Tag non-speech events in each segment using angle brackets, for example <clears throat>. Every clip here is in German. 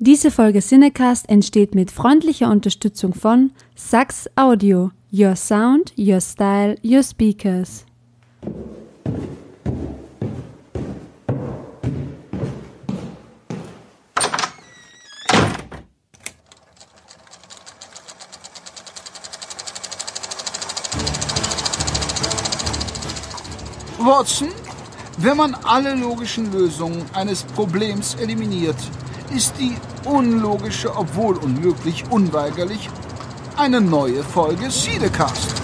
Diese Folge Cinecast entsteht mit freundlicher Unterstützung von Sachs Audio. Your sound, your style, your speakers. Watson, wenn man alle logischen Lösungen eines Problems eliminiert, ist die unlogische, obwohl unmöglich, unweigerlich eine neue Folge Siedecast.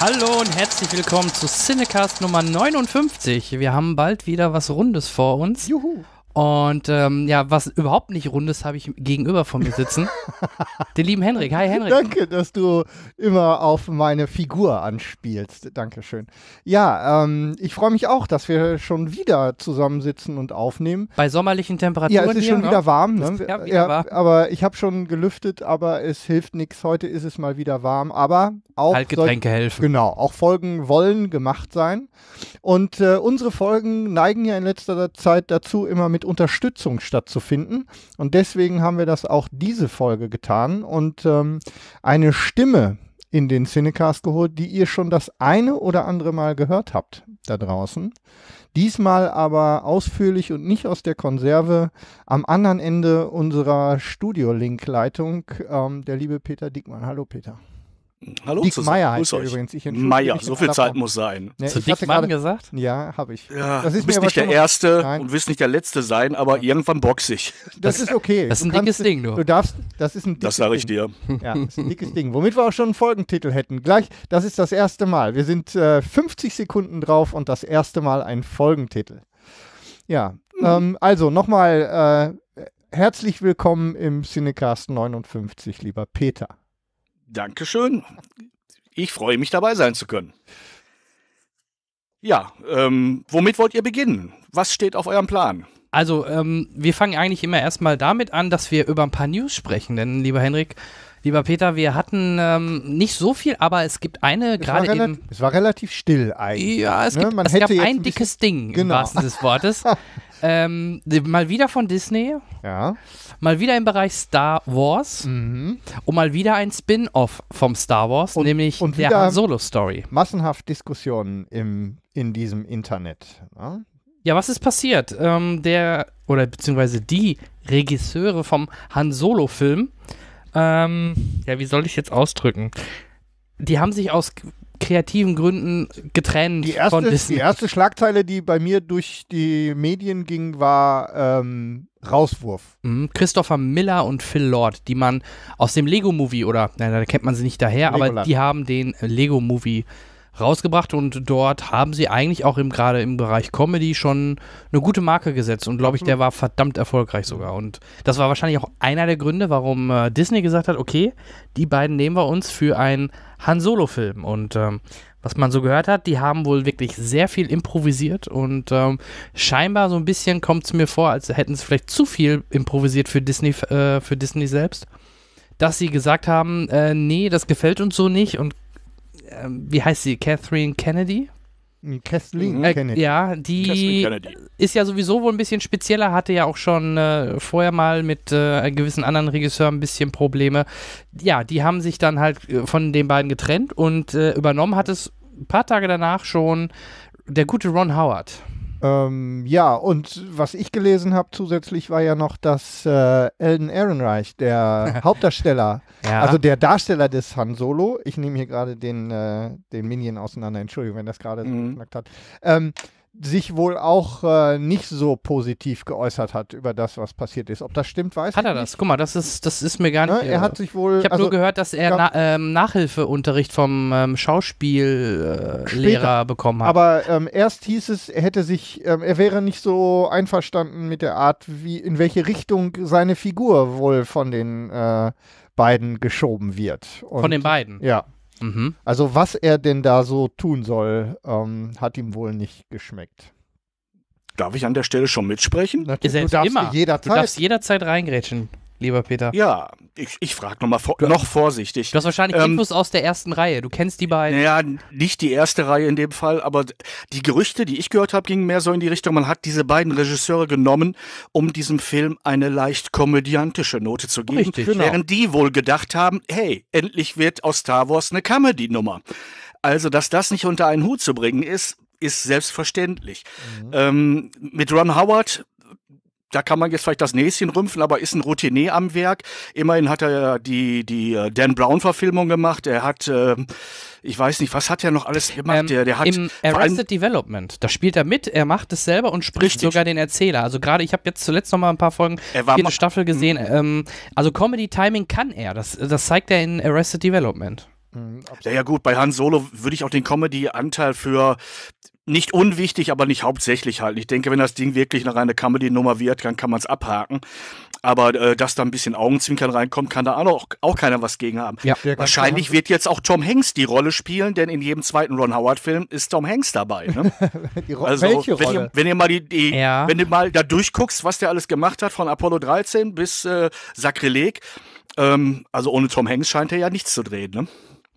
Hallo und herzlich willkommen zu Cinecast Nummer 59. Wir haben bald wieder was Rundes vor uns. Juhu. Und ähm, ja, was überhaupt nicht rund ist, habe ich gegenüber von mir sitzen. <laughs> Den lieben Henrik. Hi Henrik. Danke, dass du immer auf meine Figur anspielst. Dankeschön. Ja, ähm, ich freue mich auch, dass wir schon wieder zusammensitzen und aufnehmen. Bei sommerlichen Temperaturen. Ja, es ist hier, schon ne? wieder warm. Ne? Ja, wieder ja, warm. Aber ich habe schon gelüftet, aber es hilft nichts. Heute ist es mal wieder warm. Aber auch halt Getränke helfen. Genau, auch Folgen wollen gemacht sein. Und äh, unsere Folgen neigen ja in letzter Zeit dazu, immer mit Unterstützung stattzufinden. Und deswegen haben wir das auch diese Folge getan und ähm, eine Stimme in den Cinecast geholt, die ihr schon das eine oder andere Mal gehört habt da draußen. Diesmal aber ausführlich und nicht aus der Konserve am anderen Ende unserer Studio-Link-Leitung ähm, der liebe Peter Dickmann. Hallo Peter. Hallo Dick zusammen. Meier heißt er übrigens. Ich Meier, so viel Zeit muss sein. Nee, Zu Dick Mann gesagt? Ja, habe ich. Ja, das ist du bist nicht der Erste Nein. und wirst nicht der Letzte sein, aber ja. irgendwann box ich. Das, das, ist okay. Das ist ein dickes Ding, du. Du darfst, das ist ein dickes Das sage ich dir. Ding. Ja, das ist ein dickes Ding. Womit wir auch schon einen Folgentitel hätten. Gleich, das ist das erste Mal. Wir sind äh, 50 Sekunden drauf und das erste Mal ein Folgentitel. Ja, hm. ähm, also nochmal äh, herzlich willkommen im Cinecast 59, lieber Peter. Dankeschön. Ich freue mich dabei sein zu können. Ja, ähm, womit wollt ihr beginnen? Was steht auf eurem Plan? Also, ähm, wir fangen eigentlich immer erstmal damit an, dass wir über ein paar News sprechen. Denn, lieber Henrik, lieber Peter, wir hatten ähm, nicht so viel, aber es gibt eine gerade eben. Es war relativ still eigentlich. Ja, es, ne? gibt, es gab ein, ein dickes Ding genau. im wahrsten des Wortes. <laughs> Ähm, mal wieder von Disney. Ja. Mal wieder im Bereich Star Wars. Mhm. Und mal wieder ein Spin-off vom Star Wars, und, nämlich und der Han Solo-Story. Massenhaft Diskussionen im, in diesem Internet. Ja, ne? ja was ist passiert? Ähm, der, oder beziehungsweise die Regisseure vom Han Solo-Film. Ähm, ja, wie soll ich es jetzt ausdrücken? Die haben sich aus kreativen Gründen getrennt die erste, von Disney. Die erste Schlagzeile, die bei mir durch die Medien ging, war ähm, Rauswurf. Mhm. Christopher Miller und Phil Lord, die man aus dem Lego-Movie oder, nein, da kennt man sie nicht daher, Legoland. aber die haben den Lego-Movie rausgebracht und dort haben sie eigentlich auch im, gerade im Bereich Comedy schon eine gute Marke gesetzt und glaube ich, der mhm. war verdammt erfolgreich sogar. Und das war wahrscheinlich auch einer der Gründe, warum äh, Disney gesagt hat, okay, die beiden nehmen wir uns für einen Han Solo-Film. Und ähm, was man so gehört hat, die haben wohl wirklich sehr viel improvisiert und ähm, scheinbar so ein bisschen kommt es mir vor, als hätten sie vielleicht zu viel improvisiert für Disney, äh, für Disney selbst dass sie gesagt haben, äh, nee, das gefällt uns so nicht und ähm, wie heißt sie, Catherine Kennedy? Hm, Kathleen mhm. äh, Kennedy. Ja, die Kennedy. ist ja sowieso wohl ein bisschen spezieller, hatte ja auch schon äh, vorher mal mit äh, gewissen anderen Regisseuren ein bisschen Probleme. Ja, die haben sich dann halt äh, von den beiden getrennt und äh, übernommen hat es ein paar Tage danach schon der gute Ron Howard. Ähm, ja, und was ich gelesen habe zusätzlich war ja noch, dass äh, Elden Ehrenreich, der <laughs> Hauptdarsteller, ja. also der Darsteller des Han Solo, ich nehme hier gerade den, äh, den Minion auseinander, Entschuldigung, wenn das gerade mhm. so geknackt hat, ähm, sich wohl auch äh, nicht so positiv geäußert hat über das, was passiert ist. Ob das stimmt, weiß hat ich nicht. Hat er das? Guck mal, das ist, das ist mir gar ne, nicht. Ne? Er äh, hat sich wohl. Ich habe also, nur gehört, dass er ja, na, ähm, Nachhilfeunterricht vom ähm, Schauspiellehrer äh, bekommen hat. Aber ähm, erst hieß es, er hätte sich, ähm, er wäre nicht so einverstanden mit der Art, wie in welche Richtung seine Figur wohl von den äh, beiden geschoben wird. Und, von den beiden. Ja. Mhm. Also was er denn da so tun soll, ähm, hat ihm wohl nicht geschmeckt. Darf ich an der Stelle schon mitsprechen? Natürlich, du darfst immer. jederzeit. Du darfst jederzeit reingrätschen lieber Peter. Ja, ich, ich frage nochmal vor, noch vorsichtig. Du hast wahrscheinlich ähm, Infos aus der ersten Reihe. Du kennst die beiden. Naja, nicht die erste Reihe in dem Fall, aber die Gerüchte, die ich gehört habe, gingen mehr so in die Richtung, man hat diese beiden Regisseure genommen, um diesem Film eine leicht komödiantische Note zu geben. Richtig, genau. Während die wohl gedacht haben, hey, endlich wird aus Star Wars eine Comedy-Nummer. Also, dass das nicht unter einen Hut zu bringen ist, ist selbstverständlich. Mhm. Ähm, mit Ron Howard da kann man jetzt vielleicht das Näschen rümpfen, aber ist ein Routinier am Werk. Immerhin hat er die, die äh, Dan Brown-Verfilmung gemacht. Er hat, äh, ich weiß nicht, was hat er noch alles gemacht? Ähm, der, der hat Im Arrested Development, da spielt er mit, er macht es selber und spricht richtig. sogar den Erzähler. Also gerade, ich habe jetzt zuletzt noch mal ein paar Folgen, vierte Staffel gesehen. Mhm. Ähm, also Comedy-Timing kann er, das, das zeigt er in Arrested Development. Mhm, ja, ja, gut, bei Han Solo würde ich auch den Comedy-Anteil für nicht unwichtig, aber nicht hauptsächlich halt. Ich denke, wenn das Ding wirklich eine reine Comedy-Nummer wird, dann kann man es abhaken. Aber äh, dass da ein bisschen Augenzwinkern reinkommt, kann da auch, auch keiner was gegen haben. Ja, Wahrscheinlich wird jetzt auch Tom Hanks die Rolle spielen, denn in jedem zweiten Ron Howard-Film ist Tom Hanks dabei. Ne? <laughs> also, Welche wenn, Rolle? Ihr, wenn ihr mal die, die ja. wenn du mal da durchguckst, was der alles gemacht hat, von Apollo 13 bis äh, Sakrileg, ähm, also ohne Tom Hanks scheint er ja nichts zu drehen. Ne?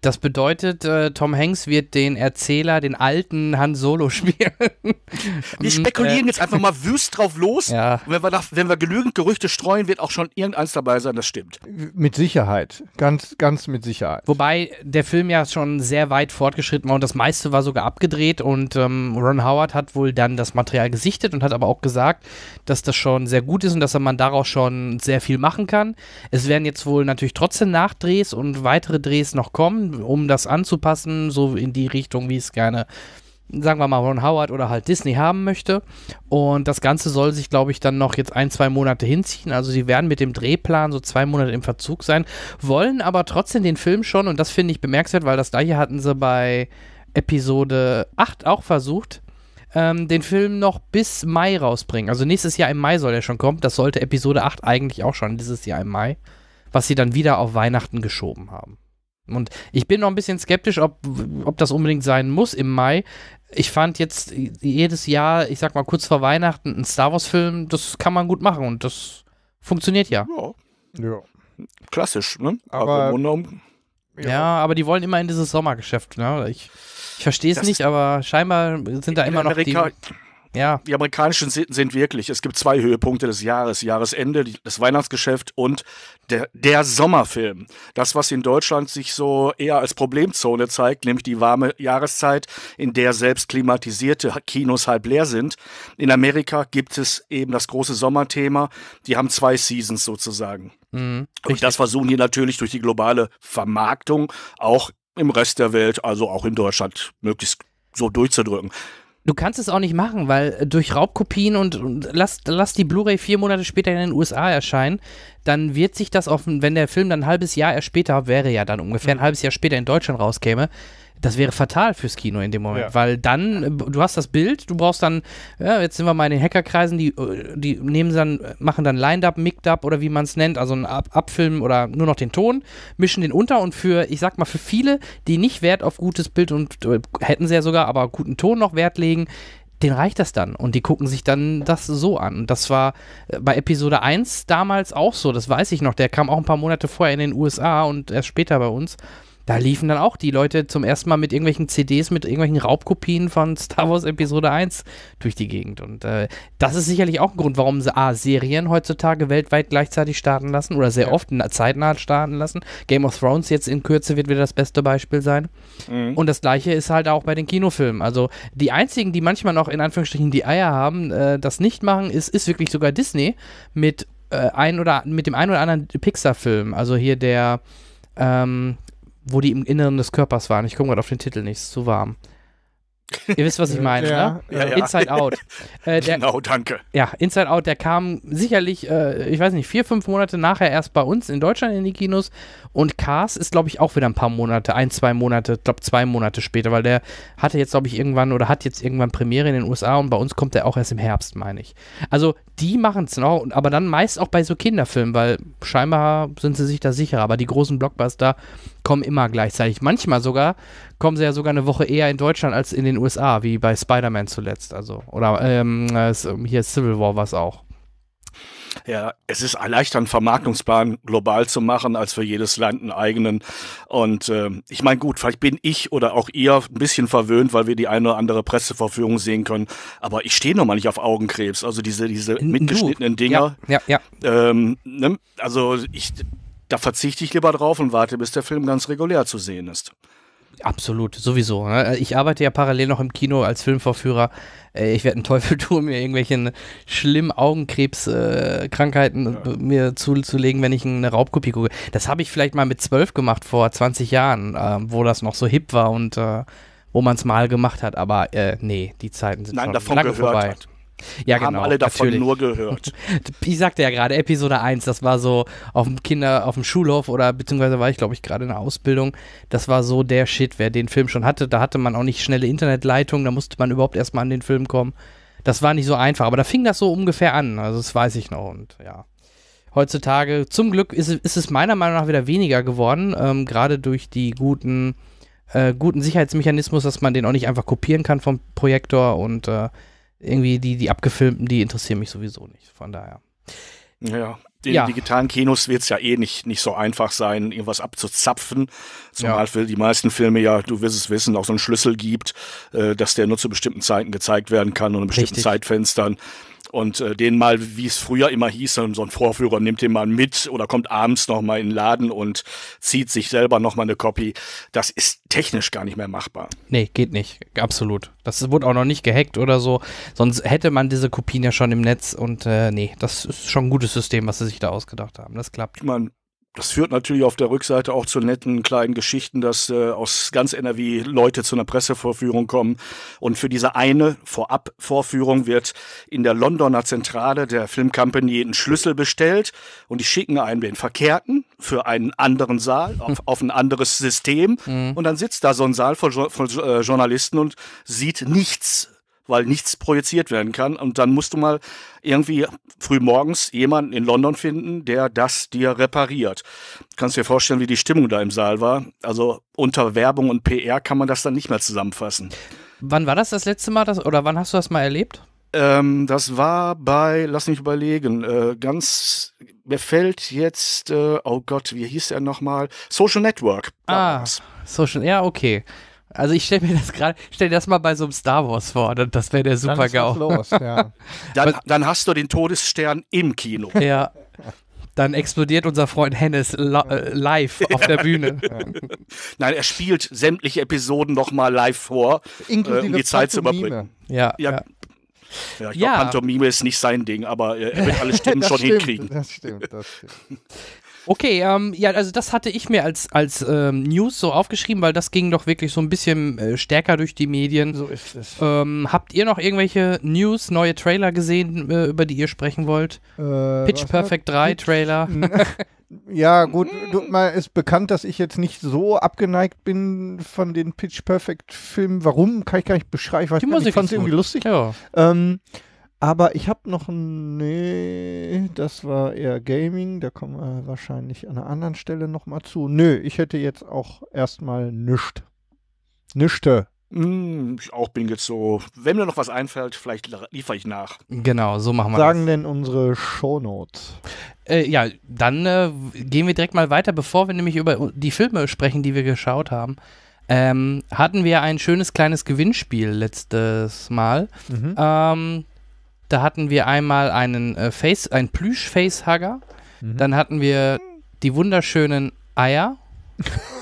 Das bedeutet, äh, Tom Hanks wird den Erzähler, den alten Han Solo <laughs> spielen. wir äh, spekulieren jetzt einfach mal wüst drauf los. Ja. Und wenn wir, nach, wenn wir genügend Gerüchte streuen, wird auch schon irgendeins dabei sein, das stimmt. Mit Sicherheit. Ganz, ganz mit Sicherheit. Wobei der Film ja schon sehr weit fortgeschritten war und das meiste war sogar abgedreht und ähm, Ron Howard hat wohl dann das Material gesichtet und hat aber auch gesagt, dass das schon sehr gut ist und dass man daraus schon sehr viel machen kann. Es werden jetzt wohl natürlich trotzdem Nachdrehs und weitere Drehs noch kommen um das anzupassen, so in die Richtung, wie es gerne sagen wir mal, Ron Howard oder halt Disney haben möchte. Und das Ganze soll sich, glaube ich, dann noch jetzt ein, zwei Monate hinziehen. Also sie werden mit dem Drehplan so zwei Monate im Verzug sein, wollen aber trotzdem den Film schon, und das finde ich bemerkenswert, weil das gleiche hatten sie bei Episode 8 auch versucht. Ähm, den Film noch bis Mai rausbringen. Also nächstes Jahr im Mai soll er schon kommen. Das sollte Episode 8 eigentlich auch schon dieses Jahr im Mai, was sie dann wieder auf Weihnachten geschoben haben. Und ich bin noch ein bisschen skeptisch, ob, ob das unbedingt sein muss im Mai. Ich fand jetzt jedes Jahr, ich sag mal kurz vor Weihnachten, einen Star Wars-Film, das kann man gut machen und das funktioniert ja. Ja. ja. Klassisch, ne? Aber, aber genommen, ja. ja. aber die wollen immer in dieses Sommergeschäft, ne? Ich, ich verstehe es nicht, aber scheinbar sind da immer noch Amerika die ja. Die amerikanischen sind wirklich. Es gibt zwei Höhepunkte des Jahres: Jahresende, das Weihnachtsgeschäft und der, der Sommerfilm. Das, was in Deutschland sich so eher als Problemzone zeigt, nämlich die warme Jahreszeit, in der selbst klimatisierte Kinos halb leer sind. In Amerika gibt es eben das große Sommerthema. Die haben zwei Seasons sozusagen. Mhm, und das versuchen die natürlich durch die globale Vermarktung auch im Rest der Welt, also auch in Deutschland, möglichst so durchzudrücken du kannst es auch nicht machen, weil äh, durch Raubkopien und, und lass, lass die Blu-ray vier Monate später in den USA erscheinen, dann wird sich das offen, wenn der Film dann ein halbes Jahr später wäre, ja dann ungefähr ein halbes Jahr später in Deutschland rauskäme, das wäre fatal fürs Kino in dem Moment, ja. weil dann, du hast das Bild, du brauchst dann, ja, jetzt sind wir mal in den Hackerkreisen, die, die nehmen dann, machen dann Lined-Up, Mic'd-Up oder wie man es nennt, also ein Ab Abfilmen oder nur noch den Ton, mischen den unter und für, ich sag mal, für viele, die nicht Wert auf gutes Bild und äh, hätten sie ja sogar, aber guten Ton noch Wert legen, den reicht das dann. Und die gucken sich dann das so an. das war äh, bei Episode 1 damals auch so, das weiß ich noch. Der kam auch ein paar Monate vorher in den USA und erst später bei uns da liefen dann auch die Leute zum ersten Mal mit irgendwelchen CDs, mit irgendwelchen Raubkopien von <laughs> Star Wars Episode 1 durch die Gegend. Und äh, das ist sicherlich auch ein Grund, warum sie A, Serien heutzutage weltweit gleichzeitig starten lassen oder sehr ja. oft zeitnah starten lassen. Game of Thrones jetzt in Kürze wird wieder das beste Beispiel sein. Mhm. Und das gleiche ist halt auch bei den Kinofilmen. Also die einzigen, die manchmal noch in Anführungsstrichen die Eier haben, äh, das nicht machen, ist, ist wirklich sogar Disney mit, äh, ein oder, mit dem einen oder anderen Pixar-Film. Also hier der. Ähm, wo die im Inneren des Körpers waren. Ich komme gerade auf den Titel nicht, ist zu warm. Ihr wisst, was ich <laughs> meine, ja, ne? Ja, äh, ja. Inside Out. Äh, der, genau, danke. Ja, Inside Out, der kam sicherlich, äh, ich weiß nicht, vier, fünf Monate nachher erst bei uns in Deutschland in die Kinos. Und Cars ist, glaube ich, auch wieder ein paar Monate, ein, zwei Monate, ich glaube zwei Monate später, weil der hatte jetzt, glaube ich, irgendwann oder hat jetzt irgendwann Premiere in den USA und bei uns kommt der auch erst im Herbst, meine ich. Also die machen es noch, aber dann meist auch bei so Kinderfilmen, weil scheinbar sind sie sich da sicherer. Aber die großen Blockbuster kommen immer gleichzeitig. Manchmal sogar kommen sie ja sogar eine Woche eher in Deutschland als in den USA, wie bei Spider-Man zuletzt. Also, oder ähm, ähm hier Civil War was auch. Ja, es ist leichter, einen Vermarktungsplan global zu machen, als für jedes Land einen eigenen. Und äh, ich meine, gut, vielleicht bin ich oder auch ihr ein bisschen verwöhnt, weil wir die eine oder andere Presseverführung sehen können. Aber ich stehe nochmal nicht auf Augenkrebs. Also diese, diese mitgeschnittenen Dinger. Ja, ja. ja. Ähm, ne? Also ich, da verzichte ich lieber drauf und warte, bis der Film ganz regulär zu sehen ist. Absolut, sowieso. Ne? Ich arbeite ja parallel noch im Kino als Filmvorführer. Äh, ich werde einen Teufel tun, mir irgendwelchen schlimmen Augenkrebskrankheiten äh, ja. mir zuzulegen, wenn ich eine Raubkopie gucke. Das habe ich vielleicht mal mit zwölf gemacht vor 20 Jahren, ähm, wo das noch so hip war und äh, wo man es mal gemacht hat. Aber äh, nee, die Zeiten sind Nein, schon davon lange gehört vorbei. Hat. Ja, haben genau, alle davon natürlich. nur gehört. <laughs> ich sagte ja gerade, Episode 1, das war so auf dem Kinder, auf dem Schulhof oder beziehungsweise war ich, glaube ich, gerade in der Ausbildung. Das war so der Shit, wer den Film schon hatte. Da hatte man auch nicht schnelle Internetleitung, da musste man überhaupt erstmal an den Film kommen. Das war nicht so einfach, aber da fing das so ungefähr an. Also, das weiß ich noch und ja heutzutage. Zum Glück ist, ist, es meiner Meinung nach wieder weniger geworden, ähm, gerade durch die guten, äh, guten Sicherheitsmechanismus, dass man den auch nicht einfach kopieren kann vom Projektor und äh, irgendwie die, die abgefilmten, die interessieren mich sowieso nicht. Von daher. Ja, den ja. digitalen Kinos wird es ja eh nicht, nicht so einfach sein, irgendwas abzuzapfen. Zumal ja. für die meisten Filme ja, du wirst es wissen, auch so einen Schlüssel gibt, äh, dass der nur zu bestimmten Zeiten gezeigt werden kann und in bestimmten Richtig. Zeitfenstern und äh, den mal, wie es früher immer hieß, so ein Vorführer nimmt den mal mit oder kommt abends nochmal in den Laden und zieht sich selber nochmal eine Kopie. Das ist technisch gar nicht mehr machbar. Nee, geht nicht. Absolut. Das wurde auch noch nicht gehackt oder so. Sonst hätte man diese Kopien ja schon im Netz und äh, nee, das ist schon ein gutes System, was sie sich da ausgedacht haben. Das klappt. Man das führt natürlich auf der Rückseite auch zu netten kleinen Geschichten, dass äh, aus ganz NRW Leute zu einer Pressevorführung kommen. Und für diese eine Vorabvorführung wird in der Londoner Zentrale der Film einen Schlüssel bestellt und die schicken einen den verkehrten für einen anderen Saal, auf, hm. auf ein anderes System. Mhm. Und dann sitzt da so ein Saal von, jo äh, Journalisten und sieht nichts weil nichts projiziert werden kann. Und dann musst du mal irgendwie frühmorgens jemanden in London finden, der das dir repariert. Du kannst dir vorstellen, wie die Stimmung da im Saal war. Also unter Werbung und PR kann man das dann nicht mehr zusammenfassen. Wann war das das letzte Mal, das, oder wann hast du das mal erlebt? Ähm, das war bei, lass mich überlegen, äh, ganz, mir fällt jetzt, äh, oh Gott, wie hieß er nochmal? Social Network. Ah, Social, ja, okay. Also ich stelle mir das gerade, stell dir das mal bei so einem Star Wars vor, das wäre der super GAU. Los, ja. <laughs> dann, dann, hast du den Todesstern im Kino. <laughs> Ja. Dann explodiert unser Freund Hennes äh, live auf der Bühne. <laughs> Nein, er spielt sämtliche Episoden nochmal live vor, äh, Inklusive um die Zeit zu überbrücken. ja. ja. Ja, ich ja. Pantomime ist nicht sein Ding, aber äh, er wird alle Stimmen schon stimmt, hinkriegen. Das stimmt, das stimmt. Okay, ähm, ja, also das hatte ich mir als, als ähm, News so aufgeschrieben, weil das ging doch wirklich so ein bisschen äh, stärker durch die Medien. So ist es. Ähm, habt ihr noch irgendwelche News, neue Trailer gesehen, äh, über die ihr sprechen wollt? Äh, Pitch Perfect hat? 3 Trailer. <laughs> <laughs> Ja, gut, du, mal ist bekannt, dass ich jetzt nicht so abgeneigt bin von den Pitch Perfect Filmen. Warum, kann ich gar nicht beschreiben. Ich, die Musik ich fand es irgendwie lustig. Ja. Ähm, aber ich habe noch ein, nee, das war eher Gaming, da kommen wir wahrscheinlich an einer anderen Stelle nochmal zu. Nö, ich hätte jetzt auch erstmal nischt. Nischte. Hm, ich auch bin jetzt so, wenn mir noch was einfällt, vielleicht liefere ich nach. Genau, so machen wir Sagen das. Sagen denn unsere Shownotes? Äh, ja, dann äh, gehen wir direkt mal weiter, bevor wir nämlich über die Filme sprechen, die wir geschaut haben. Ähm, hatten wir ein schönes kleines Gewinnspiel letztes Mal. Mhm. Ähm, da hatten wir einmal einen äh, Face, einen Plüsch-Facehugger. Mhm. Dann hatten wir die wunderschönen Eier.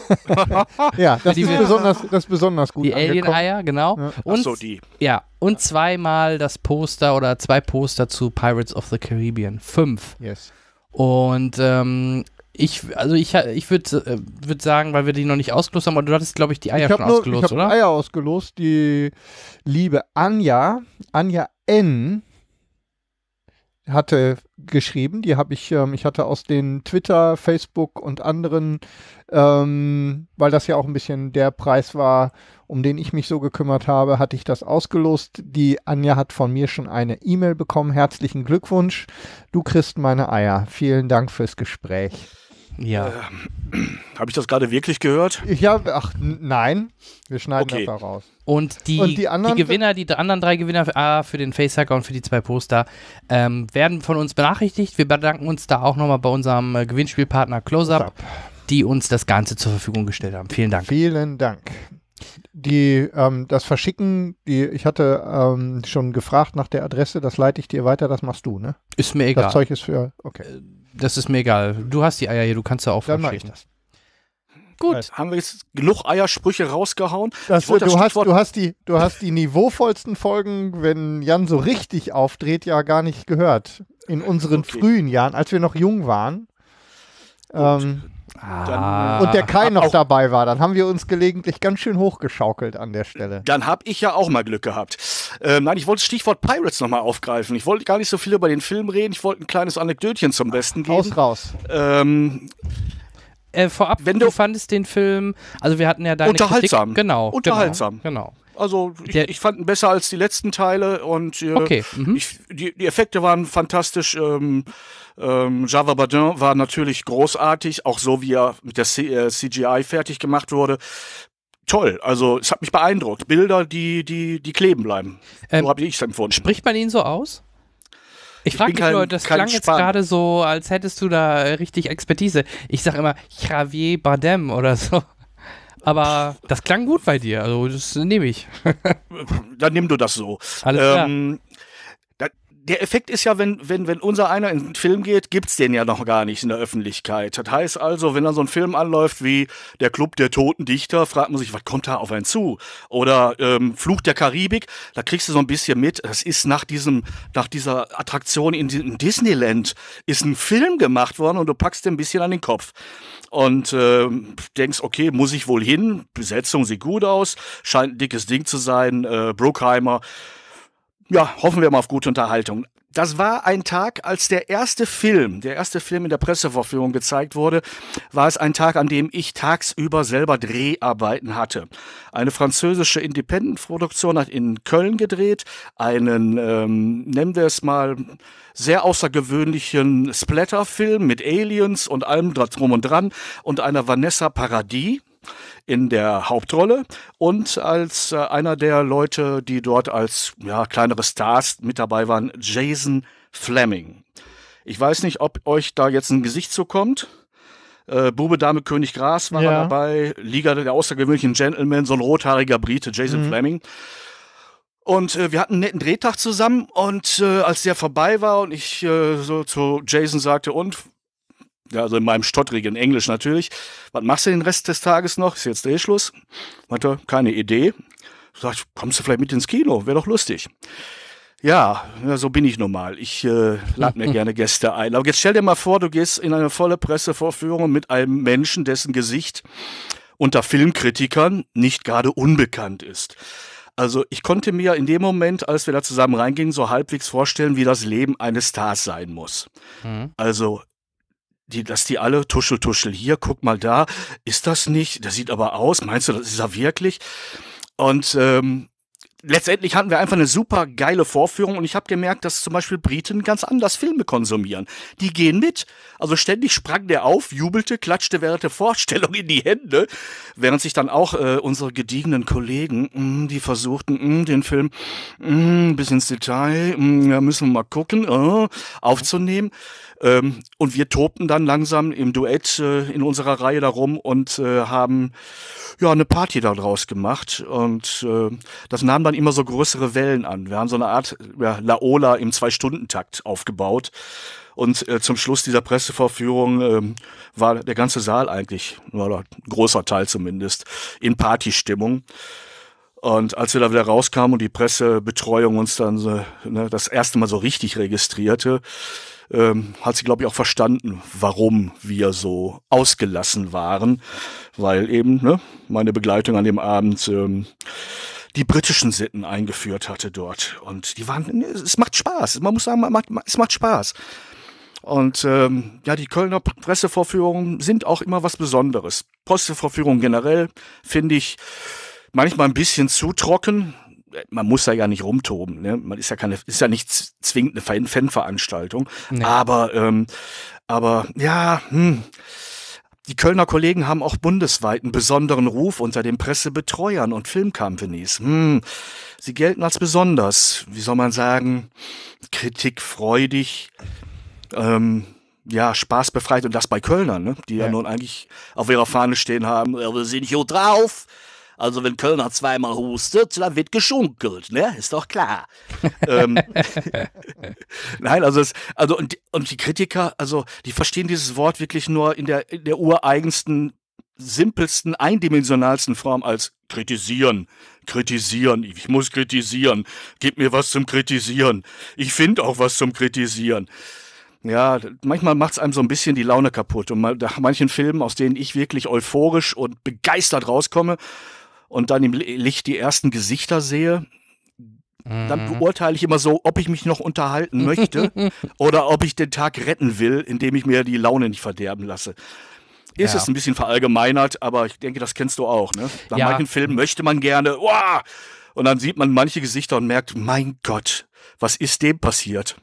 <laughs> ja, das die ist, wir, besonders, das ist besonders gut. Die Alien-Eier, genau. Ja. Und, so, die. Ja, und zweimal das Poster oder zwei Poster zu Pirates of the Caribbean. Fünf. Yes. Und ähm, ich, also ich, ich würde äh, würd sagen, weil wir die noch nicht ausgelost haben, aber du hattest, glaube ich, die Eier ich schon nur, ausgelost, ich oder? Die Eier ausgelost. Die liebe Anja, Anja N., hatte geschrieben, die habe ich, ähm, ich hatte aus den Twitter, Facebook und anderen, ähm, weil das ja auch ein bisschen der Preis war, um den ich mich so gekümmert habe, hatte ich das ausgelost. Die Anja hat von mir schon eine E-Mail bekommen. Herzlichen Glückwunsch. Du kriegst meine Eier. Vielen Dank fürs Gespräch. Ja. Äh, habe ich das gerade wirklich gehört? Ja, ach nein, wir schneiden okay. das da raus. Und die, und die, anderen, die Gewinner, die anderen drei Gewinner für, ah, für den Facehacker und für die zwei Poster ähm, werden von uns benachrichtigt. Wir bedanken uns da auch nochmal bei unserem äh, Gewinnspielpartner Close-Up, die uns das Ganze zur Verfügung gestellt haben. Vielen Dank. Vielen Dank. Die, ähm, das Verschicken, die, ich hatte ähm, schon gefragt nach der Adresse, das leite ich dir weiter, das machst du, ne? Ist mir egal. Das Zeug ist für, okay. Äh, das ist mir egal. Du hast die Eier hier, du kannst da auch Dann mach ich das. Gut. Also, haben wir jetzt genug Eiersprüche rausgehauen? Das, du, das hast, du, hast, die, du hast die niveauvollsten Folgen, wenn Jan so richtig aufdreht, ja gar nicht gehört. In unseren okay. frühen Jahren, als wir noch jung waren. Ähm, Ah. und der Kai noch dabei war, dann haben wir uns gelegentlich ganz schön hochgeschaukelt an der Stelle. Dann habe ich ja auch mal Glück gehabt. Ähm, nein, ich wollte das Stichwort Pirates nochmal aufgreifen. Ich wollte gar nicht so viel über den Film reden. Ich wollte ein kleines Anekdötchen zum Besten geben. Aus raus. Ähm, äh, vorab, wenn du, du fandest den Film, also wir hatten ja deine unterhaltsam. Kritik, genau, genau. Unterhaltsam. Genau. genau. Also ich, ich fand ihn besser als die letzten Teile und äh, okay. mhm. ich, die, die, Effekte waren fantastisch. Ähm, ähm, Java Badin war natürlich großartig, auch so wie er mit der C äh, CGI fertig gemacht wurde toll. Also es hat mich beeindruckt. Bilder, die, die, die kleben bleiben. Ähm, so habe ich es empfunden. Spricht man ihn so aus? Ich, frage mich nur, das klang jetzt gerade so, als hättest du da richtig Expertise. Ich sage immer Javier Bardem oder so. Aber das klang gut bei dir, also das nehme ich. <laughs> Dann nimm du das so. Alles klar. Ähm, der Effekt ist ja, wenn, wenn, wenn unser einer in den Film geht, gibt es den ja noch gar nicht in der Öffentlichkeit. Das heißt also, wenn dann so ein Film anläuft wie Der Club der Toten Dichter, fragt man sich, was kommt da auf einen zu? Oder ähm, Fluch der Karibik, da kriegst du so ein bisschen mit, das ist nach diesem, nach dieser Attraktion in, in Disneyland, ist ein Film gemacht worden und du packst dir ein bisschen an den Kopf und äh, denkst, okay, muss ich wohl hin? Besetzung sieht gut aus, scheint ein dickes Ding zu sein. Äh, Brookheimer. Ja, hoffen wir mal auf gute Unterhaltung das war ein Tag, als der erste Film, der erste Film in der Pressevorführung gezeigt wurde, war es ein Tag, an dem ich tagsüber selber Dreharbeiten hatte. Eine französische Independent-Produktion hat in Köln gedreht, einen, ähm, nennen wir es mal, sehr außergewöhnlichen Splatter-Film mit Aliens und allem drum und dran und einer Vanessa Paradis in der Hauptrolle und als äh, einer der Leute, die dort als ja, kleinere Stars mit dabei waren, Jason Fleming. Ich weiß nicht, ob euch da jetzt ein Gesicht zukommt. Äh, Bube, Dame, König, Gras war ja. dabei. Liga der außergewöhnlichen Gentlemen, so ein rothaariger Brite, Jason mhm. Fleming. Und äh, wir hatten einen netten Drehtag zusammen und äh, als der vorbei war und ich äh, so zu Jason sagte, und ja, also in meinem stottrigen Englisch natürlich. Was machst du den Rest des Tages noch? Ist jetzt Drehschluss? Meinte, keine Idee. Sagt, kommst du vielleicht mit ins Kino? Wäre doch lustig. Ja, so bin ich nun mal. Ich äh, lade mir <laughs> gerne Gäste ein. Aber jetzt stell dir mal vor, du gehst in eine volle Pressevorführung mit einem Menschen, dessen Gesicht unter Filmkritikern nicht gerade unbekannt ist. Also ich konnte mir in dem Moment, als wir da zusammen reingingen, so halbwegs vorstellen, wie das Leben eines Stars sein muss. Mhm. Also die, dass die alle tuschel, tuschel hier, guck mal da, ist das nicht? Das sieht aber aus, meinst du, das ist er wirklich? Und ähm, letztendlich hatten wir einfach eine super geile Vorführung und ich habe gemerkt, dass zum Beispiel Briten ganz anders Filme konsumieren. Die gehen mit. Also ständig sprang der auf, jubelte, klatschte während der Vorstellung in die Hände, während sich dann auch äh, unsere gediegenen Kollegen, mh, mm, die versuchten, mh, mm, den Film mh, mm, bis ins Detail, mh, ja, müssen wir mal gucken, äh, aufzunehmen. Ähm, und wir tobten dann langsam im Duett äh, in unserer Reihe darum und äh, haben ja eine Party daraus gemacht. Und äh, das nahm dann immer so größere Wellen an. Wir haben so eine Art ja, Laola im Zwei-Stunden-Takt aufgebaut. Und äh, zum Schluss dieser Pressevorführung ähm, war der ganze Saal eigentlich, oder ein großer Teil zumindest, in Partystimmung. Und als wir da wieder rauskamen und die Pressebetreuung uns dann so, ne, das erste Mal so richtig registrierte, ähm, hat sie, glaube ich, auch verstanden, warum wir so ausgelassen waren, weil eben ne, meine Begleitung an dem Abend ähm, die britischen Sitten eingeführt hatte dort. Und die waren, ne, es macht Spaß, man muss sagen, man macht, es macht Spaß. Und ähm, ja, die Kölner Pressevorführungen sind auch immer was Besonderes. Pressevorführungen generell finde ich manchmal ein bisschen zu trocken. Äh, man muss da ja nicht rumtoben, ne? Man ist ja keine, ist ja nicht zwingend eine Fanveranstaltung. Nee. Aber, ähm, aber ja, hm. Die Kölner Kollegen haben auch bundesweit einen besonderen Ruf unter den Pressebetreuern und Filmcompanies. Hm. Sie gelten als besonders, wie soll man sagen, kritikfreudig, ähm, ja, spaßbefreit und das bei Kölnern, ne? die ja. ja nun eigentlich auf ihrer Fahne stehen haben, ja, wir sind hier drauf, also wenn Kölner zweimal hustet, dann wird geschunkelt, ne? Ist doch klar. ähm, <laughs> Nein, also es, also und, und die Kritiker, also die verstehen dieses Wort wirklich nur in der, in der ureigensten simpelsten, eindimensionalsten Form als kritisieren, kritisieren, ich muss kritisieren, gib mir was zum Kritisieren, ich finde auch was zum Kritisieren. Ja, manchmal macht es einem so ein bisschen die Laune kaputt. Und nach manchen Filmen, aus denen ich wirklich euphorisch und begeistert rauskomme, und dann im Licht die ersten Gesichter sehe, dann mhm. beurteile ich immer so, ob ich mich noch unterhalten möchte <laughs> oder ob ich den Tag retten will, indem ich mir die Laune nicht verderben lasse. Ist ja. es ein bisschen verallgemeinert, aber ich denke, das kennst du auch. Ne? Bei ja. manchen Filmen möchte man gerne, wow! und dann sieht man manche Gesichter und merkt, mein Gott, was ist dem passiert?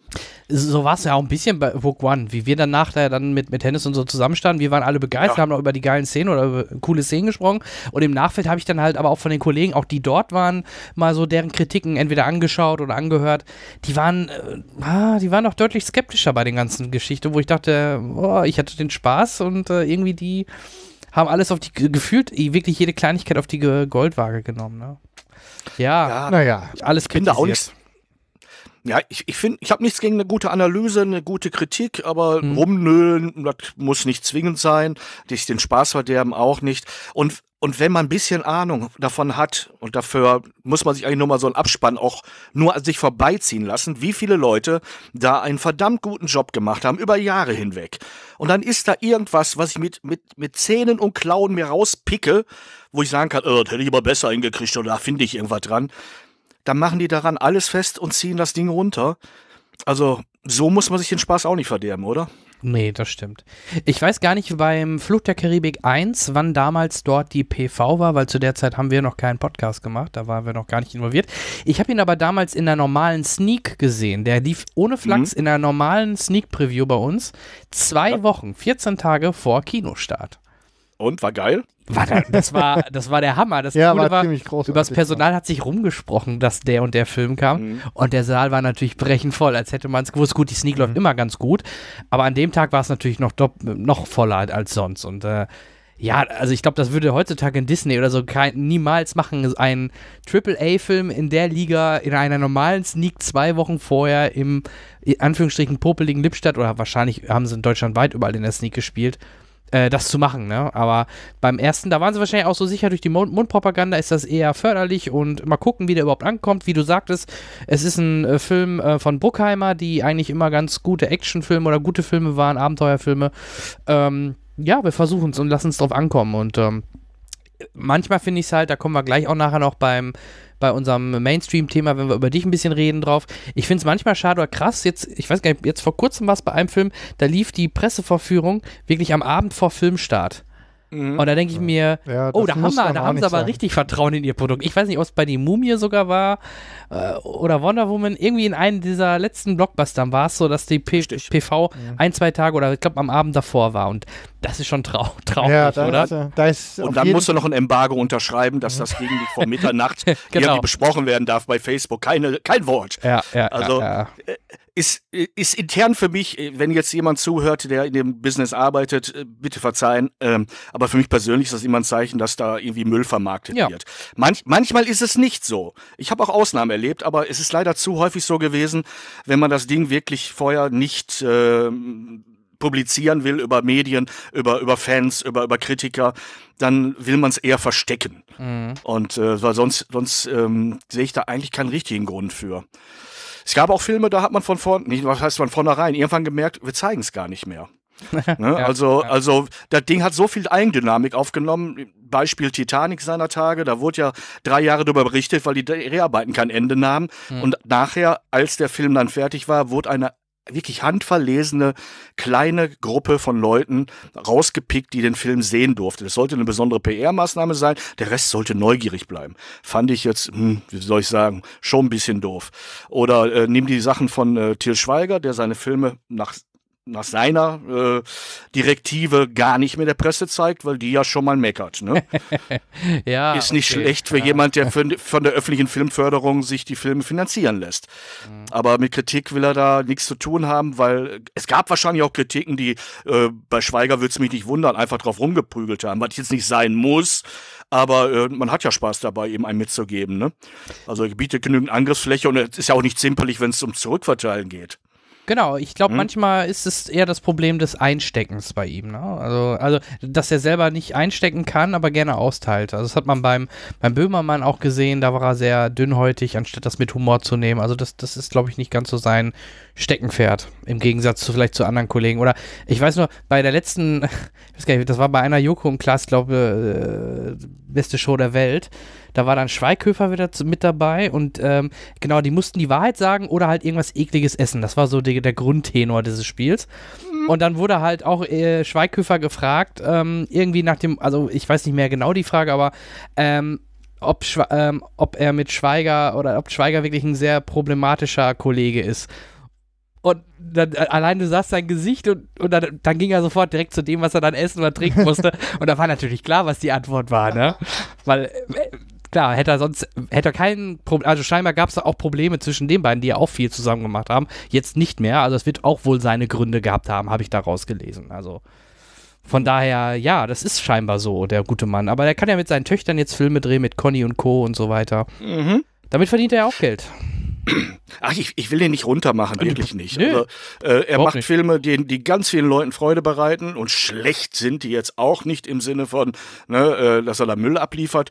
So war es ja auch ein bisschen bei Rogue One, wie wir danach da dann mit, mit Hennis und so zusammenstanden. Wir waren alle begeistert, ja. haben auch über die geilen Szenen oder über coole Szenen gesprochen. Und im Nachfeld habe ich dann halt aber auch von den Kollegen, auch die dort waren, mal so deren Kritiken entweder angeschaut oder angehört. Die waren, äh, ah, die waren doch deutlich skeptischer bei den ganzen Geschichten, wo ich dachte, oh, ich hatte den Spaß und äh, irgendwie die haben alles auf die gefühlt, wirklich jede Kleinigkeit auf die Goldwaage genommen. Ne? Ja, naja, na ja, alles ich bin da auch nicht, ja, ich ich, finde, ich habe nichts gegen eine gute Analyse, eine gute Kritik, aber mhm. rumnölen, das muss nicht zwingend sein. Dich den Spaß verderben auch nicht. Und, und wenn man ein bisschen Ahnung davon hat, und dafür muss man sich eigentlich nur mal so einen Abspann auch nur an sich vorbeiziehen lassen, wie viele Leute da einen verdammt guten Job gemacht haben, über Jahre hinweg. Und dann ist da irgendwas, was ich mit, mit, mit Zähnen und Klauen mir rauspicke, wo ich sagen kann, oh, das hätte ich aber besser hingekriegt oder da finde ich irgendwas dran dann machen die daran alles fest und ziehen das Ding runter. Also so muss man sich den Spaß auch nicht verderben, oder? Nee, das stimmt. Ich weiß gar nicht beim Flug der Karibik 1, wann damals dort die PV war, weil zu der Zeit haben wir noch keinen Podcast gemacht, da waren wir noch gar nicht involviert. Ich habe ihn aber damals in der normalen Sneak gesehen. Der lief ohne Flachs mhm. in der normalen Sneak-Preview bei uns. Zwei ja. Wochen, 14 Tage vor Kinostart. Und war geil? war da, das, war, das war der Hammer. Das <laughs> ja, Coole war, ziemlich groß. Über das Personal hat sich rumgesprochen, dass der und der Film kam. Mhm. Und der Saal war natürlich brechend voll, als hätte man es gewusst. Gut, die Sneak läuft mhm. immer ganz gut. Aber an dem Tag war es natürlich noch, noch voller als sonst. Und äh, ja, also ich glaube, das würde heutzutage in Disney oder so kein, niemals machen. Ein AAA-Film in der Liga in einer normalen Sneak zwei Wochen vorher im, in Anführungsstrichen, popeligen Lippstadt oder wahrscheinlich haben sie in Deutschland weit überall in der Sneak gespielt äh, das zu machen. Ne? Aber beim ersten, da waren sie wahrscheinlich auch so sicher, durch die Mund Mundpropaganda ist das eher förderlich und mal gucken, wie der überhaupt ankommt. Wie du sagtest, es ist ein äh, Film äh, von Bruckheimer, die eigentlich immer ganz gute Actionfilme oder gute Filme waren, Abenteuerfilme. Ähm, ja, wir versuchen es und lassen es drauf ankommen. Und ähm, manchmal finde ich es halt, da kommen wir gleich auch nachher noch beim bei unserem Mainstream-Thema, wenn wir über dich ein bisschen reden drauf. Ich finde es manchmal schade oder krass, jetzt, ich weiß gar nicht, jetzt vor kurzem war es bei einem Film, da lief die Pressevorführung wirklich am Abend vor Filmstart. Mhm. Und da denke ich mir, ja, oh, da haben, wir, da haben sie aber sein. richtig Vertrauen in ihr Produkt. Ich weiß nicht, ob es bei die Mumie sogar war äh, oder Wonder Woman. Irgendwie in einem dieser letzten Blockbustern war es so, dass die P Stich. PV ja. Mhm. ein, zwei Tage oder ich glaube am Abend davor war. Und das ist schon trau <laughs> traurig, ja, da oder? Ist, da ist und dann musst du noch ein Embargo unterschreiben, dass das gegen die vor Mitternacht <laughs> genau. irgendwie besprochen werden darf bei Facebook. Keine, kein Wort. Ja, ja, also ja, ja. Äh, ist, ist intern für mich, äh, wenn jetzt jemand zuhört, der in dem Business arbeitet, äh, bitte verzeihen, ähm, aber für mich persönlich ist das immer ein Zeichen, dass da irgendwie Müll vermarktet ja. wird. Manch, manchmal ist es nicht so. Ich habe auch Ausnahmen erlebt, aber es ist leider zu häufig so gewesen, wenn man das Ding wirklich vorher nicht ähm, publizieren will über Medien, über, über Fans, über, über Kritiker, dann will man es eher verstecken. Mhm. Und äh, weil sonst, sonst ähm, sehe ich da eigentlich keinen richtigen Grund für. Es gab auch Filme, da hat man von vorn, nicht, was heißt man vornherein, irgendwann gemerkt, wir zeigen es gar nicht mehr. <laughs> ne? ja, also, ja. also das Ding hat so viel Eigendynamik aufgenommen. Beispiel Titanic seiner Tage, da wurde ja drei Jahre darüber berichtet, weil die Dreharbeiten kein Ende nahmen. Mhm. Und nachher, als der Film dann fertig war, wurde eine wirklich handverlesene kleine Gruppe von Leuten rausgepickt, die den Film sehen durfte. Das sollte eine besondere PR-Maßnahme sein. Der Rest sollte neugierig bleiben. Fand ich jetzt, hm, wie soll ich sagen, schon ein bisschen doof. Oder äh, nimm die Sachen von äh, Till Schweiger, der seine Filme nach nach seiner äh, Direktive gar nicht mehr der Presse zeigt, weil die ja schon mal meckert. Ne? <laughs> ja, ist nicht okay, schlecht für ja. jemand, der für, von der öffentlichen Filmförderung sich die Filme finanzieren lässt. Mhm. Aber mit Kritik will er da nichts zu tun haben, weil es gab wahrscheinlich auch Kritiken, die äh, bei Schweiger würde es mich nicht wundern, einfach drauf rumgeprügelt haben, was jetzt nicht sein muss. Aber äh, man hat ja Spaß dabei, eben einen mitzugeben. Ne? Also bietet genügend Angriffsfläche und es ist ja auch nicht zimperlich, wenn es um Zurückverteilen geht. Genau, ich glaube, hm? manchmal ist es eher das Problem des Einsteckens bei ihm. Ne? Also, also, dass er selber nicht einstecken kann, aber gerne austeilt. Also, das hat man beim, beim Böhmermann auch gesehen. Da war er sehr dünnhäutig, anstatt das mit Humor zu nehmen. Also, das, das ist, glaube ich, nicht ganz so sein Steckenpferd. Im Gegensatz zu vielleicht zu anderen Kollegen. Oder ich weiß nur, bei der letzten, <laughs> ich weiß gar nicht, das war bei einer Joko und Klaas, glaube äh, beste Show der Welt. Da war dann Schweighöfer wieder mit dabei und ähm, genau, die mussten die Wahrheit sagen oder halt irgendwas Ekliges essen. Das war so die, der Grundtenor dieses Spiels. Mhm. Und dann wurde halt auch äh, Schweighöfer gefragt, ähm, irgendwie nach dem, also ich weiß nicht mehr genau die Frage, aber ähm, ob, ähm, ob er mit Schweiger oder ob Schweiger wirklich ein sehr problematischer Kollege ist. Und dann, äh, allein du sahst sein Gesicht und, und dann, dann, ging er sofort direkt zu dem, was er dann essen oder trinken musste. <laughs> und da war natürlich klar, was die Antwort war, ne? Weil äh, klar, hätte er sonst, hätte er keinen Problem, also scheinbar gab es auch Probleme zwischen den beiden, die ja auch viel zusammen gemacht haben. Jetzt nicht mehr, also es wird auch wohl seine Gründe gehabt haben, habe ich daraus gelesen. Also von daher, ja, das ist scheinbar so, der gute Mann. Aber er kann ja mit seinen Töchtern jetzt Filme drehen, mit Conny und Co. und so weiter. Mhm. Damit verdient er ja auch Geld. Ach, ich, ich will den nicht runtermachen, äh, wirklich nicht. Nee, also, äh, er macht nicht. Filme, die, die ganz vielen Leuten Freude bereiten und schlecht sind die jetzt auch nicht im Sinne von, ne, äh, dass er da Müll abliefert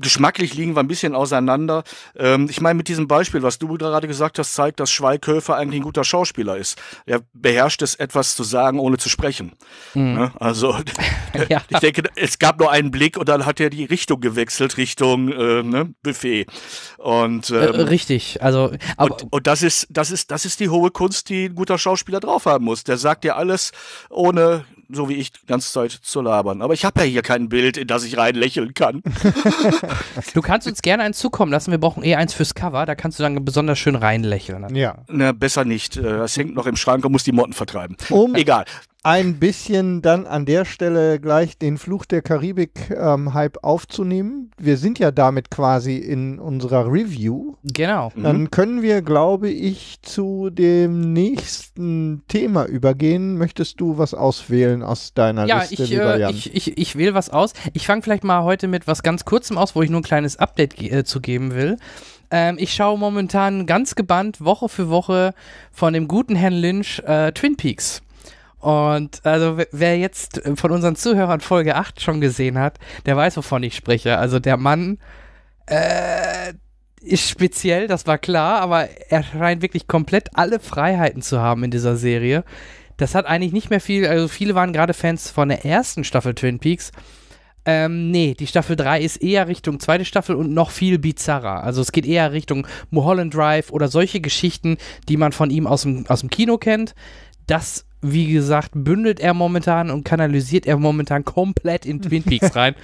geschmacklich liegen wir ein bisschen auseinander. Ähm, ich meine, mit diesem Beispiel, was du gerade gesagt hast, zeigt, dass Schweighöfer eigentlich ein guter Schauspieler ist. Er beherrscht es, etwas zu sagen, ohne zu sprechen. Mhm. Ne? Also, <laughs> äh, ja. ich denke, es gab nur einen Blick und dann hat er die Richtung gewechselt, Richtung äh, ne? Buffet. Und, äh, ähm, richtig, also. Und, und, das, ist, das, ist, das ist die hohe Kunst, die ein guter Schauspieler drauf haben muss. Der sagt dir alles, ohne so wie ich, die ganze Zeit zu labern. Aber ich habe ja hier kein Bild, in das ich rein lächeln kann. <laughs> du kannst uns gerne eins zukommen lassen. Wir brauchen eh eins fürs Cover. Da kannst du dann besonders schön reinlächeln. Ja. Na, besser nicht. Das äh, hängt noch im Schrank und muss die Motten vertreiben. Um, Egal ein bisschen dann an der Stelle gleich den Fluch der Karibik-Hype ähm, aufzunehmen. Wir sind ja damit quasi in unserer Review. Genau. Dann mhm. können wir, glaube ich, zu dem nächsten Thema übergehen. Möchtest du was auswählen aus deiner ja, Liste? Ich, lieber äh, ich, ich, ich wähle was aus. Ich fange vielleicht mal heute mit was ganz Kurzem aus, wo ich nur ein kleines Update ge äh, zu geben will. Ähm, ich schaue momentan ganz gebannt Woche für Woche von dem guten Herrn Lynch äh, Twin Peaks. Und also wer jetzt äh, von unseren Zuhörern Folge 8 schon gesehen hat, der weiß, wovon ich spreche. Also der Mann äh, ist speziell, das war klar, aber er scheint wirklich komplett alle Freiheiten zu haben in dieser Serie. Das hat eigentlich nicht mehr viel, also viele waren gerade Fans von der ersten Staffel Twin Peaks. Ähm, nee, die Staffel 3 ist eher Richtung zweite Staffel und noch viel bizarrer. Also es geht eher Richtung Mulholland Drive oder solche Geschichten, die man von ihm aus dem, aus dem Kino kennt. Das wie gesagt, bündelt er momentan und kanalisiert er momentan komplett in Twin Peaks <laughs> rein.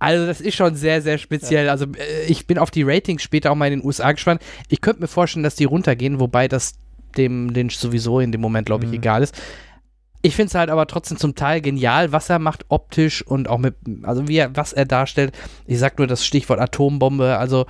Also das ist schon sehr, sehr speziell. Also äh, ich bin auf die Ratings später auch mal in den USA gespannt. Ich könnte mir vorstellen, dass die runtergehen, wobei das dem Lynch sowieso in dem Moment, glaube ich, mhm. egal ist. Ich finde es halt aber trotzdem zum Teil genial, was er macht optisch und auch mit, also wie er, was er darstellt. Ich sag nur das Stichwort Atombombe, also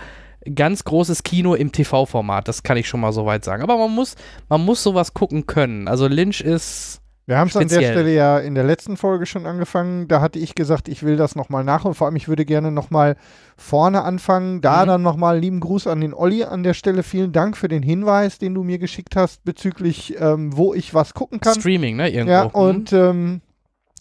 ganz großes Kino im TV-Format, das kann ich schon mal so weit sagen. Aber man muss, man muss sowas gucken können. Also Lynch ist. Wir haben es an der Stelle ja in der letzten Folge schon angefangen. Da hatte ich gesagt, ich will das nochmal nachholen. Vor allem, ich würde gerne nochmal vorne anfangen. Da mhm. dann nochmal lieben Gruß an den Olli an der Stelle. Vielen Dank für den Hinweis, den du mir geschickt hast bezüglich, ähm, wo ich was gucken kann. Streaming, ne? Irgendwo. Ja, mhm. und ähm,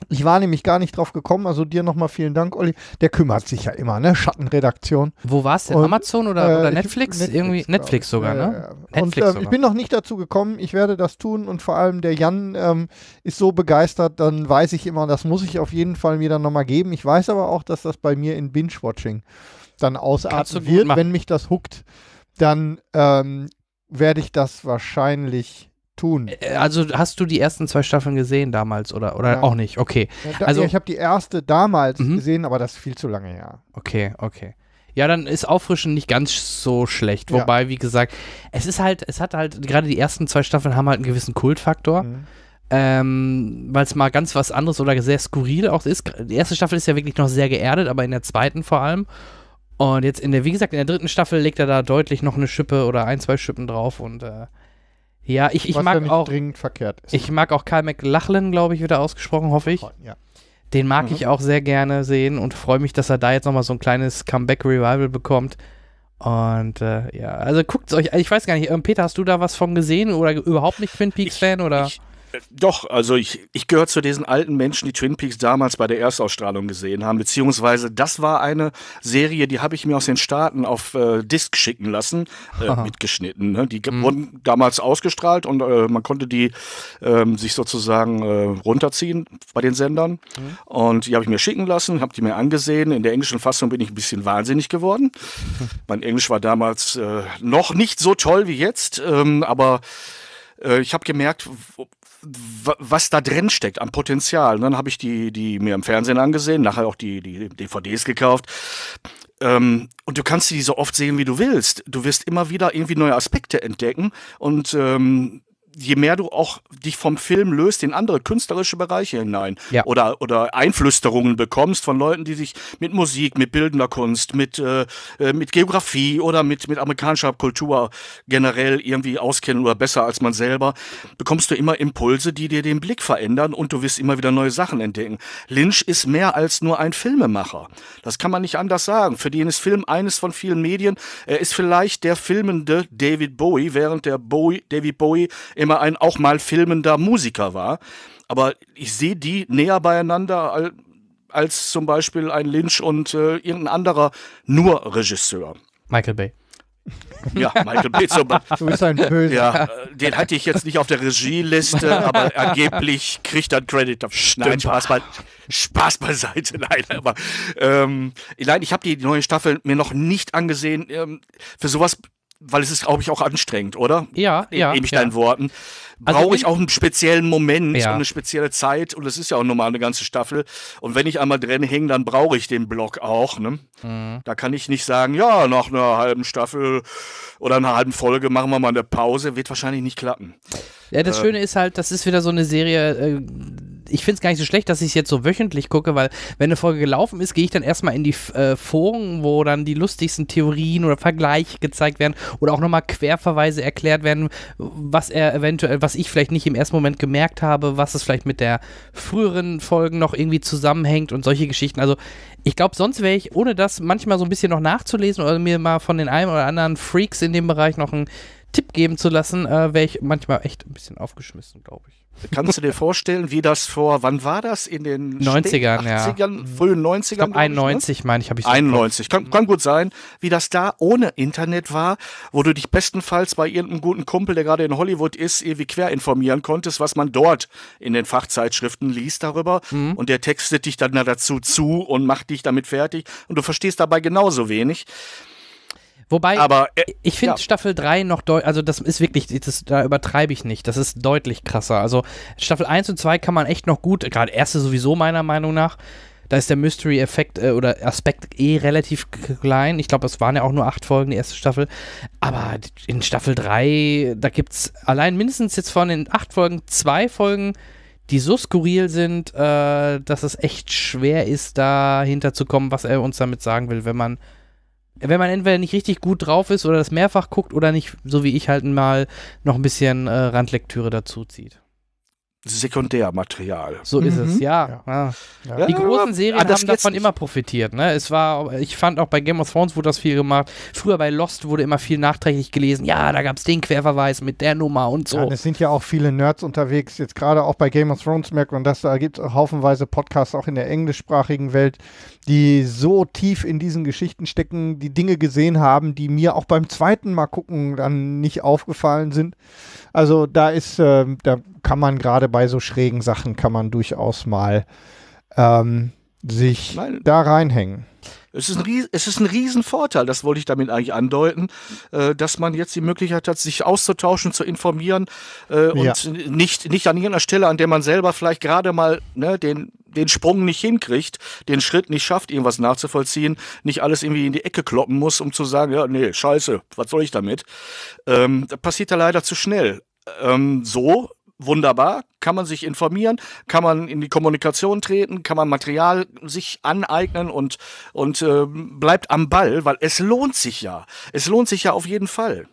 ich war nämlich gar nicht drauf gekommen, also dir nochmal vielen Dank, Olli. Der kümmert sich ja immer, ne? Schattenredaktion. Wo war es denn? Und, Amazon oder, äh, oder Netflix? Netflix? Irgendwie Netflix sogar, ne? Ja, ja. und äh, ich bin noch nicht dazu gekommen, ich werde das tun und vor allem der Jan ähm, ist so begeistert, dann weiß ich immer, das muss ich auf jeden Fall mir dann nochmal geben. Ich weiß aber auch, dass das bei mir in Binge-Watching dann ausarten wird, machen. wenn mich das huckt. Dann ähm, werde ich das wahrscheinlich tun. Äh, also hast du die ersten zwei Staffeln gesehen damals oder, oder ja. auch nicht? Okay. Ja, da, also ich habe die erste damals mhm. gesehen, aber das ist viel zu lange her. Okay, okay. Ja, dann ist Auffrischen nicht ganz so schlecht. Wobei, ja. wie gesagt, es ist halt, es hat halt, gerade die ersten zwei Staffeln haben halt einen gewissen Kultfaktor. Mhm. Ähm, weil es mal ganz was anderes oder sehr skurril auch ist. Die erste Staffel ist ja wirklich noch sehr geerdet, aber in der zweiten vor allem. Und jetzt in der, wie gesagt, in der dritten Staffel legt er da deutlich noch eine Schippe oder ein, zwei Schippen drauf und äh, ja, ich, ich mag ja auch dringend verkehrt ist. Ich mag auch Karl McLachlan, glaube ich, wieder ausgesprochen, hoffe ich. Ja. Den mag mhm. ich auch sehr gerne sehen und freue mich, dass er da jetzt nochmal so ein kleines Comeback-Revival bekommt. Und äh, ja, also guckt euch, ich weiß gar nicht, Peter, hast du da was von gesehen oder überhaupt nicht Twin Peaks-Fan? oder? Ich, doch, also ich, ich gehöre zu diesen alten Menschen, die Twin Peaks damals bei der Erstausstrahlung gesehen haben, beziehungsweise das war eine Serie, die habe ich mir aus den Staaten auf äh, Disc schicken lassen, äh, mitgeschnitten. Ne? Die mhm. wurden damals ausgestrahlt und äh, man konnte die ähm, sich sozusagen äh, runterziehen bei den Sendern. Mhm. Und die habe ich mir schicken lassen, habe die mir angesehen. In der englischen Fassung bin ich ein bisschen wahnsinnig geworden. Mhm. <laughs> mein Englisch war damals äh, noch nicht so toll wie jetzt, ähm, aber äh, ich habe gemerkt, was da drin steckt am Potenzial. Und dann habe ich die, die mir im Fernsehen angesehen, nachher auch die, die DVDs gekauft. Ähm, und du kannst die so oft sehen, wie du willst. Du wirst immer wieder irgendwie neue Aspekte entdecken und ähm, je mehr du auch dich vom Film löst in andere künstlerische Bereiche hinein ja. oder, oder Einflüsterungen bekommst von Leuten, die sich mit Musik, mit bildender Kunst, mit, äh, äh, mit Geografie oder mit, mit amerikanischer Kultur generell irgendwie auskennen oder besser als man selber, bekommst du immer Impulse, die dir den Blick verändern und du wirst immer wieder neue Sachen entdecken. Lynch ist mehr als nur ein Filmemacher. Das kann man nicht anders sagen. Für den ist Film eines von vielen Medien. Er ist vielleicht der filmende David Bowie, während der Bowie, David Bowie im nehme ein, auch mal filmender Musiker war. Aber ich sehe die näher beieinander als zum Beispiel ein Lynch und äh, irgendein anderer nur Regisseur. Michael Bay. <laughs> Ja, Michael Bay zum Beispiel. Du bist ein Böser. Ja, äh, den hatte ich jetzt nicht auf der Regieliste, <laughs> aber angeblich kriegt er Credit auf Nein, Spaß, be Spaß beiseite. <laughs> Nein, aber ähm, nein, ich habe die neue Staffel mir noch nicht angesehen. Ähm, für sowas weil es ist, glaube ich, auch anstrengend, oder? Ja, e-, ja. Nehme ich ja. deinen Worten. Also brauche also, ich auch einen speziellen Moment ja. und eine spezielle Zeit und es ist ja auch normal eine ganze Staffel. Und wenn ich einmal drin hänge, dann brauche ich den Block auch. Ne? Mhm. Da kann ich nicht sagen, ja, nach einer halben Staffel oder einer halben Folge machen wir mal eine Pause. Wird wahrscheinlich nicht klappen. Ja, das äh, Schöne ist halt, das ist wieder so eine Serie. Äh, ich finde es gar nicht so schlecht, dass ich es jetzt so wöchentlich gucke, weil wenn eine Folge gelaufen ist, gehe ich dann erstmal in die äh, Foren, wo dann die lustigsten Theorien oder Vergleiche gezeigt werden oder auch nochmal Querverweise erklärt werden, was er eventuell, was ich vielleicht nicht im ersten Moment gemerkt habe, was es vielleicht mit der früheren Folgen noch irgendwie zusammenhängt und solche Geschichten. Also ich glaube, sonst wäre ich, ohne das manchmal so ein bisschen noch nachzulesen oder mir mal von den einen oder anderen Freaks in dem Bereich noch ein Tipp geben zu lassen, äh, wäre ich manchmal echt ein bisschen aufgeschmissen, glaube ich. Kannst du dir <laughs> vorstellen, wie das vor, wann war das? In den 90ern, 80ern, ja. frühen 90ern? Ich glaub, 91, ne? meine ich, habe ich. So 91, kann, kann, gut sein, wie das da ohne Internet war, wo du dich bestenfalls bei irgendeinem guten Kumpel, der gerade in Hollywood ist, irgendwie quer informieren konntest, was man dort in den Fachzeitschriften liest darüber. Mhm. Und der textet dich dann dazu zu und macht dich damit fertig. Und du verstehst dabei genauso wenig. Wobei, aber, äh, ich finde ja. Staffel 3 noch deutlich, also das ist wirklich, das, da übertreibe ich nicht, das ist deutlich krasser. Also Staffel 1 und 2 kann man echt noch gut, gerade erste sowieso meiner Meinung nach, da ist der Mystery-Effekt äh, oder Aspekt eh relativ klein. Ich glaube, es waren ja auch nur acht Folgen, die erste Staffel. Aber in Staffel 3, da gibt es allein mindestens jetzt von den acht Folgen zwei Folgen, die so skurril sind, äh, dass es echt schwer ist, da hinterzukommen, was er uns damit sagen will, wenn man wenn man entweder nicht richtig gut drauf ist oder das mehrfach guckt oder nicht, so wie ich halt mal, noch ein bisschen äh, Randlektüre dazu zieht. Sekundärmaterial. So mhm. ist es, mhm. ja. ja. ja. Die großen ah, Serien ja, haben davon immer profitiert. Ne? Es war, ich fand auch bei Game of Thrones wurde das viel gemacht. Früher bei Lost wurde immer viel nachträglich gelesen. Ja, da gab es den Querverweis mit der Nummer und so. es sind ja auch viele Nerds unterwegs. Jetzt gerade auch bei Game of Thrones merkt man das. Da gibt es haufenweise Podcasts auch in der englischsprachigen Welt, die so tief in diesen Geschichten stecken, die Dinge gesehen haben, die mir auch beim zweiten Mal gucken dann nicht aufgefallen sind. Also da ist, äh, da kann man gerade bei so schrägen Sachen kann man durchaus mal ähm, sich Nein. da reinhängen. Es ist, ein Ries es ist ein Riesenvorteil, das wollte ich damit eigentlich andeuten, äh, dass man jetzt die Möglichkeit hat, sich auszutauschen, zu informieren äh, und ja. nicht, nicht an irgendeiner Stelle, an der man selber vielleicht gerade mal ne, den den Sprung nicht hinkriegt, den Schritt nicht schafft, irgendwas nachzuvollziehen, nicht alles irgendwie in die Ecke kloppen muss, um zu sagen, ja, nee, scheiße, was soll ich damit? Ähm, das passiert da leider zu schnell. Ähm, so wunderbar, kann man sich informieren, kann man in die Kommunikation treten, kann man Material sich aneignen und, und äh, bleibt am Ball, weil es lohnt sich ja. Es lohnt sich ja auf jeden Fall.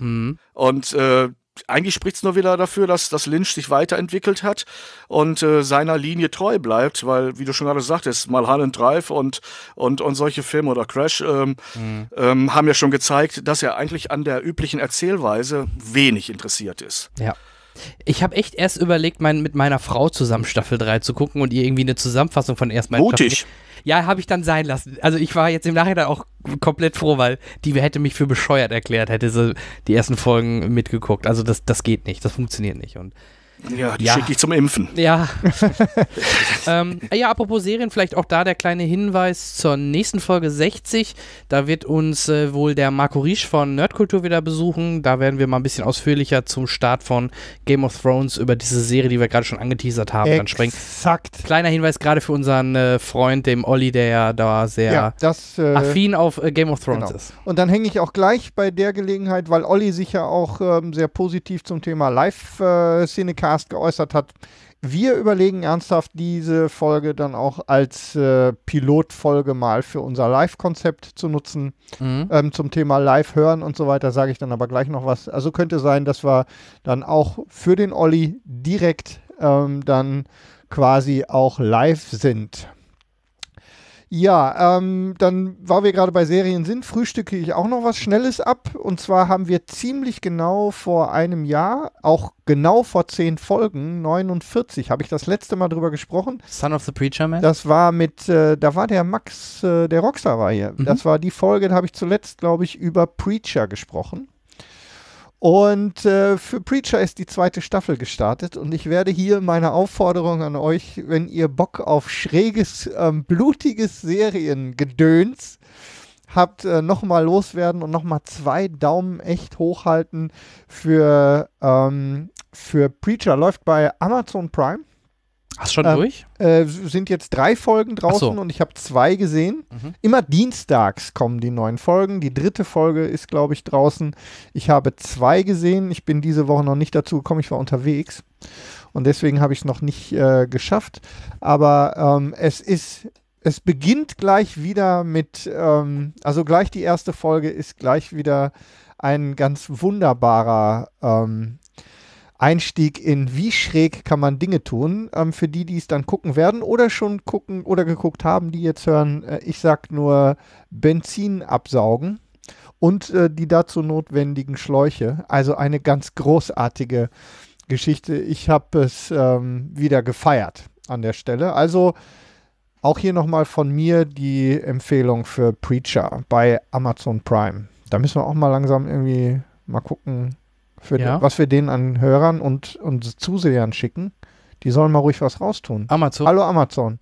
Mhm. Und äh, eigentlich spricht es nur wieder dafür, dass, dass Lynch sich weiterentwickelt hat und äh, seiner Linie treu bleibt, weil, wie du schon gerade sagtest, Mulholland Drive und, und, und solche Filme oder Crash ähm, mhm. ähm, haben ja schon gezeigt, dass er eigentlich an der üblichen Erzählweise wenig interessiert ist. Ja. Ich habe echt erst überlegt, mein, mit meiner Frau zusammen Staffel 3 zu gucken und ihr irgendwie eine Zusammenfassung von erstmal. Mutig. Staffel ja, habe ich dann sein lassen. Also ich war jetzt im Nachhinein auch komplett froh, weil die hätte mich für bescheuert erklärt, hätte sie die ersten Folgen mitgeguckt. Also das, das geht nicht, das funktioniert nicht. Und ja, die ja. schicke ich zum Impfen. Ja. <laughs> ähm, ja, apropos Serien, vielleicht auch da der kleine Hinweis zur nächsten Folge 60. Da wird uns äh, wohl der Marco Riesch von Nerdkultur wieder besuchen. Da werden wir mal ein bisschen ausführlicher zum Start von Game of Thrones über diese Serie, die wir gerade schon angeteasert haben, Exakt. dann sprechen. Exakt. Kleiner Hinweis gerade für unseren äh, Freund, dem Olli, der ja da sehr ja, das, äh, affin auf äh, Game of Thrones genau. ist. Und dann hänge ich auch gleich bei der Gelegenheit, weil Olli sich ja auch ähm, sehr positiv zum Thema Live-Szene äh, Cast geäußert hat. Wir überlegen ernsthaft, diese Folge dann auch als äh, Pilotfolge mal für unser Live-Konzept zu nutzen. Mhm. Ähm, zum Thema Live hören und so weiter sage ich dann aber gleich noch was. Also könnte sein, dass wir dann auch für den Olli direkt ähm, dann quasi auch live sind. Ja, ähm, dann, weil wir gerade bei Serien sind, frühstücke ich auch noch was Schnelles ab. Und zwar haben wir ziemlich genau vor einem Jahr, auch genau vor zehn Folgen, 49, habe ich das letzte Mal drüber gesprochen. Son of the Preacher Man? Das war mit, äh, da war der Max, äh, der Rockstar war hier. Mhm. Das war die Folge, da habe ich zuletzt, glaube ich, über Preacher gesprochen. Und äh, für Preacher ist die zweite Staffel gestartet und ich werde hier meine Aufforderung an euch, wenn ihr Bock auf schräges, ähm, blutiges Seriengedöns habt, äh, nochmal loswerden und nochmal zwei Daumen echt hochhalten für, ähm, für Preacher. Läuft bei Amazon Prime Hast schon äh, durch? Äh, sind jetzt drei Folgen draußen so. und ich habe zwei gesehen. Mhm. Immer dienstags kommen die neuen Folgen. Die dritte Folge ist, glaube ich, draußen. Ich habe zwei gesehen. Ich bin diese Woche noch nicht dazu gekommen. Ich war unterwegs. Und deswegen habe ich es noch nicht äh, geschafft. Aber ähm, es ist es beginnt gleich wieder mit, ähm, also gleich die erste Folge ist gleich wieder ein ganz wunderbarer ähm, Einstieg in Wie schräg kann man Dinge tun, ähm, für die, die es dann gucken werden oder schon gucken oder geguckt haben, die jetzt hören, äh, ich sag nur Benzin absaugen und äh, die dazu notwendigen Schläuche. Also eine ganz großartige Geschichte. Ich habe es ähm, wieder gefeiert an der Stelle. Also auch hier nochmal von mir die Empfehlung für Preacher bei Amazon Prime. Da müssen wir auch mal langsam irgendwie mal gucken, für ja. den, was wir denen an Hörern und, und Zusehern schicken. Die sollen mal ruhig was raustun. Amazon. Hallo Amazon.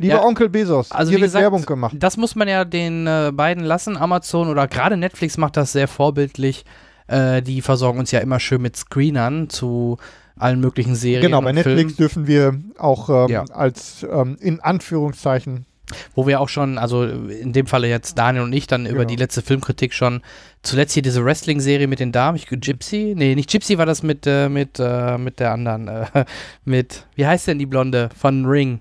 Lieber ja, Onkel Bezos, also hier wird gesagt, Werbung gemacht. Das muss man ja den äh, beiden lassen. Amazon oder gerade Netflix macht das sehr vorbildlich. Äh, die versorgen uns ja immer schön mit Screenern zu allen möglichen Serien. Genau, bei Netflix Filmen. dürfen wir auch ähm, ja. als ähm, in Anführungszeichen wo wir auch schon, also in dem Falle jetzt Daniel und ich, dann über genau. die letzte Filmkritik schon, zuletzt hier diese Wrestling-Serie mit den Damen, ich, Gypsy, nee, nicht Gypsy war das mit, äh, mit, äh, mit der anderen, äh, <laughs> mit, wie heißt denn die Blonde von Ring?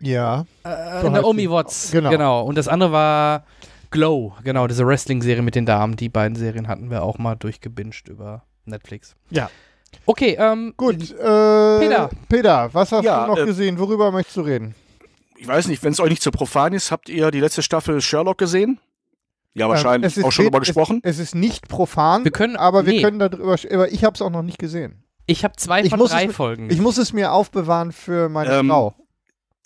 Ja. Äh, so Naomi Watts, genau. genau. Und das andere war Glow, genau, diese Wrestling-Serie mit den Damen, die beiden Serien hatten wir auch mal durchgebinscht über Netflix. Ja. Okay, ähm. Gut, äh, Peter. Peter, was hast ja, du noch äh, gesehen? Worüber möchtest du reden? ich weiß nicht, wenn es euch nicht zu so profan ist, habt ihr die letzte Staffel Sherlock gesehen? Ja, ähm, wahrscheinlich. Ähm, auch schon drüber gesprochen. Es, es, ist nicht profan, wir können, aber nee. wir können darüber. Aber ich habe es auch noch nicht gesehen. Ich habe zwei von drei es, Folgen. Ich muss es mir aufbewahren für meine ähm, Frau.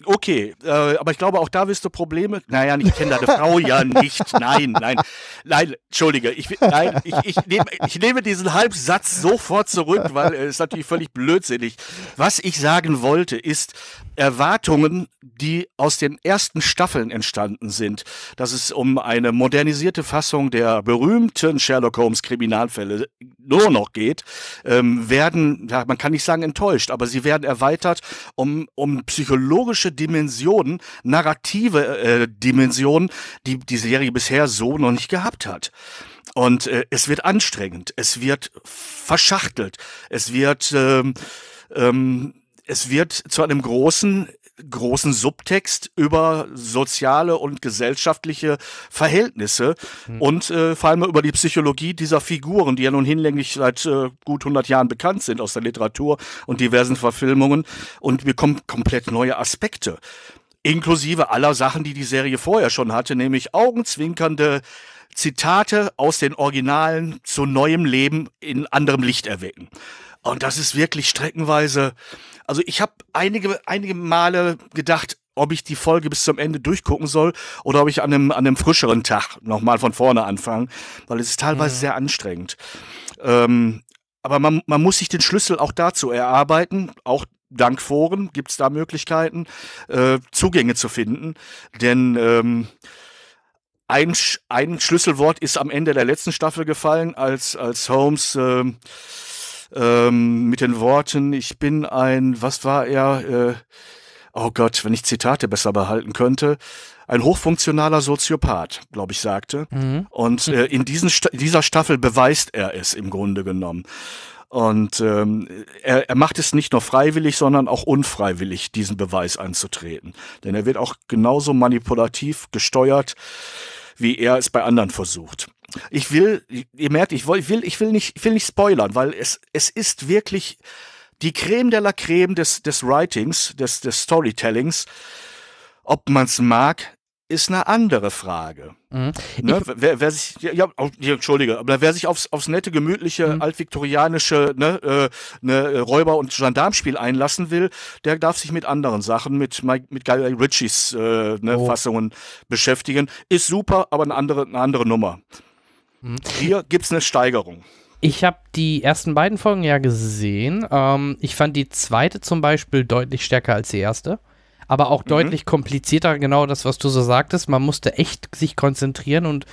Okay, äh, aber ich glaube, auch da wirst du Probleme. Naja, ich kenne deine Frau ja <laughs> nicht. Nein, nein, nein, Entschuldige. Ich, nein, ich, ich, nehm, ich nehme diesen Halbsatz sofort zurück, weil es äh, ist natürlich völlig blödsinnig. Was ich sagen wollte, ist, Erwartungen, die aus den ersten Staffeln entstanden sind, dass es um eine modernisierte Fassung der berühmten Sherlock Holmes Kriminalfälle nur noch geht, ähm, werden, ja, man kann nicht sagen enttäuscht, aber sie werden erweitert um, um psychologische Dimensionen, narrative äh, Dimensionen, die die Serie bisher so noch nicht gehabt hat. Und äh, es wird anstrengend, es wird verschachtelt, es wird ähm, ähm, es wird zu einem großen großen Subtext über soziale und gesellschaftliche Verhältnisse mhm. und äh, vor allem über die Psychologie dieser Figuren, die ja nun hinlänglich seit äh, gut 100 Jahren bekannt sind aus der Literatur und diversen Verfilmungen und bekommen komplett neue Aspekte. Inklusive aller Sachen, die die Serie vorher schon hatte, nämlich augenzwinkernde Zitate aus den Originalen zu neuem Leben in anderem Licht erwecken. Und das ist wirklich streckenweise, also ich habe einige, einige Male gedacht, ob ich die Folge bis zum Ende durchgucken soll oder ob ich an einem, an einem frischeren Tag nochmal von vorne anfange, weil es ist teilweise ja. sehr anstrengend. Ähm, aber man, man muss sich den Schlüssel auch dazu erarbeiten, auch dank Foren gibt es da Möglichkeiten, äh, Zugänge zu finden. Denn ähm, ein, Sch ein Schlüsselwort ist am Ende der letzten Staffel gefallen, als, als Holmes äh, ähm, mit den Worten, ich bin ein, was war er? Äh, oh Gott, wenn ich Zitate besser behalten könnte, ein hochfunktionaler Soziopath, glaube ich, sagte. Mhm. Und äh, in diesen Sta dieser Staffel beweist er es im Grunde genommen. Und ähm, er, er macht es nicht nur freiwillig, sondern auch unfreiwillig, diesen Beweis anzutreten. Denn er wird auch genauso manipulativ gesteuert, wie er es bei anderen versucht ich will, ihr merkt, ich will, ich will, nicht, ich will nicht spoilern, weil es, es ist wirklich die Creme de la Creme des, des Writings, des, des Storytellings. Ob man es mag, ist eine andere Frage. Mhm. Ne? Wer, wer, sich, ja, ja, oh, entschuldige, aber wer sich aufs, aufs nette, gemütliche, mhm. altviktorianische ne, äh, ne Räuber- und Gendarmspiel einlassen will, der darf sich mit anderen Sachen, mit, mit Guy Ritchies äh, ne, oh. Fassungen beschäftigen. Ist super, aber eine andere, eine andere Nummer. Mhm. Hier gibt es eine Steigerung. Ich habe die ersten beiden Folgen ja gesehen. Ähm, ich fand die zweite zum Beispiel deutlich stärker als die erste. Aber auch mhm. deutlich komplizierter, genau das, was du so sagtest. Man musste echt sich konzentrieren und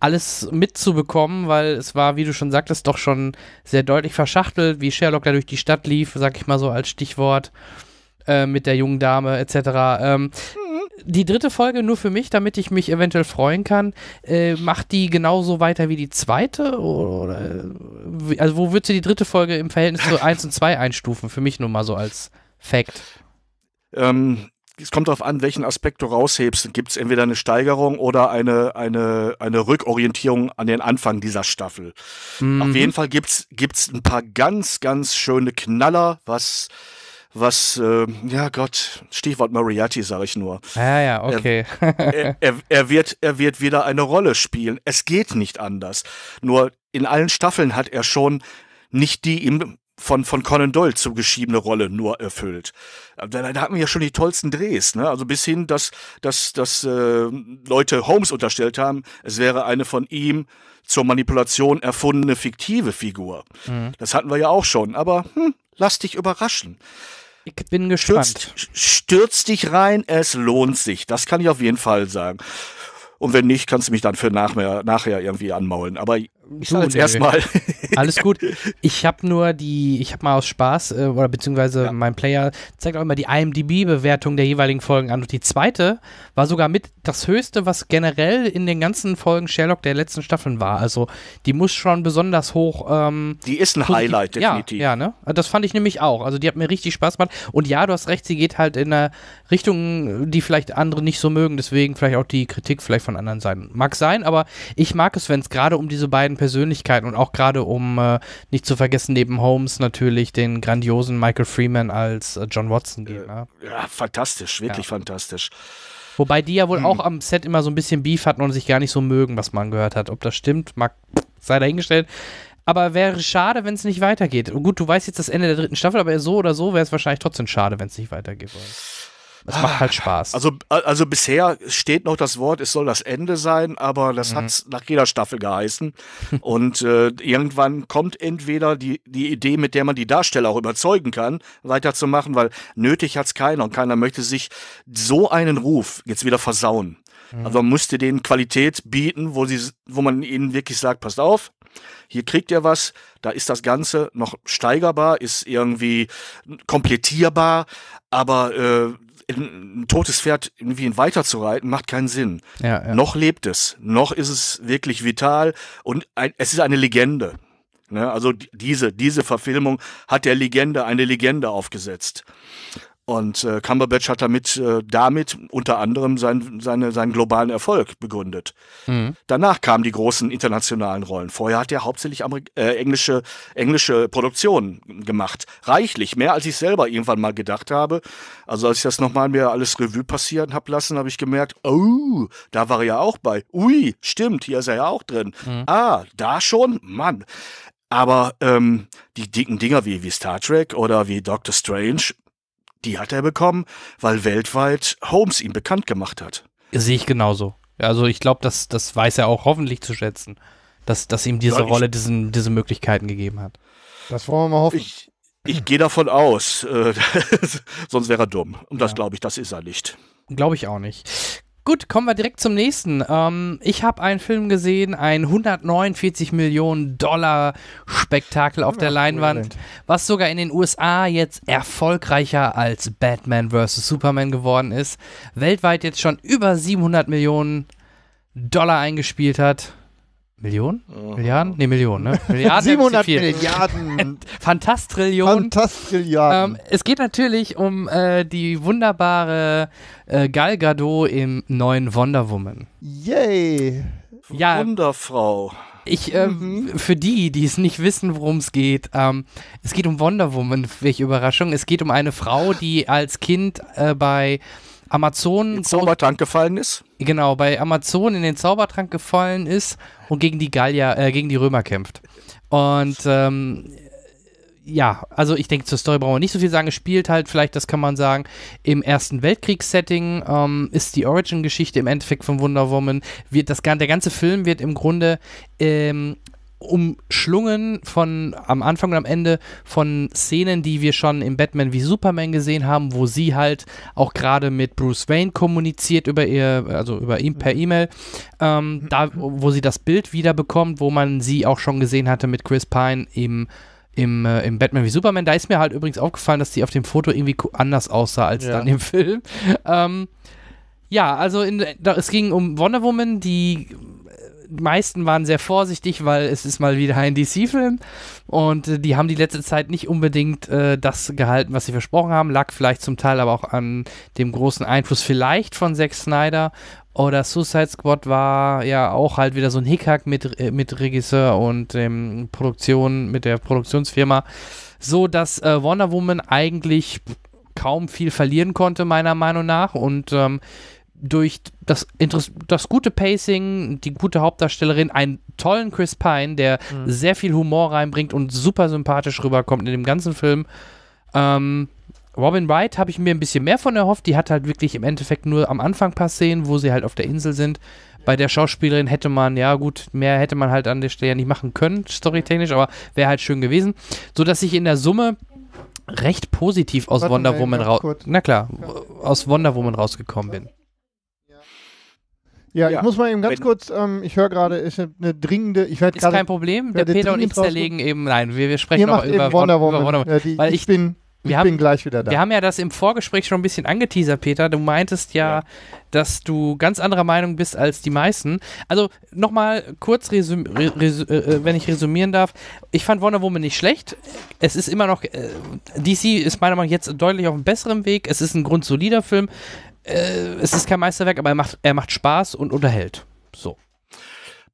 alles mitzubekommen, weil es war, wie du schon sagtest, doch schon sehr deutlich verschachtelt, wie Sherlock da durch die Stadt lief, sag ich mal so als Stichwort, äh, mit der jungen Dame etc. Ähm, hm die dritte Folge nur für mich, damit ich mich eventuell freuen kann. Äh, macht die genauso weiter wie die zweite? Oder, äh, also, wo würdest du die dritte Folge im Verhältnis zu 1 und 2 einstufen? Für mich nur mal so als Fact. Ähm, es kommt darauf an, welchen Aspekt du raushebst. Gibt es entweder eine Steigerung oder eine, eine, eine Rückorientierung an den Anfang dieser Staffel. Mhm. Auf jeden Fall gibt es ein paar ganz, ganz schöne Knaller, was was, äh, ja Gott, Stichwort Moriarty sage ich nur. Ah, ja, ja, okay. er, er, er, wird, er wird wieder eine Rolle spielen. Es geht nicht anders. Nur in allen Staffeln hat er schon nicht die ihm von, von Conan Doyle zugeschriebene Rolle nur erfüllt. Äh, da, da hatten wir ja schon die tollsten Drehs, ne? Also bis hin, dass, dass, dass äh, Leute Holmes unterstellt haben, es wäre eine von ihm zur Manipulation erfundene fiktive Figur. Mhm. Das hatten wir ja auch schon, aber hm, lass dich überraschen. Ich bin gespannt. Stürzt, stürzt dich rein, es lohnt sich. Das kann ich auf jeden Fall sagen. Und wenn nicht, kannst du mich dann für nachher, nachher irgendwie anmaulen. Aber ich du, erstmal. <laughs> Alles gut. Ich habe nur die, ich habe mal aus Spaß, äh, oder beziehungsweise ja. mein Player zeigt auch immer die IMDb-Bewertung der jeweiligen Folgen an. Und die zweite war sogar mit das höchste, was generell in den ganzen Folgen Sherlock der letzten Staffeln war. Also die muss schon besonders hoch. Ähm, die ist ein Highlight, definitiv. Ja, ja, ne? Das fand ich nämlich auch. Also die hat mir richtig Spaß gemacht. Und ja, du hast recht, sie geht halt in eine Richtung, die vielleicht andere nicht so mögen. Deswegen vielleicht auch die Kritik vielleicht von anderen Seiten. Mag sein, aber ich mag es, wenn es gerade um diese beiden Persönlichkeiten und auch gerade um äh, nicht zu vergessen, neben Holmes natürlich den grandiosen Michael Freeman als äh, John Watson gehen. Ne? Äh, ja, fantastisch, wirklich ja. fantastisch. Wobei die ja wohl hm. auch am Set immer so ein bisschen Beef hatten und sich gar nicht so mögen, was man gehört hat. Ob das stimmt, mag, sei dahingestellt. Aber wäre schade, wenn es nicht weitergeht. Und gut, du weißt jetzt das Ende der dritten Staffel, aber so oder so wäre es wahrscheinlich trotzdem schade, wenn es nicht weitergeht. Oder? Das macht halt Spaß. Also, also bisher steht noch das Wort, es soll das Ende sein, aber das mhm. hat's nach jeder Staffel geheißen. <laughs> Und äh, irgendwann kommt entweder die, die Idee, mit der man die Darsteller auch überzeugen kann, weiterzumachen, weil nötig hat's keiner und keiner möchte sich so einen Ruf jetzt wieder versauen. Mhm. Also man musste denen Qualität bieten, wo, sie, wo man ihnen wirklich sagt, passt auf, hier kriegt ihr was, da ist das Ganze noch steigerbar, ist irgendwie komplettierbar, aber äh, ein totes Pferd irgendwie weiterzureiten, macht keinen Sinn. Ja, ja. Noch lebt es, noch ist es wirklich vital und ein, es ist eine Legende. Ne? Also diese, diese Verfilmung hat der Legende eine Legende aufgesetzt. Und äh, Cumberbatch hat damit, äh, damit unter anderem sein, seine, seinen globalen Erfolg begründet. Mhm. Danach kamen die großen internationalen Rollen. Vorher hat er hauptsächlich Ameri äh, englische, englische Produktionen gemacht. Reichlich, mehr als ich selber irgendwann mal gedacht habe. Also als ich das nochmal mir alles Revue passieren habe lassen, habe ich gemerkt, oh, da war er ja auch bei. Ui, stimmt, hier ist er ja auch drin. Mhm. Ah, da schon? Mann. Aber ähm, die dicken Dinger wie, wie Star Trek oder wie Doctor Strange, die hat er bekommen, weil weltweit Holmes ihn bekannt gemacht hat. Sehe ich genauso. Also ich glaube, das, das weiß er auch hoffentlich zu schätzen, dass, dass ihm diese Nein, Rolle diesen, diese Möglichkeiten gegeben hat. Das wollen wir mal hoffen. Ich, ich gehe davon aus, äh, <laughs> sonst wäre er dumm. Und ja. das glaube ich, das ist er nicht. Glaube ich auch nicht. Gut, kommen wir direkt zum nächsten. Ähm, ich habe einen Film gesehen, ein 149 Millionen Dollar Spektakel auf ja, der Leinwand, was sogar in den USA jetzt erfolgreicher als Batman vs. Superman geworden ist. Weltweit jetzt schon über 700 Millionen Dollar eingespielt hat. Millionen? Oh. Milliarden? Nee, Millionen, ne? <laughs> Milliarden 700 Milliarden. <laughs> Fantastrillionen. Fantastrillionen. Ähm, es geht natürlich um äh, die wunderbare äh, Gal Gadot im neuen Wonder Woman. Yay. Ja, Wunderfrau. Ich, äh, mhm. für die, die es nicht wissen, worum es geht, ähm, es geht um Wonder Woman, welche Überraschung. Es geht um eine Frau, die als Kind äh, bei Amazon. Zaubertank gefallen ist genau, bei Amazon in den Zaubertrank gefallen ist und gegen die Gallier, äh, gegen die Römer kämpft. Und ähm, ja, also ich denke, zur Story brauchen wir nicht so viel sagen. Es spielt halt, vielleicht, das kann man sagen, im Ersten Weltkriegssetting ähm, ist die Origin-Geschichte im Endeffekt von Wonder Woman. Wird das, der ganze Film wird im Grunde ähm, umschlungen von am Anfang und am Ende von Szenen, die wir schon im Batman wie Superman gesehen haben, wo sie halt auch gerade mit Bruce Wayne kommuniziert über ihr, also über ihn per mhm. E-Mail, ähm, mhm. da, wo sie das Bild wieder bekommt, wo man sie auch schon gesehen hatte mit Chris Pine im im, äh, im Batman wie Superman. Da ist mir halt übrigens aufgefallen, dass die auf dem Foto irgendwie anders aussah als ja. dann im Film. Ähm, ja, also in, da, es ging um Wonder Woman, die meisten waren sehr vorsichtig, weil es ist mal wieder ein DC-Film und äh, die haben die letzte Zeit nicht unbedingt äh, das gehalten, was sie versprochen haben. Lag vielleicht zum Teil aber auch an dem großen Einfluss vielleicht von Zack Snyder oder Suicide Squad war ja auch halt wieder so ein Hickhack mit, äh, mit Regisseur und ähm, Produktion, mit der Produktionsfirma. So dass äh, Wonder Woman eigentlich kaum viel verlieren konnte, meiner Meinung nach. Und ähm, durch das, das gute Pacing, die gute Hauptdarstellerin, einen tollen Chris Pine, der mhm. sehr viel Humor reinbringt und super sympathisch rüberkommt in dem ganzen Film. Ähm, Robin Wright habe ich mir ein bisschen mehr von erhofft. Die hat halt wirklich im Endeffekt nur am Anfang ein paar Szenen, wo sie halt auf der Insel sind. Bei der Schauspielerin hätte man, ja gut, mehr hätte man halt an der Stelle ja nicht machen können, storytechnisch, aber wäre halt schön gewesen. So dass ich in der Summe recht positiv aus Warte, Wonder Woman raus. Na klar, aus Wonder Woman rausgekommen bin. Ja, ja, ich muss mal eben ganz Wenn, kurz, ähm, ich höre gerade, ist eine dringende, ich werde gerade... Ist kein Problem, der Peter und ich zerlegen eben, nein, wir, wir sprechen auch über Wonder Woman. Wonder Woman. Ja, die, weil ich, ich bin... Wir ich haben, gleich wieder da. Wir haben ja das im Vorgespräch schon ein bisschen angeteasert, Peter. Du meintest ja, ja. dass du ganz anderer Meinung bist als die meisten. Also nochmal kurz, resüm, resü, äh, äh, wenn ich resümieren darf. Ich fand Wonder Woman nicht schlecht. Es ist immer noch, äh, DC ist meiner Meinung nach jetzt deutlich auf einem besseren Weg. Es ist ein grundsolider Film äh, es ist kein Meisterwerk, aber er macht, er macht Spaß und unterhält. So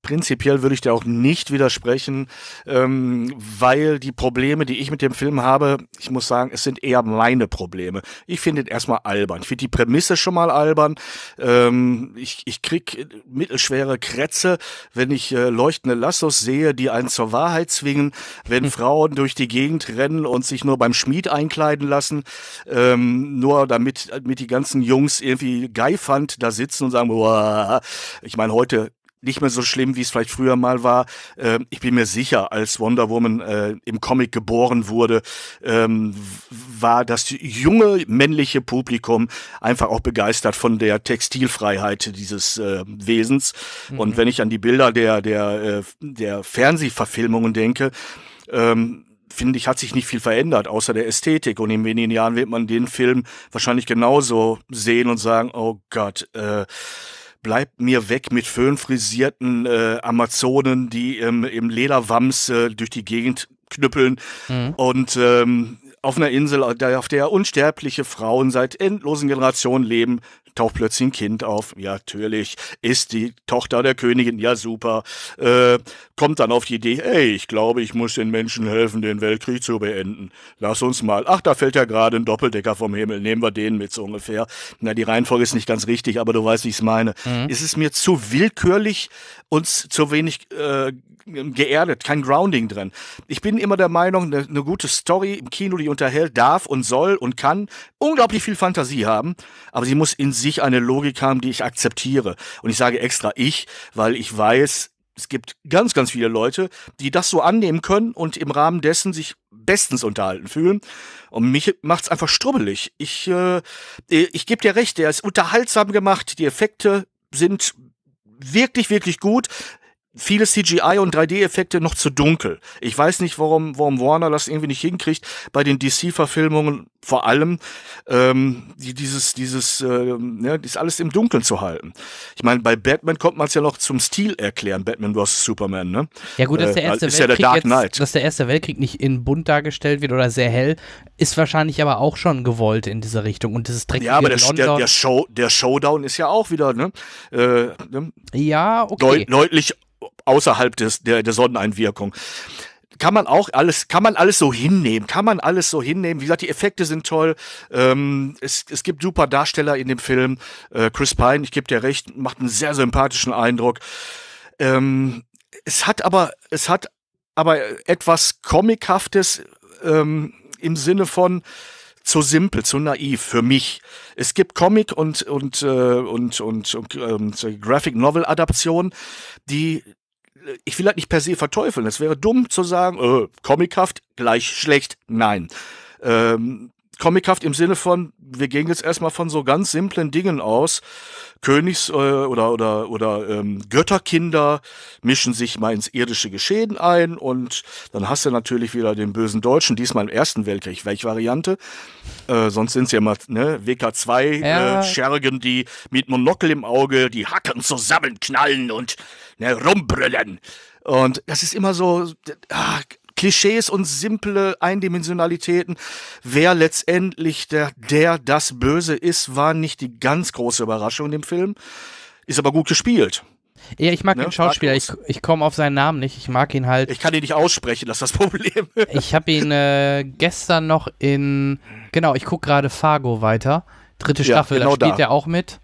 prinzipiell würde ich dir auch nicht widersprechen, ähm, weil die Probleme, die ich mit dem Film habe, ich muss sagen, es sind eher meine Probleme. Ich finde ihn erstmal albern. Ich finde die Prämisse schon mal albern. Ähm, ich, ich krieg mittelschwere Krätze, wenn ich äh, leuchtende Lassos sehe, die einen zur Wahrheit zwingen, wenn <laughs> Frauen durch die Gegend rennen und sich nur beim Schmied einkleiden lassen, ähm, nur damit, damit äh, die ganzen Jungs irgendwie geifand da sitzen und sagen, Wah! ich meine, heute nicht mehr so schlimm, wie es vielleicht früher mal war. Ähm, ich bin mir sicher, als Wonder Woman äh, im Comic geboren wurde, ähm, war das junge männliche Publikum einfach auch begeistert von der Textilfreiheit dieses äh, Wesens. Mhm. Und wenn ich an die Bilder der, der, äh, der Fernsehverfilmungen denke, ähm, finde ich, hat sich nicht viel verändert, außer der Ästhetik. Und in wenigen Jahren wird man den Film wahrscheinlich genauso sehen und sagen, oh Gott, äh, bleibt mir weg mit föhnfrisierten äh, Amazonen, die ähm, im Lederwams äh, durch die Gegend knüppeln mhm. und ähm, auf einer Insel, auf der unsterbliche Frauen seit endlosen Generationen leben, taucht plötzlich ein Kind auf. Ja, natürlich ist die Tochter der Königin. Ja, super. Äh, kommt dann auf die Idee, hey, ich glaube, ich muss den Menschen helfen, den Weltkrieg zu beenden. Lass uns mal. Ach, da fällt ja gerade ein Doppeldecker vom Himmel. Nehmen wir den mit so ungefähr. Na, die Reihenfolge ist nicht ganz richtig, aber du weißt, wie ich es meine. Mhm. Es mir zu willkürlich und zu wenig äh, geerdet, kein Grounding drin. Ich bin immer der Meinung, eine ne gute Story im Kino, die unterhält, darf und soll und kann, unglaublich viel Fantasie haben, aber sie muss in sich eine Logik haben, die ich akzeptiere. Und ich sage extra ich, weil ich weiß, es gibt ganz, ganz viele Leute, die das so annehmen können und im Rahmen dessen sich bestens unterhalten fühlen. Und mich macht's einfach strubbelig. Ich, äh, ich gebe dir recht, der ist unterhaltsam gemacht, die Effekte sind wirklich, wirklich gut viele CGI und 3D-Effekte noch zu dunkel. Ich weiß nicht, warum, warum Warner das irgendwie nicht hinkriegt. Bei den DC-Verfilmungen vor allem ähm, die, dieses, dieses, äh, ja, das alles im Dunkeln zu halten. Ich meine, bei Batman kommt man es ja noch zum Stil erklären, Batman vs. Superman, ne? Ja gut, dass äh, der Erste, äh, Weltkrieg, ja der Dark jetzt, dass der Erste Weltkrieg nicht in bunt dargestellt wird oder sehr hell, ist wahrscheinlich aber auch schon gewollt in dieser Richtung. Und das ist direkt Ja, aber der, der, der, Show, der Showdown ist ja auch wieder, ne? Äh, ne? Ja, okay. Deut, deutlich, außerhalb des, der, der Sonneneinwirkung kann man auch alles, kann man alles so hinnehmen, kann man alles so hinnehmen. Wie gesagt, die Effekte sind toll. Ähm, es, es gibt super Darsteller in dem Film. Äh, Chris Pine, ich gebe dir recht, macht einen sehr sympathischen Eindruck. Ähm, es hat aber, es hat aber etwas Comichaftes ähm, im Sinne von, zu simpel, zu naiv für mich. Es gibt Comic und und äh, und und, und, äh, Graphic Novel Adaptionen, die äh, ich will halt nicht per se verteufeln. Es wäre dumm zu sagen, äh, comichaft gleich schlecht. Nein. Ähm, comichaft im Sinne von, wir gehen jetzt erstmal von so ganz simplen Dingen aus. Königs äh, oder oder oder ähm, Götterkinder mischen sich mal ins irdische Geschehen ein und dann hast du natürlich wieder den bösen Deutschen, diesmal im Ersten Weltkrieg, welche Variante? Äh, sonst sind es ja immer ne, WK2 äh, ja. äh, Schergen, die mit Monokel im Auge die Hacken zusammenknallen und ne, rumbrüllen. Und das ist immer so, ach, Klischees und simple Eindimensionalitäten. Wer letztendlich der, der das Böse ist, war nicht die ganz große Überraschung im Film. Ist aber gut gespielt. Ja, ich mag ne? den Schauspieler. Ich, ich komme auf seinen Namen nicht. Ich mag ihn halt. Ich kann ihn nicht aussprechen, das ist das Problem. <laughs> ich habe ihn äh, gestern noch in. Genau, ich gucke gerade Fargo weiter. Dritte Staffel, ja, genau da spielt da. er auch mit.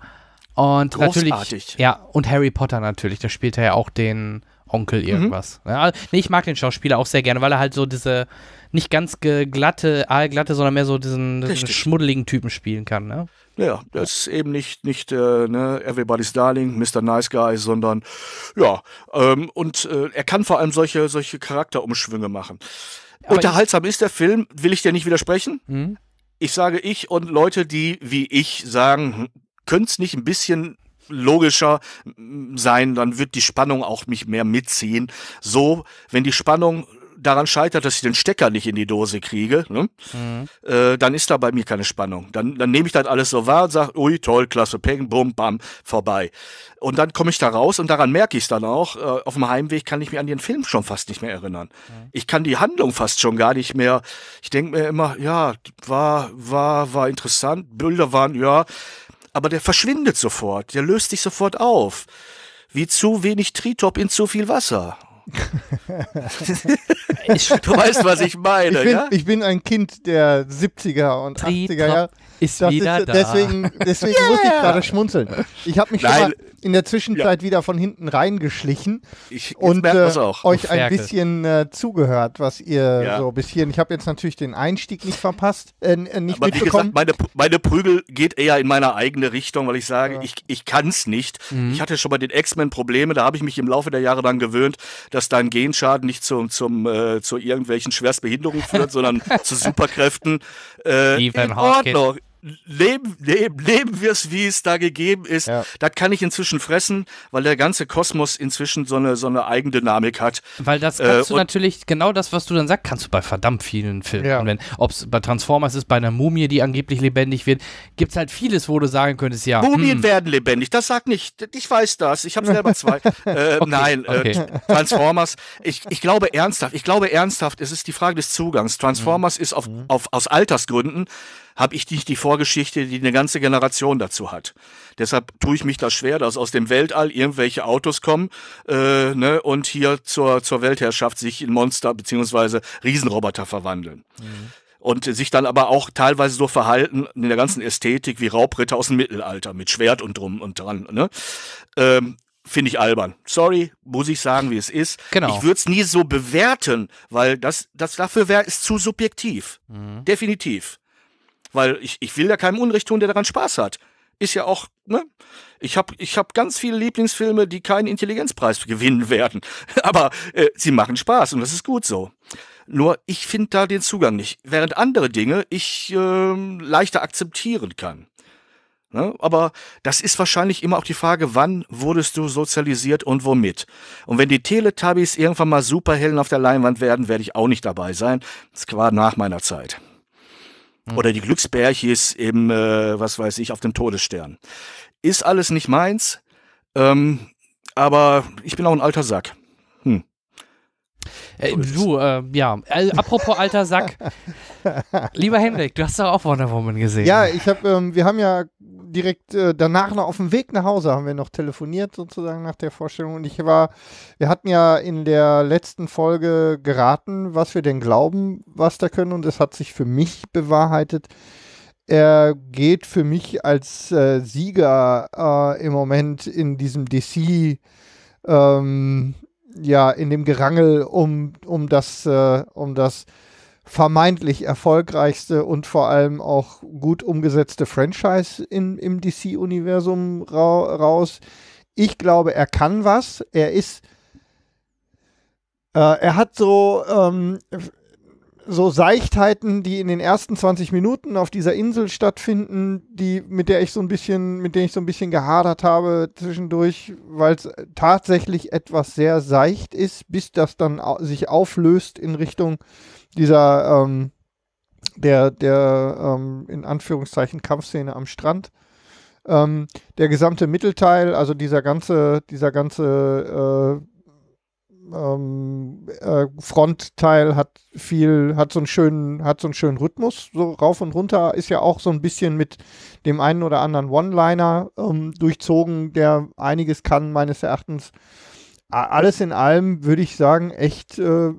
Und Großartig. natürlich. Ja, und Harry Potter natürlich. Da spielt er ja auch den Onkel mhm. irgendwas. Mhm. Ja, also, nee, ich mag den Schauspieler auch sehr gerne, weil er halt so diese nicht ganz glatte, aalglatte, sondern mehr so diesen, diesen schmuddeligen Typen spielen kann. Ne? Ja, das ist eben nicht, nicht äh, ne, Everybody's Darling, Mr. Nice Guy, sondern ja, ähm, und äh, er kann vor allem solche, solche Charakterumschwünge machen. Aber Unterhaltsam ist der Film, will ich dir nicht widersprechen. Mhm. Ich sage ich und Leute, die wie ich sagen, hm, können es nicht ein bisschen logischer sein, dann wird die Spannung auch mich mehr mitziehen. So, wenn die Spannung daran scheitert, dass ich den Stecker nicht in die Dose kriege, ne? mhm. äh, dann ist da bei mir keine Spannung. Dann, dann nehme ich das alles so wahr und sage, ui, toll, klasse, peng, bum, bam, vorbei. Und dann komme ich da raus und daran merke ich es dann auch. Äh, auf dem Heimweg kann ich mich an den Film schon fast nicht mehr erinnern. Mhm. Ich kann die Handlung fast schon gar nicht mehr. Ich denke mir immer, ja, war, war, war interessant, Bilder waren, ja, aber der verschwindet sofort, der löst sich sofort auf. Wie zu wenig Tritop in zu viel Wasser. <laughs> ich, du weißt, was ich meine, ich bin, ja? Ich bin ein Kind der 70er und Tritop 80er Ja. Ist das wieder ist, da. Deswegen, deswegen yeah. muss ich gerade schmunzeln. Ich habe mich, schon in der Zwischenzeit ja. wieder von hinten reingeschlichen ich, und äh, euch oh, ein bisschen äh, zugehört, was ihr ja. so bis hierhin. Ich habe jetzt natürlich den Einstieg nicht verpasst, äh, äh nicht Aber mitbekommen. Gesagt, meine, meine Prügel geht eher in meine eigene Richtung, weil ich sage, ja. ich, ich kann es nicht. Mhm. Ich hatte schon bei den X-Men Probleme, da habe ich mich im Laufe der Jahre dann gewöhnt, dass dein Genschaden nicht zum, zum, äh, zu irgendwelchen Schwerstbehinderungen führt, sondern <laughs> zu Superkräften. Äh, in Ordnung leben, leben, leben wir es, wie es da gegeben ist. Ja. Das kann ich inzwischen fressen, weil der ganze Kosmos inzwischen so eine, so eine Eigendynamik hat. Weil das äh, kannst äh, du natürlich, genau das, was du dann sagst, kannst du bei verdammt vielen Filmen. Ja. Ob es bei Transformers ist, bei einer Mumie, die angeblich lebendig wird, gibt es halt vieles, wo du sagen könntest, ja. Mumien hm. werden lebendig, das sag nicht. Ich weiß das. Ich habe selber zwei. <laughs> äh, okay. Nein, äh, okay. Äh, Transformers. Ich, ich glaube ernsthaft, ich glaube ernsthaft, es ist die Frage des Zugangs. Transformers mhm. ist auf, mhm. auf, aus Altersgründen habe ich nicht die Vorgeschichte, die eine ganze Generation dazu hat. Deshalb tue ich mich das schwer, dass aus dem Weltall irgendwelche Autos kommen äh, ne, und hier zur, zur Weltherrschaft sich in Monster beziehungsweise Riesenroboter verwandeln. Mhm und sich dann aber auch teilweise so verhalten in der ganzen Ästhetik wie Raubritter aus dem Mittelalter mit Schwert und drum und dran. Ne? Ähm, Finde ich albern. Sorry, muss ich sagen, wie es ist. Genau. Ich würde es nie so bewerten, weil das, das dafür wäre es zu subjektiv. Mhm. Definitiv. Weil ich, ich will ja keinem Unrecht tun, der daran Spaß hat. Ist ja auch, ne? Ich habe ich hab ganz viele Lieblingsfilme, die keinen Intelligenzpreis <laughs> gewinnen werden. Aber äh, sie machen Spaß und das ist gut so. Nur ich finde da den Zugang nicht. Während andere Dinge ich äh, leichter akzeptieren kann. Ne? Aber das ist wahrscheinlich immer auch die Frage, wann wurdest du sozialisiert und womit? Und wenn die Teletubbies irgendwann mal Superhelden auf der Leinwand werden, werde ich auch nicht dabei sein. Das war nach meiner Zeit. Hm. Oder die Glücksbärchis im, äh, was weiß ich, auf dem Todesstern. Ist alles nicht meins, ähm, aber ich bin auch ein alter Sack. Hm. Äh, du, äh, ja, äh, apropos alter Sack. <laughs> Lieber Hendrik, du hast doch auch Wonder Woman gesehen. Ja, ich habe, ähm, wir haben ja direkt äh, danach noch auf dem Weg nach Hause haben wir noch telefoniert, sozusagen nach der Vorstellung. Und ich war, wir hatten ja in der letzten Folge geraten, was wir denn glauben, was da können. Und es hat sich für mich bewahrheitet. Er geht für mich als äh, Sieger äh, im Moment in diesem DC, ähm, ja, in dem Gerangel um, um das, äh, um das vermeintlich erfolgreichste und vor allem auch gut umgesetzte Franchise in, im DC-Universum ra raus. Ich glaube, er kann was. Er ist. Äh, er hat so. Ähm, so Seichtheiten, die in den ersten 20 Minuten auf dieser Insel stattfinden, die mit der ich so ein bisschen, mit der ich so ein bisschen gehadert habe zwischendurch, weil es tatsächlich etwas sehr seicht ist, bis das dann sich auflöst in Richtung dieser, ähm, der, der ähm, in Anführungszeichen Kampfszene am Strand. Ähm, der gesamte Mittelteil, also dieser ganze, dieser ganze äh, ähm, äh, Frontteil hat viel, hat so einen schönen, hat so einen schönen Rhythmus, so rauf und runter, ist ja auch so ein bisschen mit dem einen oder anderen One-Liner ähm, durchzogen, der einiges kann, meines Erachtens. Alles in allem würde ich sagen, echt äh,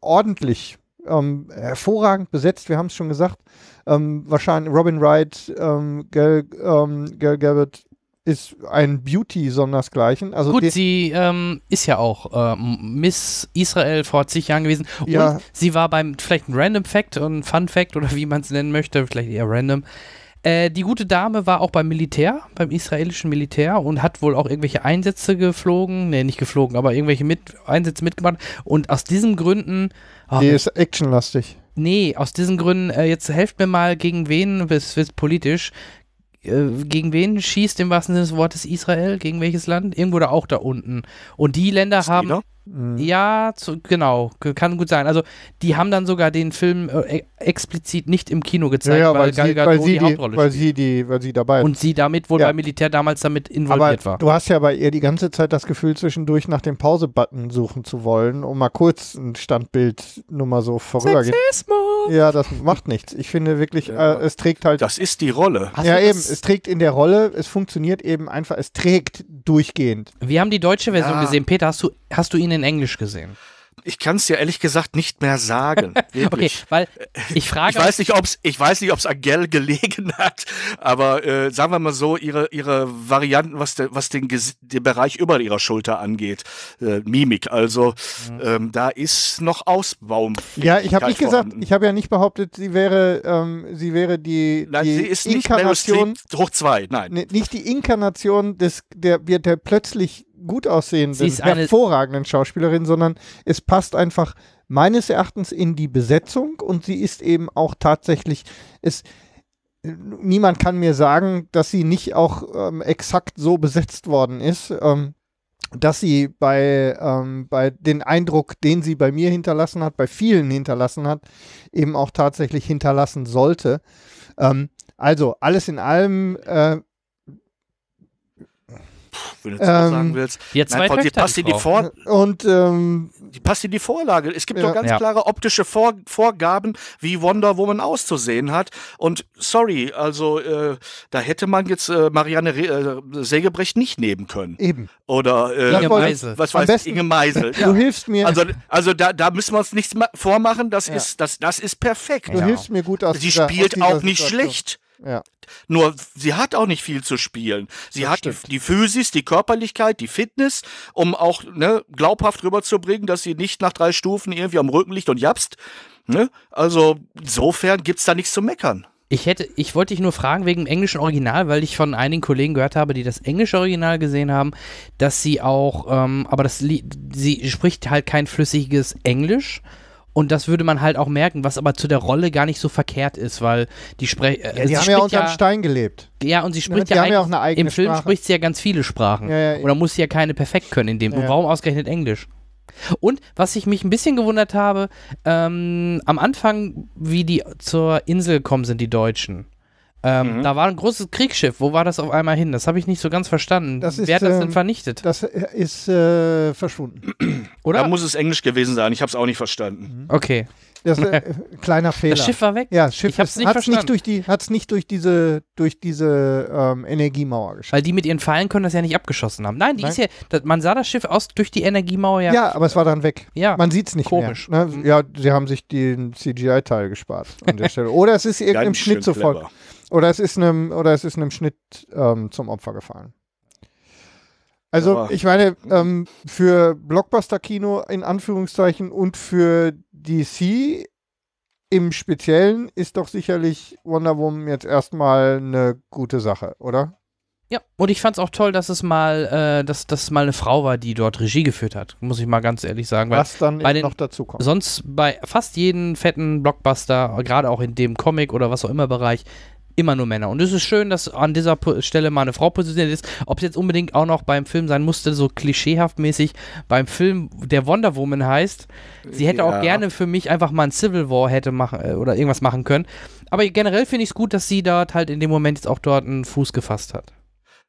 ordentlich ähm, hervorragend besetzt, wir haben es schon gesagt. Ähm, wahrscheinlich Robin Wright, ähm, Gail, ähm, Gail Gabbett ist ein Beauty sondersgleichen. Also Gut, sie ähm, ist ja auch äh, Miss Israel vor zig Jahren gewesen. Und ja. sie war beim, vielleicht ein Random Fact, ein Fun Fact oder wie man es nennen möchte, vielleicht eher Random äh, die gute Dame war auch beim Militär, beim israelischen Militär und hat wohl auch irgendwelche Einsätze geflogen. Ne, nicht geflogen, aber irgendwelche mit, Einsätze mitgemacht. Und aus diesen Gründen. Oh, die ist actionlastig. Nee, aus diesen Gründen, äh, jetzt helft mir mal gegen wen, bis, bis politisch, äh, gegen wen schießt im wahrsten Sinne des Wortes Israel? Gegen welches Land? Irgendwo da auch da unten. Und die Länder China? haben. Mhm. Ja, zu, genau, kann gut sein. Also, die haben dann sogar den Film äh, e-, explizit nicht im Kino gezeigt, ja, ja, weil, weil, Gal weil die, die, Hauptrolle weil spielt. Sie die, weil sie dabei Und sie damit wohl ja. beim Militär damals damit involviert Aber war. Du hast ja bei ihr die ganze Zeit das Gefühl, zwischendurch nach dem Pause-Button suchen zu wollen, um mal kurz ein Standbild nur mal so vorübergehen. Sexismus! Ja, das macht nichts. Ich finde wirklich, ja. äh, es trägt halt. Das ist die Rolle. ja, eben. Es trägt in der Rolle. Es funktioniert eben einfach. Es trägt durchgehend. Wir haben die deutsche Version ja. gesehen. Peter, hast du, hast du ihn in Englisch gesehen? Ich kann es ja ehrlich gesagt nicht mehr sagen. <laughs> okay, weil ich äh, frage. Ich weiß nicht, ob's, ich weiß nicht, ob es an gelegen hat, aber äh, sagen wir mal so, ihre ihre Varianten, was de, was den den Bereich über ihrer Schulter angeht, äh, Mimik. Also mhm. ähm, da ist noch Ausbaum. Ja, ich habe nicht vorhanden. gesagt, ich habe ja nicht behauptet, sie wäre ähm, sie wäre die, nein, die sie ist Inkarnation nicht hoch zwei, nein, nicht die Inkarnation des der der plötzlich gut aussehenden, hervorragenden Schauspielerin, sondern es passt einfach meines Erachtens in die Besetzung und sie ist eben auch tatsächlich, es, niemand kann mir sagen, dass sie nicht auch ähm, exakt so besetzt worden ist. Ähm, dass sie bei, ähm, bei den Eindruck, den sie bei mir hinterlassen hat, bei vielen hinterlassen hat, eben auch tatsächlich hinterlassen sollte. Ähm, also alles in allem äh, pff, wenn du ähm, so sagen willst. Die hat zwei Nein, die passt in die, Vor und, ähm, die passt in die Vorlage. Es gibt ja. doch ganz ja. klare optische Vor Vorgaben, wie Wonder Woman auszusehen hat. Und sorry, also äh, da hätte man jetzt äh, Marianne Re äh, Sägebrecht nicht nehmen können. Eben. Oder äh, Inge Meisel. Was weiß ich, Inge Meisel. Ja. Du hilfst mir. Also, also da, da müssen wir uns nichts vormachen. Das, ist, das, das ist perfekt. Du hilfst mir gut aus. Sie dieser, spielt aus auch nicht Situation. schlecht. Ja. Nur sie hat auch nicht viel zu spielen. Sie das hat die, die, Physis, die Körperlichkeit, die Fitness, um auch ne, glaubhaft rüberzubringen, dass sie nicht nach drei Stufen irgendwie am Rücken liegt und japst. Ne? Also insofern gibt es da nichts zu meckern. Ich hätte, ich wollte dich nur fragen wegen dem englischen Original, weil ich von einigen Kollegen gehört habe, die das englische Original gesehen haben, dass sie auch, ähm, aber das, sie spricht halt kein flüssiges Englisch, und das würde man halt auch merken, was aber zu der Rolle gar nicht so verkehrt ist, weil die sprechen. Äh, ja, die haben ja unter dem ja, Stein gelebt. Ja, und sie ne, spricht ja, ja, auch eine eigene Im Film Sprache. spricht sie ja ganz viele Sprachen. Ja, Oder muss sie ja keine perfekt können in dem. Ja. warum ausgerechnet Englisch? Und was ich mich ein bisschen gewundert habe, ähm, am Anfang, wie die zur Insel gekommen sind, die Deutschen. Ähm, mhm. Da war ein großes Kriegsschiff. Wo war das auf einmal hin? Das habe ich nicht so ganz verstanden. Ist, Wer hat das denn ähm, vernichtet? Das äh, ist äh, verschwunden. <clears throat> Oder? Da muss es Englisch gewesen sein. Ich habe es auch nicht verstanden. Mhm. Okay. Das ist äh, <laughs> kleiner Fehler. Das Schiff war weg. Ja, das Schiff hat es nicht durch die hat's nicht durch diese durch diese ähm, Energiemauer geschafft. Weil die mit ihren Pfeilen können das ja nicht abgeschossen haben. Nein, die Nein. ist ja das, man sah das Schiff aus durch die Energiemauer ja. Ja, aber es war dann weg. Ja. Man es nicht Komisch. mehr. Ne? Mhm. Ja, sie haben sich den CGI Teil gespart an der <laughs> Stelle. Oder es ist irgendeinem Schnitt zu folgen. Oder es ist einem, oder es ist einem Schnitt ähm, zum Opfer gefallen. Also Aber ich meine, ähm, für Blockbuster-Kino in Anführungszeichen und für DC im Speziellen ist doch sicherlich Wonder Woman jetzt erstmal eine gute Sache, oder? Ja, und ich fand es auch toll, dass es mal, äh, dass das mal eine Frau war, die dort Regie geführt hat, muss ich mal ganz ehrlich sagen. Was dann den, noch dazu kommt. Sonst bei fast jedem fetten Blockbuster, gerade auch in dem Comic oder was auch immer Bereich, immer nur Männer. Und es ist schön, dass an dieser Stelle mal eine Frau positioniert ist. Ob es jetzt unbedingt auch noch beim Film sein musste, so klischeehaft mäßig, beim Film, der Wonder Woman heißt. Sie hätte ja. auch gerne für mich einfach mal ein Civil War hätte machen äh, oder irgendwas machen können. Aber generell finde ich es gut, dass sie dort halt in dem Moment jetzt auch dort einen Fuß gefasst hat.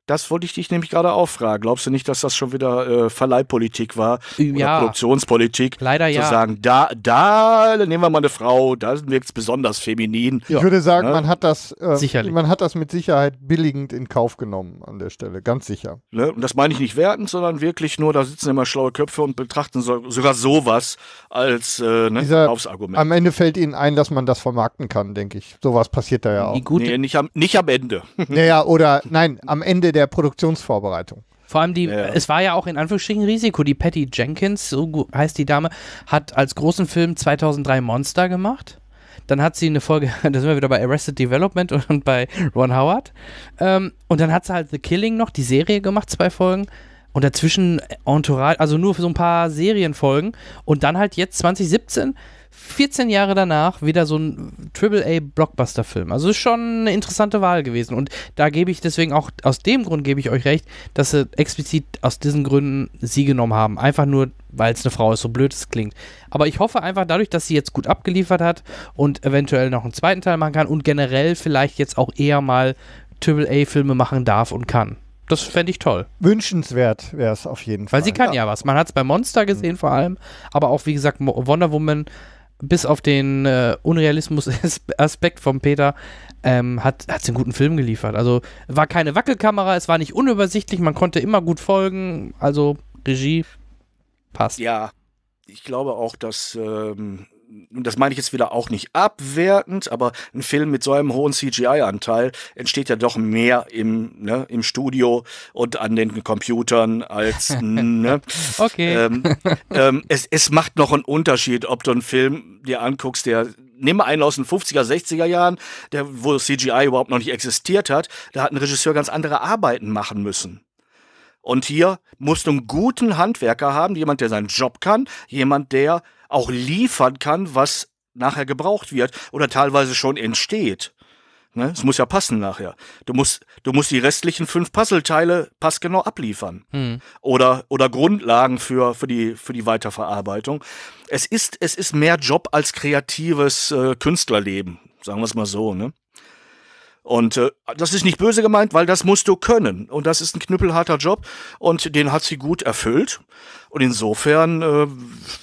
Das wollte ich dich nämlich gerade auch fragen. Glaubst du nicht, dass das schon wieder äh, Verleihpolitik war ja. oder Produktionspolitik? Leider zu ja. Zu sagen, da, da nehmen wir mal eine Frau, da wirkt es besonders feminin. Ich würde sagen, ne? man hat das, äh, Sicherlich. man hat das mit Sicherheit billigend in Kauf genommen an der Stelle, ganz sicher. Ne? Und das meine ich nicht wertend, sondern wirklich nur, da sitzen immer schlaue Köpfe und betrachten so, sogar sowas als äh, ne, Dieser, aufs Am Ende fällt ihnen ein, dass man das vermarkten kann, denke ich. Sowas passiert da ja auch. Die gute nee, nicht, am, nicht am Ende. Naja, oder nein, am Ende der der Produktionsvorbereitung. Vor allem die, ja. es war ja auch in Anführungsstrichen Risiko. Die Patty Jenkins, so heißt die Dame, hat als großen Film 2003 Monster gemacht. Dann hat sie eine Folge, <laughs> da sind wir wieder bei Arrested Development und bei Ron Howard. Ähm, und dann hat sie halt The Killing noch, die Serie gemacht, zwei Folgen. Und dazwischen Entourage, also nur für so ein paar Serienfolgen. Und dann halt jetzt 2017 14 Jahre danach wieder so ein AAA-Blockbuster-Film. Also ist schon eine interessante Wahl gewesen. Und da gebe ich deswegen auch, aus dem Grund gebe ich euch recht, dass sie explizit aus diesen Gründen sie genommen haben. Einfach nur, weil es eine Frau ist, so blöd es klingt. Aber ich hoffe einfach dadurch, dass sie jetzt gut abgeliefert hat und eventuell noch einen zweiten Teil machen kann und generell vielleicht jetzt auch eher mal AAA-Filme machen darf und kann. Das fände ich toll. Wünschenswert wäre es auf jeden Fall. Weil sie kann ja, ja was. Man hat es bei Monster gesehen mhm. vor allem, aber auch wie gesagt Wonder Woman bis auf den äh, Unrealismus-Aspekt von Peter, ähm, hat es einen guten Film geliefert. Also war keine Wackelkamera, es war nicht unübersichtlich, man konnte immer gut folgen. Also Regie passt. Ja, ich glaube auch, dass ähm, das meine ich jetzt wieder auch nicht abwertend, aber ein Film mit so einem hohen CGI-Anteil entsteht ja doch mehr im, ne, im Studio und an den Computern als. <laughs> ne? Okay. Ähm, ähm, es, es macht noch einen Unterschied, ob du einen Film dir anguckst, der nimm mal einen aus den 50er, 60er Jahren, der, wo CGI überhaupt noch nicht existiert hat, da hat ein Regisseur ganz andere Arbeiten machen müssen. Und hier musst du einen guten Handwerker haben, jemand, der seinen Job kann, jemand, der auch liefern kann, was nachher gebraucht wird oder teilweise schon entsteht. Ne? Es muss ja passen nachher. Du musst, du musst die restlichen fünf Puzzleteile passgenau abliefern. Hm. Oder, oder Grundlagen für, für, die, für die Weiterverarbeitung. Es ist, es ist mehr Job als kreatives äh, Künstlerleben, sagen wir es mal so. Ne? Und äh, das ist nicht böse gemeint, weil das musst du können. Und das ist ein knüppelharter Job und den hat sie gut erfüllt. Und insofern äh,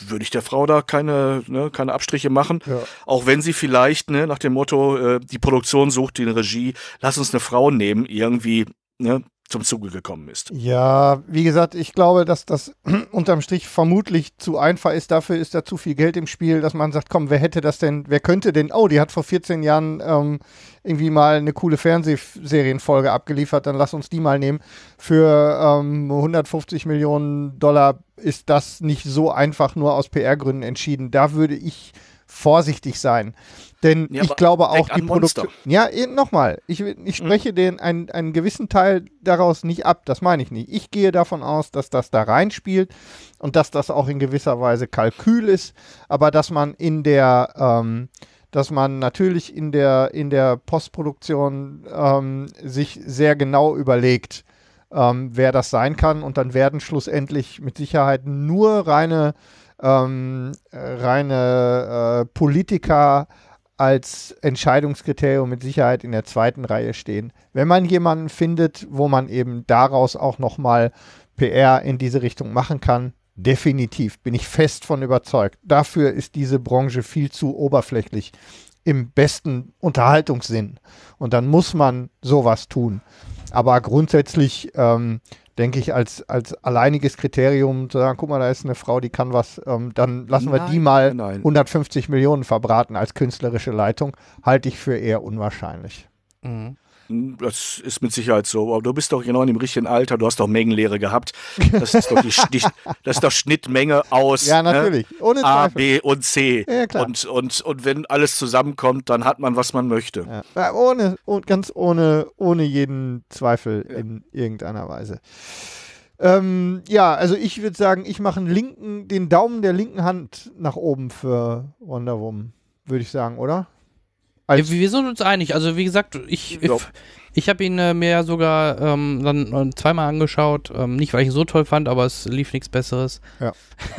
würde ich der Frau da keine, ne, keine Abstriche machen. Ja. Auch wenn sie vielleicht ne, nach dem Motto, äh, die Produktion sucht den Regie, lass uns eine Frau nehmen, irgendwie ne, zum Zuge gekommen ist. Ja, wie gesagt, ich glaube, dass das <clears throat> unterm Strich vermutlich zu einfach ist. Dafür ist da zu viel Geld im Spiel, dass man sagt, komm, wer hätte das denn, wer könnte denn, oh, die hat vor 14 Jahren ähm, irgendwie mal eine coole Fernsehserienfolge abgeliefert, dann lass uns die mal nehmen. Für ähm, 150 Millionen Dollar ist das nicht so einfach nur aus PR-Gründen entschieden. Da würde ich vorsichtig sein. Denn ja, ich glaube auch, die Produktion. Ja, eh, nochmal, ich, ich mhm. spreche mhm. den einen, einen gewissen Teil daraus nicht ab, das meine ich nicht. Ich gehe davon aus, dass das da reinspielt und dass das auch in gewisser Weise Kalkül ist, aber dass man in der, ähm, dass man natürlich in der, in der Postproduktion ähm, sich sehr genau überlegt, ähm, wer das sein kann und dann werden schlussendlich mit Sicherheit nur reine, ähm, äh, reine äh, Politiker als Entscheidungskriterium mit Sicherheit in der zweiten Reihe stehen. Wenn man jemanden findet, wo man eben daraus auch nochmal PR in diese Richtung machen kann, definitiv, bin ich fest von überzeugt. Dafür ist diese Branche viel zu oberflächlich im besten Unterhaltungssinn. Und dann muss man sowas tun. Aber grundsätzlich ähm, denke ich, als, als alleiniges Kriterium zu sagen, guck mal, da ist eine Frau, die kann was, ähm, dann lassen nein, wir die mal nein. 150 Millionen verbraten als künstlerische Leitung, halte ich für eher unwahrscheinlich. Mhm. Das ist mit Sicherheit so. Aber du bist doch genau in dem richtigen Alter. Du hast doch Mengenlehre gehabt. Das ist doch, die, die, das ist doch Schnittmenge aus ja, ne? natürlich. Ohne A, B und C. Ja, klar. Und, und, und wenn alles zusammenkommt, dann hat man, was man möchte. Ja. Ohne, oh, ganz ohne, ohne jeden Zweifel ja. in irgendeiner Weise. Ähm, ja, also ich würde sagen, ich mache linken, den Daumen der linken Hand nach oben für Wonder Woman, würde ich sagen, oder? Als wir sind uns einig. Also wie gesagt, ich, ich, ich habe ihn äh, mir sogar ähm, dann äh, zweimal angeschaut. Ähm, nicht, weil ich ihn so toll fand, aber es lief nichts Besseres. Ja.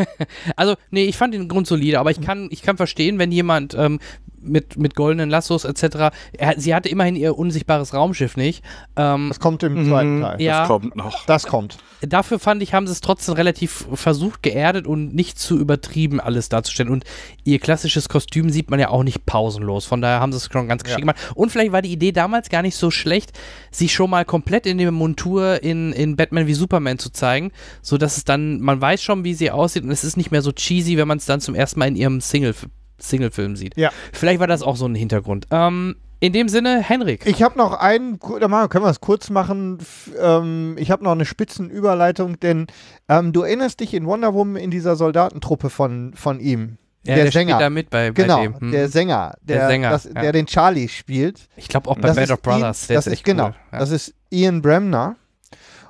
<laughs> also, nee, ich fand ihn grundsolide, aber ich kann, ich kann verstehen, wenn jemand, ähm, mit, mit goldenen Lassos etc. Er, sie hatte immerhin ihr unsichtbares Raumschiff nicht. Ähm, das kommt im mhm. zweiten Teil. Ja, das kommt noch. Das kommt. Dafür fand ich, haben sie es trotzdem relativ versucht, geerdet und nicht zu übertrieben alles darzustellen. Und ihr klassisches Kostüm sieht man ja auch nicht pausenlos. Von daher haben sie es schon ganz geschickt ja. gemacht. Und vielleicht war die Idee damals gar nicht so schlecht, sich schon mal komplett in der Montur in, in Batman wie Superman zu zeigen, sodass es dann, man weiß schon, wie sie aussieht und es ist nicht mehr so cheesy, wenn man es dann zum ersten Mal in ihrem Single Singlefilm sieht. Ja. Vielleicht war das auch so ein Hintergrund. Ähm, in dem Sinne, Henrik. Ich habe noch einen, können wir es kurz machen? Ähm, ich habe noch eine Spitzenüberleitung, denn ähm, du erinnerst dich in Wonder Woman in dieser Soldatentruppe von, von ihm. Ja, der, der Sänger. da mit bei, bei genau, dem. Hm. der Sänger, der, der Sänger, das, ja. der den Charlie spielt. Ich glaube auch bei das Band of Brothers. Ian, das ist genau. Cool. Ja. Das ist Ian Bremner.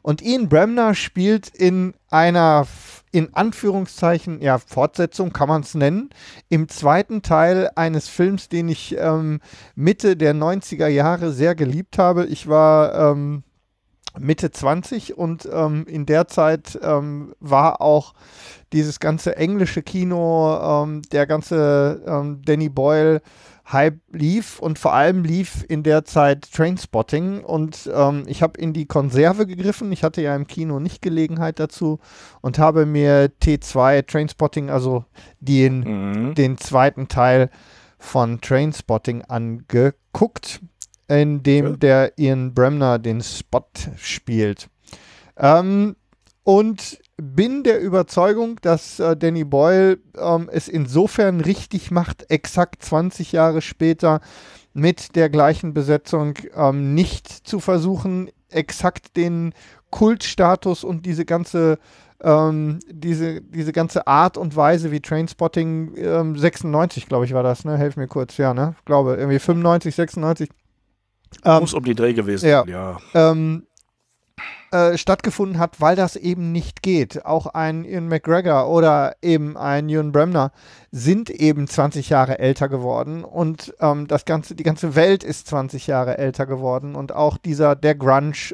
Und Ian Bremner spielt in einer in Anführungszeichen, ja, Fortsetzung kann man es nennen, im zweiten Teil eines Films, den ich ähm, Mitte der 90er Jahre sehr geliebt habe. Ich war ähm, Mitte 20 und ähm, in der Zeit ähm, war auch dieses ganze englische Kino, ähm, der ganze ähm, Danny Boyle. Hype lief und vor allem lief in der Zeit Trainspotting und ähm, ich habe in die Konserve gegriffen. Ich hatte ja im Kino nicht Gelegenheit dazu und habe mir T2 Trainspotting, also den, mhm. den zweiten Teil von Trainspotting angeguckt, in dem ja. der Ian Bremner den Spot spielt. Ähm, und bin der Überzeugung, dass äh, Danny Boyle ähm, es insofern richtig macht, exakt 20 Jahre später mit der gleichen Besetzung ähm, nicht zu versuchen, exakt den Kultstatus und diese ganze ähm, diese, diese ganze Art und Weise wie Trainspotting ähm, 96, glaube ich, war das, ne? Helf mir kurz, ja, ne? Glaube, irgendwie 95, 96. Ähm, Muss um die Dreh gewesen, ja. ja. Ähm, äh, stattgefunden hat, weil das eben nicht geht. Auch ein Ian McGregor oder eben ein Ian Bremner sind eben 20 Jahre älter geworden und ähm, das ganze, die ganze Welt ist 20 Jahre älter geworden und auch dieser, der Grunge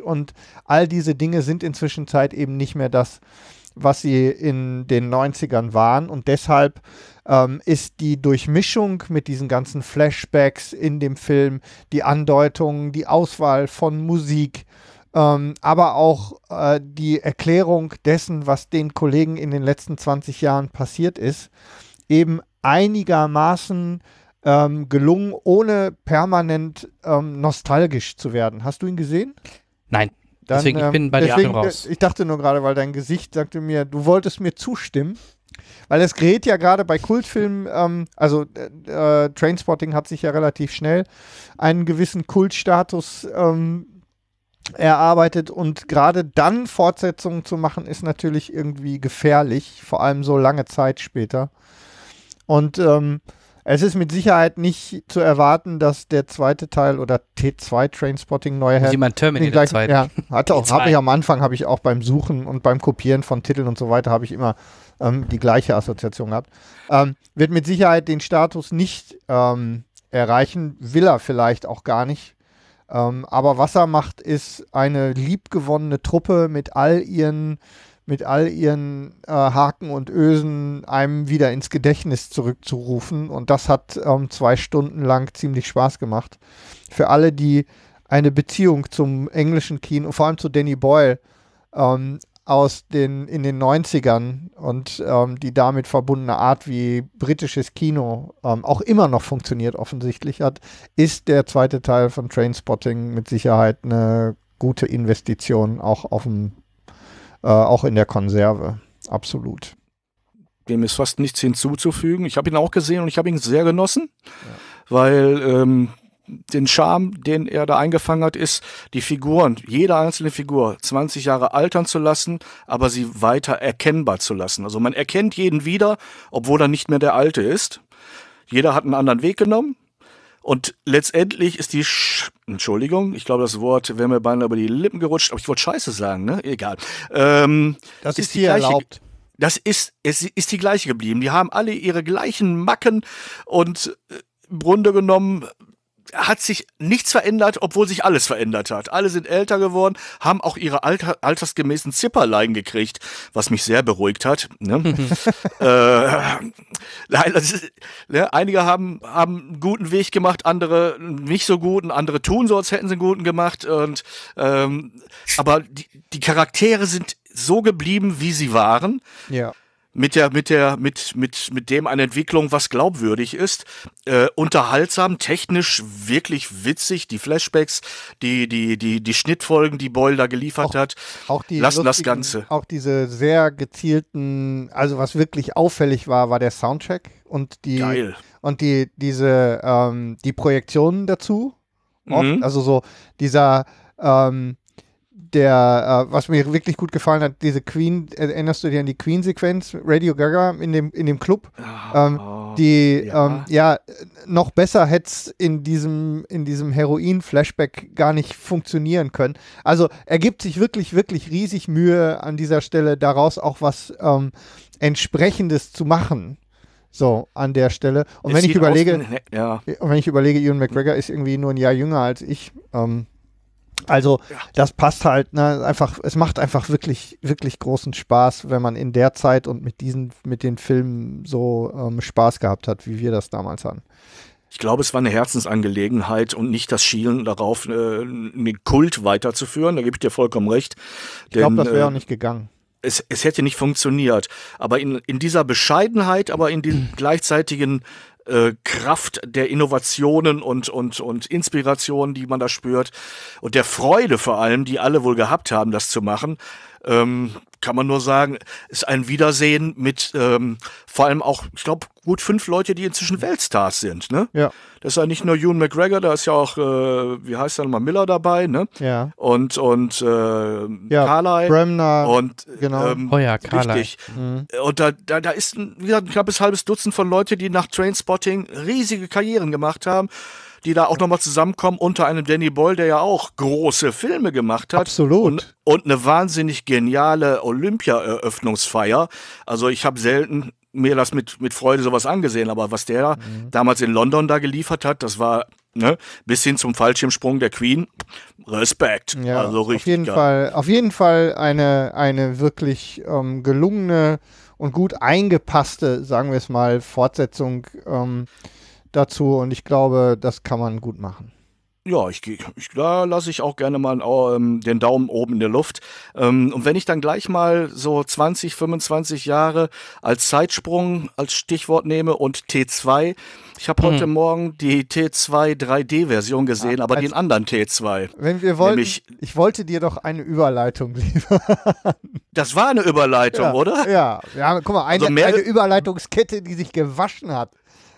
und all diese Dinge sind inzwischen Zeit eben nicht mehr das, was sie in den 90ern waren. Und deshalb ähm, ist die Durchmischung mit diesen ganzen Flashbacks in dem Film, die Andeutungen, die Auswahl von Musik, ähm, aber auch äh, die Erklärung dessen, was den Kollegen in den letzten 20 Jahren passiert ist, eben einigermaßen ähm, gelungen, ohne permanent ähm, nostalgisch zu werden. Hast du ihn gesehen? Nein. Dann, deswegen, ich ähm, bin bei deswegen, raus. Ich dachte nur gerade, weil dein Gesicht sagte mir, du wolltest mir zustimmen. Weil es gerät ja gerade bei Kultfilmen, ähm, also äh, äh Trainspotting hat sich ja relativ schnell einen gewissen Kultstatus ähm, erarbeitet und gerade dann Fortsetzungen zu machen, ist natürlich irgendwie gefährlich, vor allem so lange Zeit später. Und ähm, es ist mit Sicherheit nicht zu erwarten, dass der zweite Teil oder T2 Trainspotting neu hat. Jemand Terminator gleichen, 2. Ja, hatte auch, <laughs> habe ich am Anfang, habe ich auch beim Suchen und beim Kopieren von Titeln und so weiter, habe ich immer ähm, die gleiche Assoziation gehabt. Ähm, wird mit Sicherheit den Status nicht ähm, erreichen, will er vielleicht auch gar nicht ähm, aber was macht, ist eine liebgewonnene Truppe mit all ihren, mit all ihren äh, Haken und Ösen einem wieder ins Gedächtnis zurückzurufen. Und das hat ähm, zwei Stunden lang ziemlich Spaß gemacht. Für alle, die eine Beziehung zum englischen Kino, vor allem zu Danny Boyle, ähm, aus den, in den 90ern und ähm, die damit verbundene Art, wie britisches Kino ähm, auch immer noch funktioniert, offensichtlich hat, ist der zweite Teil von Trainspotting mit Sicherheit eine gute Investition, auch, auf dem, äh, auch in der Konserve. Absolut. Dem ist fast nichts hinzuzufügen. Ich habe ihn auch gesehen und ich habe ihn sehr genossen, ja. weil ähm, den Charme, den er da eingefangen hat, ist, die Figuren, jede einzelne Figur 20 Jahre altern zu lassen, aber sie weiter erkennbar zu lassen. Also man erkennt jeden wieder, obwohl er nicht mehr der Alte ist. Jeder hat einen anderen Weg genommen. Und letztendlich ist die, Sch Entschuldigung, ich glaube, das Wort wäre mir beinahe über die Lippen gerutscht, aber ich wollte Scheiße sagen, ne? Egal. Ähm, das ist, ist hier erlaubt das ist, es ist die gleiche geblieben. Die haben alle ihre gleichen Macken und äh, im Grunde genommen hat sich nichts verändert, obwohl sich alles verändert hat. Alle sind älter geworden, haben auch ihre alter, altersgemäßen Zipperlein gekriegt, was mich sehr beruhigt hat. Ne? <laughs> äh, also, ne? Einige haben, haben einen guten Weg gemacht, andere nicht so guten, andere tun so, als hätten sie einen guten gemacht. Und ähm, aber die, die Charaktere sind so geblieben, wie sie waren. Ja mit der, mit der, mit, mit, mit dem an Entwicklung, was glaubwürdig ist, äh, unterhaltsam, technisch wirklich witzig, die Flashbacks, die, die, die, die Schnittfolgen, die Boyle da geliefert auch, hat, auch die lassen das Ganze. Auch diese sehr gezielten, also was wirklich auffällig war, war der Soundtrack und die, Geil. und die, diese, ähm, die Projektionen dazu. Oft, mhm. Also so dieser, ähm, der, äh, was mir wirklich gut gefallen hat, diese Queen, äh, erinnerst du dir an die Queen-Sequenz, Radio Gaga in dem, in dem Club? Ah, ähm, oh, ähm, die, ja. Ähm, ja. noch besser hätte es in diesem, in diesem Heroin-Flashback gar nicht funktionieren können. Also ergibt sich wirklich, wirklich riesig Mühe an dieser Stelle, daraus auch was ähm, Entsprechendes zu machen. So, an der Stelle. Und es wenn ich überlege, aus, ja. wenn ich überlege, Ewan McGregor ist irgendwie nur ein Jahr jünger als ich. Ähm, also ja. das passt halt, ne, einfach, es macht einfach wirklich, wirklich großen Spaß, wenn man in der Zeit und mit diesen, mit den Filmen so ähm, Spaß gehabt hat, wie wir das damals hatten. Ich glaube, es war eine Herzensangelegenheit und nicht das Schielen darauf, äh, einen Kult weiterzuführen. Da gebe ich dir vollkommen recht. Ich glaube, das wäre auch äh, nicht gegangen. Es, es hätte nicht funktioniert. Aber in, in dieser Bescheidenheit, aber in diesem <clears throat> gleichzeitigen äh, Kraft der Innovationen und, und, und Inspirationen, die man da spürt und der Freude vor allem, die alle wohl gehabt haben, das zu machen, ähm, kann man nur sagen, ist ein Wiedersehen mit ähm, vor allem auch, ich glaube, gut fünf Leute, die inzwischen Weltstars sind. Ne? Ja. Das ist ja nicht nur Ewan McGregor, da ist ja auch, äh, wie heißt er nochmal, Miller dabei, ne? Ja. Und, und äh, ja, Carly. Bremner. Und, genau. Ähm, oh ja, Carly. Richtig. Mhm. Und da, da, da ist ein, wie gesagt, ein knappes halbes Dutzend von Leuten, die nach Trainspotting riesige Karrieren gemacht haben die da auch nochmal zusammenkommen unter einem Danny Boyle, der ja auch große Filme gemacht hat. Absolut. Und, und eine wahnsinnig geniale Olympia-Eröffnungsfeier. Also ich habe selten mir das mit, mit Freude sowas angesehen, aber was der mhm. damals in London da geliefert hat, das war ne, bis hin zum Fallschirmsprung der Queen. Respekt. Ja, also richtig. Auf jeden, ja. Fall, auf jeden Fall eine, eine wirklich ähm, gelungene und gut eingepasste, sagen wir es mal, Fortsetzung ähm, dazu und ich glaube, das kann man gut machen. Ja, ich, ich, da lasse ich auch gerne mal ähm, den Daumen oben in der Luft. Ähm, und wenn ich dann gleich mal so 20, 25 Jahre als Zeitsprung als Stichwort nehme und T2, ich habe heute mhm. Morgen die T2 3D-Version gesehen, ja, aber den anderen T2. Wenn wir wollten, Nämlich, ich wollte dir doch eine Überleitung <laughs> liefern. Das war eine Überleitung, ja, oder? Ja, ja, guck mal, eine, also eine Überleitungskette, die sich gewaschen hat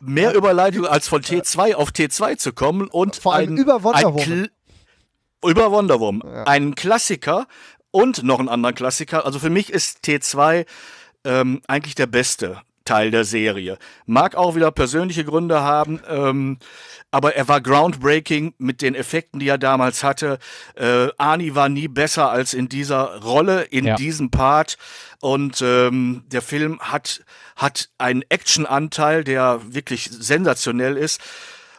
mehr Überleitung als von äh, T2 auf T2 zu kommen und vor allem ein, über Wonder Woman. über Wonder Woman. Ja. Einen Klassiker und noch einen anderen Klassiker. Also für mich ist T2 ähm, eigentlich der beste Teil der Serie. Mag auch wieder persönliche Gründe haben. Ähm, aber er war groundbreaking mit den Effekten, die er damals hatte. Äh, Ani war nie besser als in dieser Rolle, in ja. diesem Part. Und ähm, der Film hat, hat einen Action-Anteil, der wirklich sensationell ist.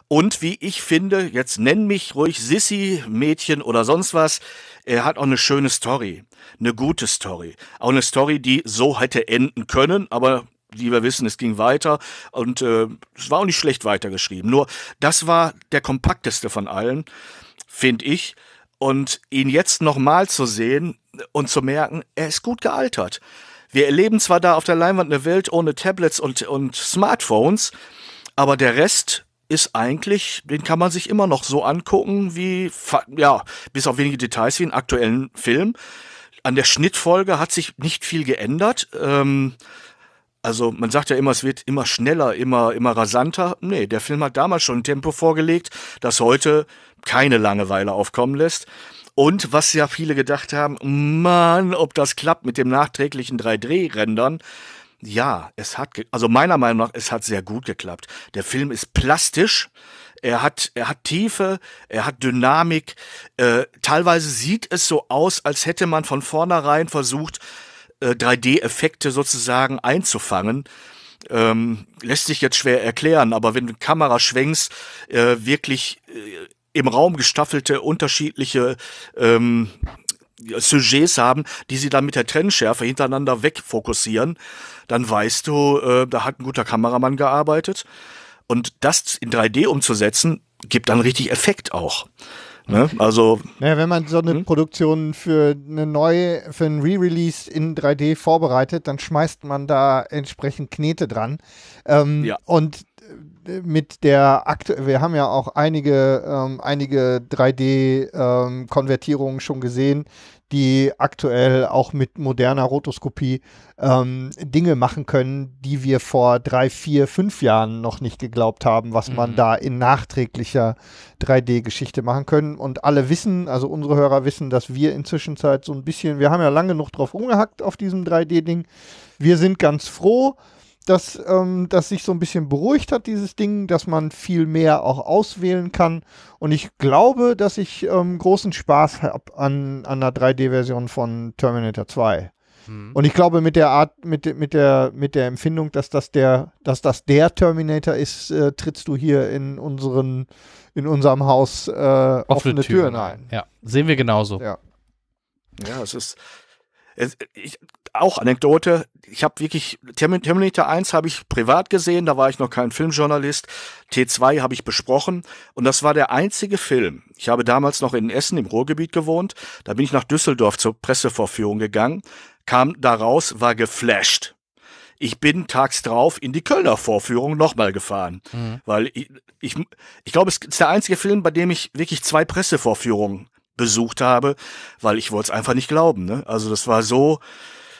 Und wie ich finde, jetzt nenn mich ruhig Sissy, Mädchen oder sonst was, er hat auch eine schöne Story, eine gute Story. Auch eine Story, die so hätte enden können, aber wie wir wissen, es ging weiter und äh, es war auch nicht schlecht weitergeschrieben. Nur das war der kompakteste von allen, finde ich. Und ihn jetzt nochmal zu sehen und zu merken, er ist gut gealtert. Wir erleben zwar da auf der Leinwand eine Welt ohne Tablets und, und Smartphones, aber der Rest ist eigentlich, den kann man sich immer noch so angucken wie, ja, bis auf wenige Details wie einen aktuellen Film. An der Schnittfolge hat sich nicht viel geändert. Ähm, also man sagt ja immer, es wird immer schneller, immer, immer rasanter. Nee, der Film hat damals schon ein Tempo vorgelegt, das heute keine Langeweile aufkommen lässt. Und was ja viele gedacht haben, Mann, ob das klappt mit dem nachträglichen 3D-Rendern. Ja, es hat, also meiner Meinung nach, es hat sehr gut geklappt. Der Film ist plastisch. Er hat, er hat Tiefe, er hat Dynamik. Äh, teilweise sieht es so aus, als hätte man von vornherein versucht, äh, 3D-Effekte sozusagen einzufangen. Ähm, lässt sich jetzt schwer erklären, aber wenn du Kamera schwenkst, äh, wirklich äh, im Raum gestaffelte unterschiedliche ähm, Sujets haben, die sie dann mit der Trennschärfe hintereinander wegfokussieren, dann weißt du, äh, da hat ein guter Kameramann gearbeitet. Und das in 3D umzusetzen, gibt dann richtig Effekt auch. Ne? Also, naja, wenn man so eine hm? Produktion für eine neue, für ein Re-Release in 3D vorbereitet, dann schmeißt man da entsprechend Knete dran. Ähm, ja. Und mit der aktuellen, wir haben ja auch einige, ähm, einige 3D-Konvertierungen ähm, schon gesehen, die aktuell auch mit moderner Rotoskopie ähm, Dinge machen können, die wir vor drei, vier, fünf Jahren noch nicht geglaubt haben, was mhm. man da in nachträglicher 3D-Geschichte machen können. Und alle wissen, also unsere Hörer wissen, dass wir inzwischen so ein bisschen, wir haben ja lange genug drauf umgehackt auf diesem 3D-Ding. Wir sind ganz froh, dass ähm, das sich so ein bisschen beruhigt hat, dieses Ding, dass man viel mehr auch auswählen kann. Und ich glaube, dass ich ähm, großen Spaß habe an, an einer 3D-Version von Terminator 2. Hm. Und ich glaube, mit der Art, mit, mit, der, mit der Empfindung, dass das der, dass das der Terminator ist, äh, trittst du hier in unseren, in unserem Haus äh, offene, offene Türen, Türen ein. Ja, sehen wir genauso. Ja. Ja, es ist, ich, auch Anekdote, ich habe wirklich, Terminator 1 habe ich privat gesehen, da war ich noch kein Filmjournalist. T2 habe ich besprochen und das war der einzige Film. Ich habe damals noch in Essen im Ruhrgebiet gewohnt, da bin ich nach Düsseldorf zur Pressevorführung gegangen, kam da raus, war geflasht. Ich bin tags drauf in die Kölner Vorführung nochmal gefahren, mhm. weil ich, ich, ich glaube, es ist der einzige Film, bei dem ich wirklich zwei Pressevorführungen besucht habe, weil ich wollte es einfach nicht glauben. Ne? Also das war so,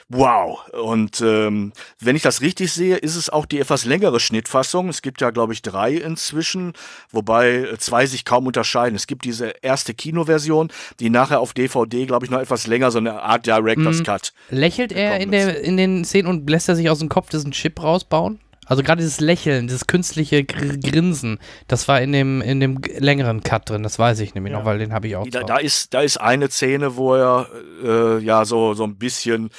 Wow. Und ähm, wenn ich das richtig sehe, ist es auch die etwas längere Schnittfassung. Es gibt ja, glaube ich, drei inzwischen, wobei äh, zwei sich kaum unterscheiden. Es gibt diese erste Kinoversion, die nachher auf DVD, glaube ich, noch etwas länger, so eine Art Director's mhm. Cut. Lächelt er in, der, in, den Szenen und lässt er sich aus dem Kopf diesen Chip rausbauen? Also gerade dieses Lächeln, dieses künstliche Gr Grinsen, das war in dem, in dem längeren Cut drin, das weiß ich nämlich ja. noch, weil den habe ich auch. Da, da, ist, da ist eine Szene, wo er äh, ja so, so ein bisschen,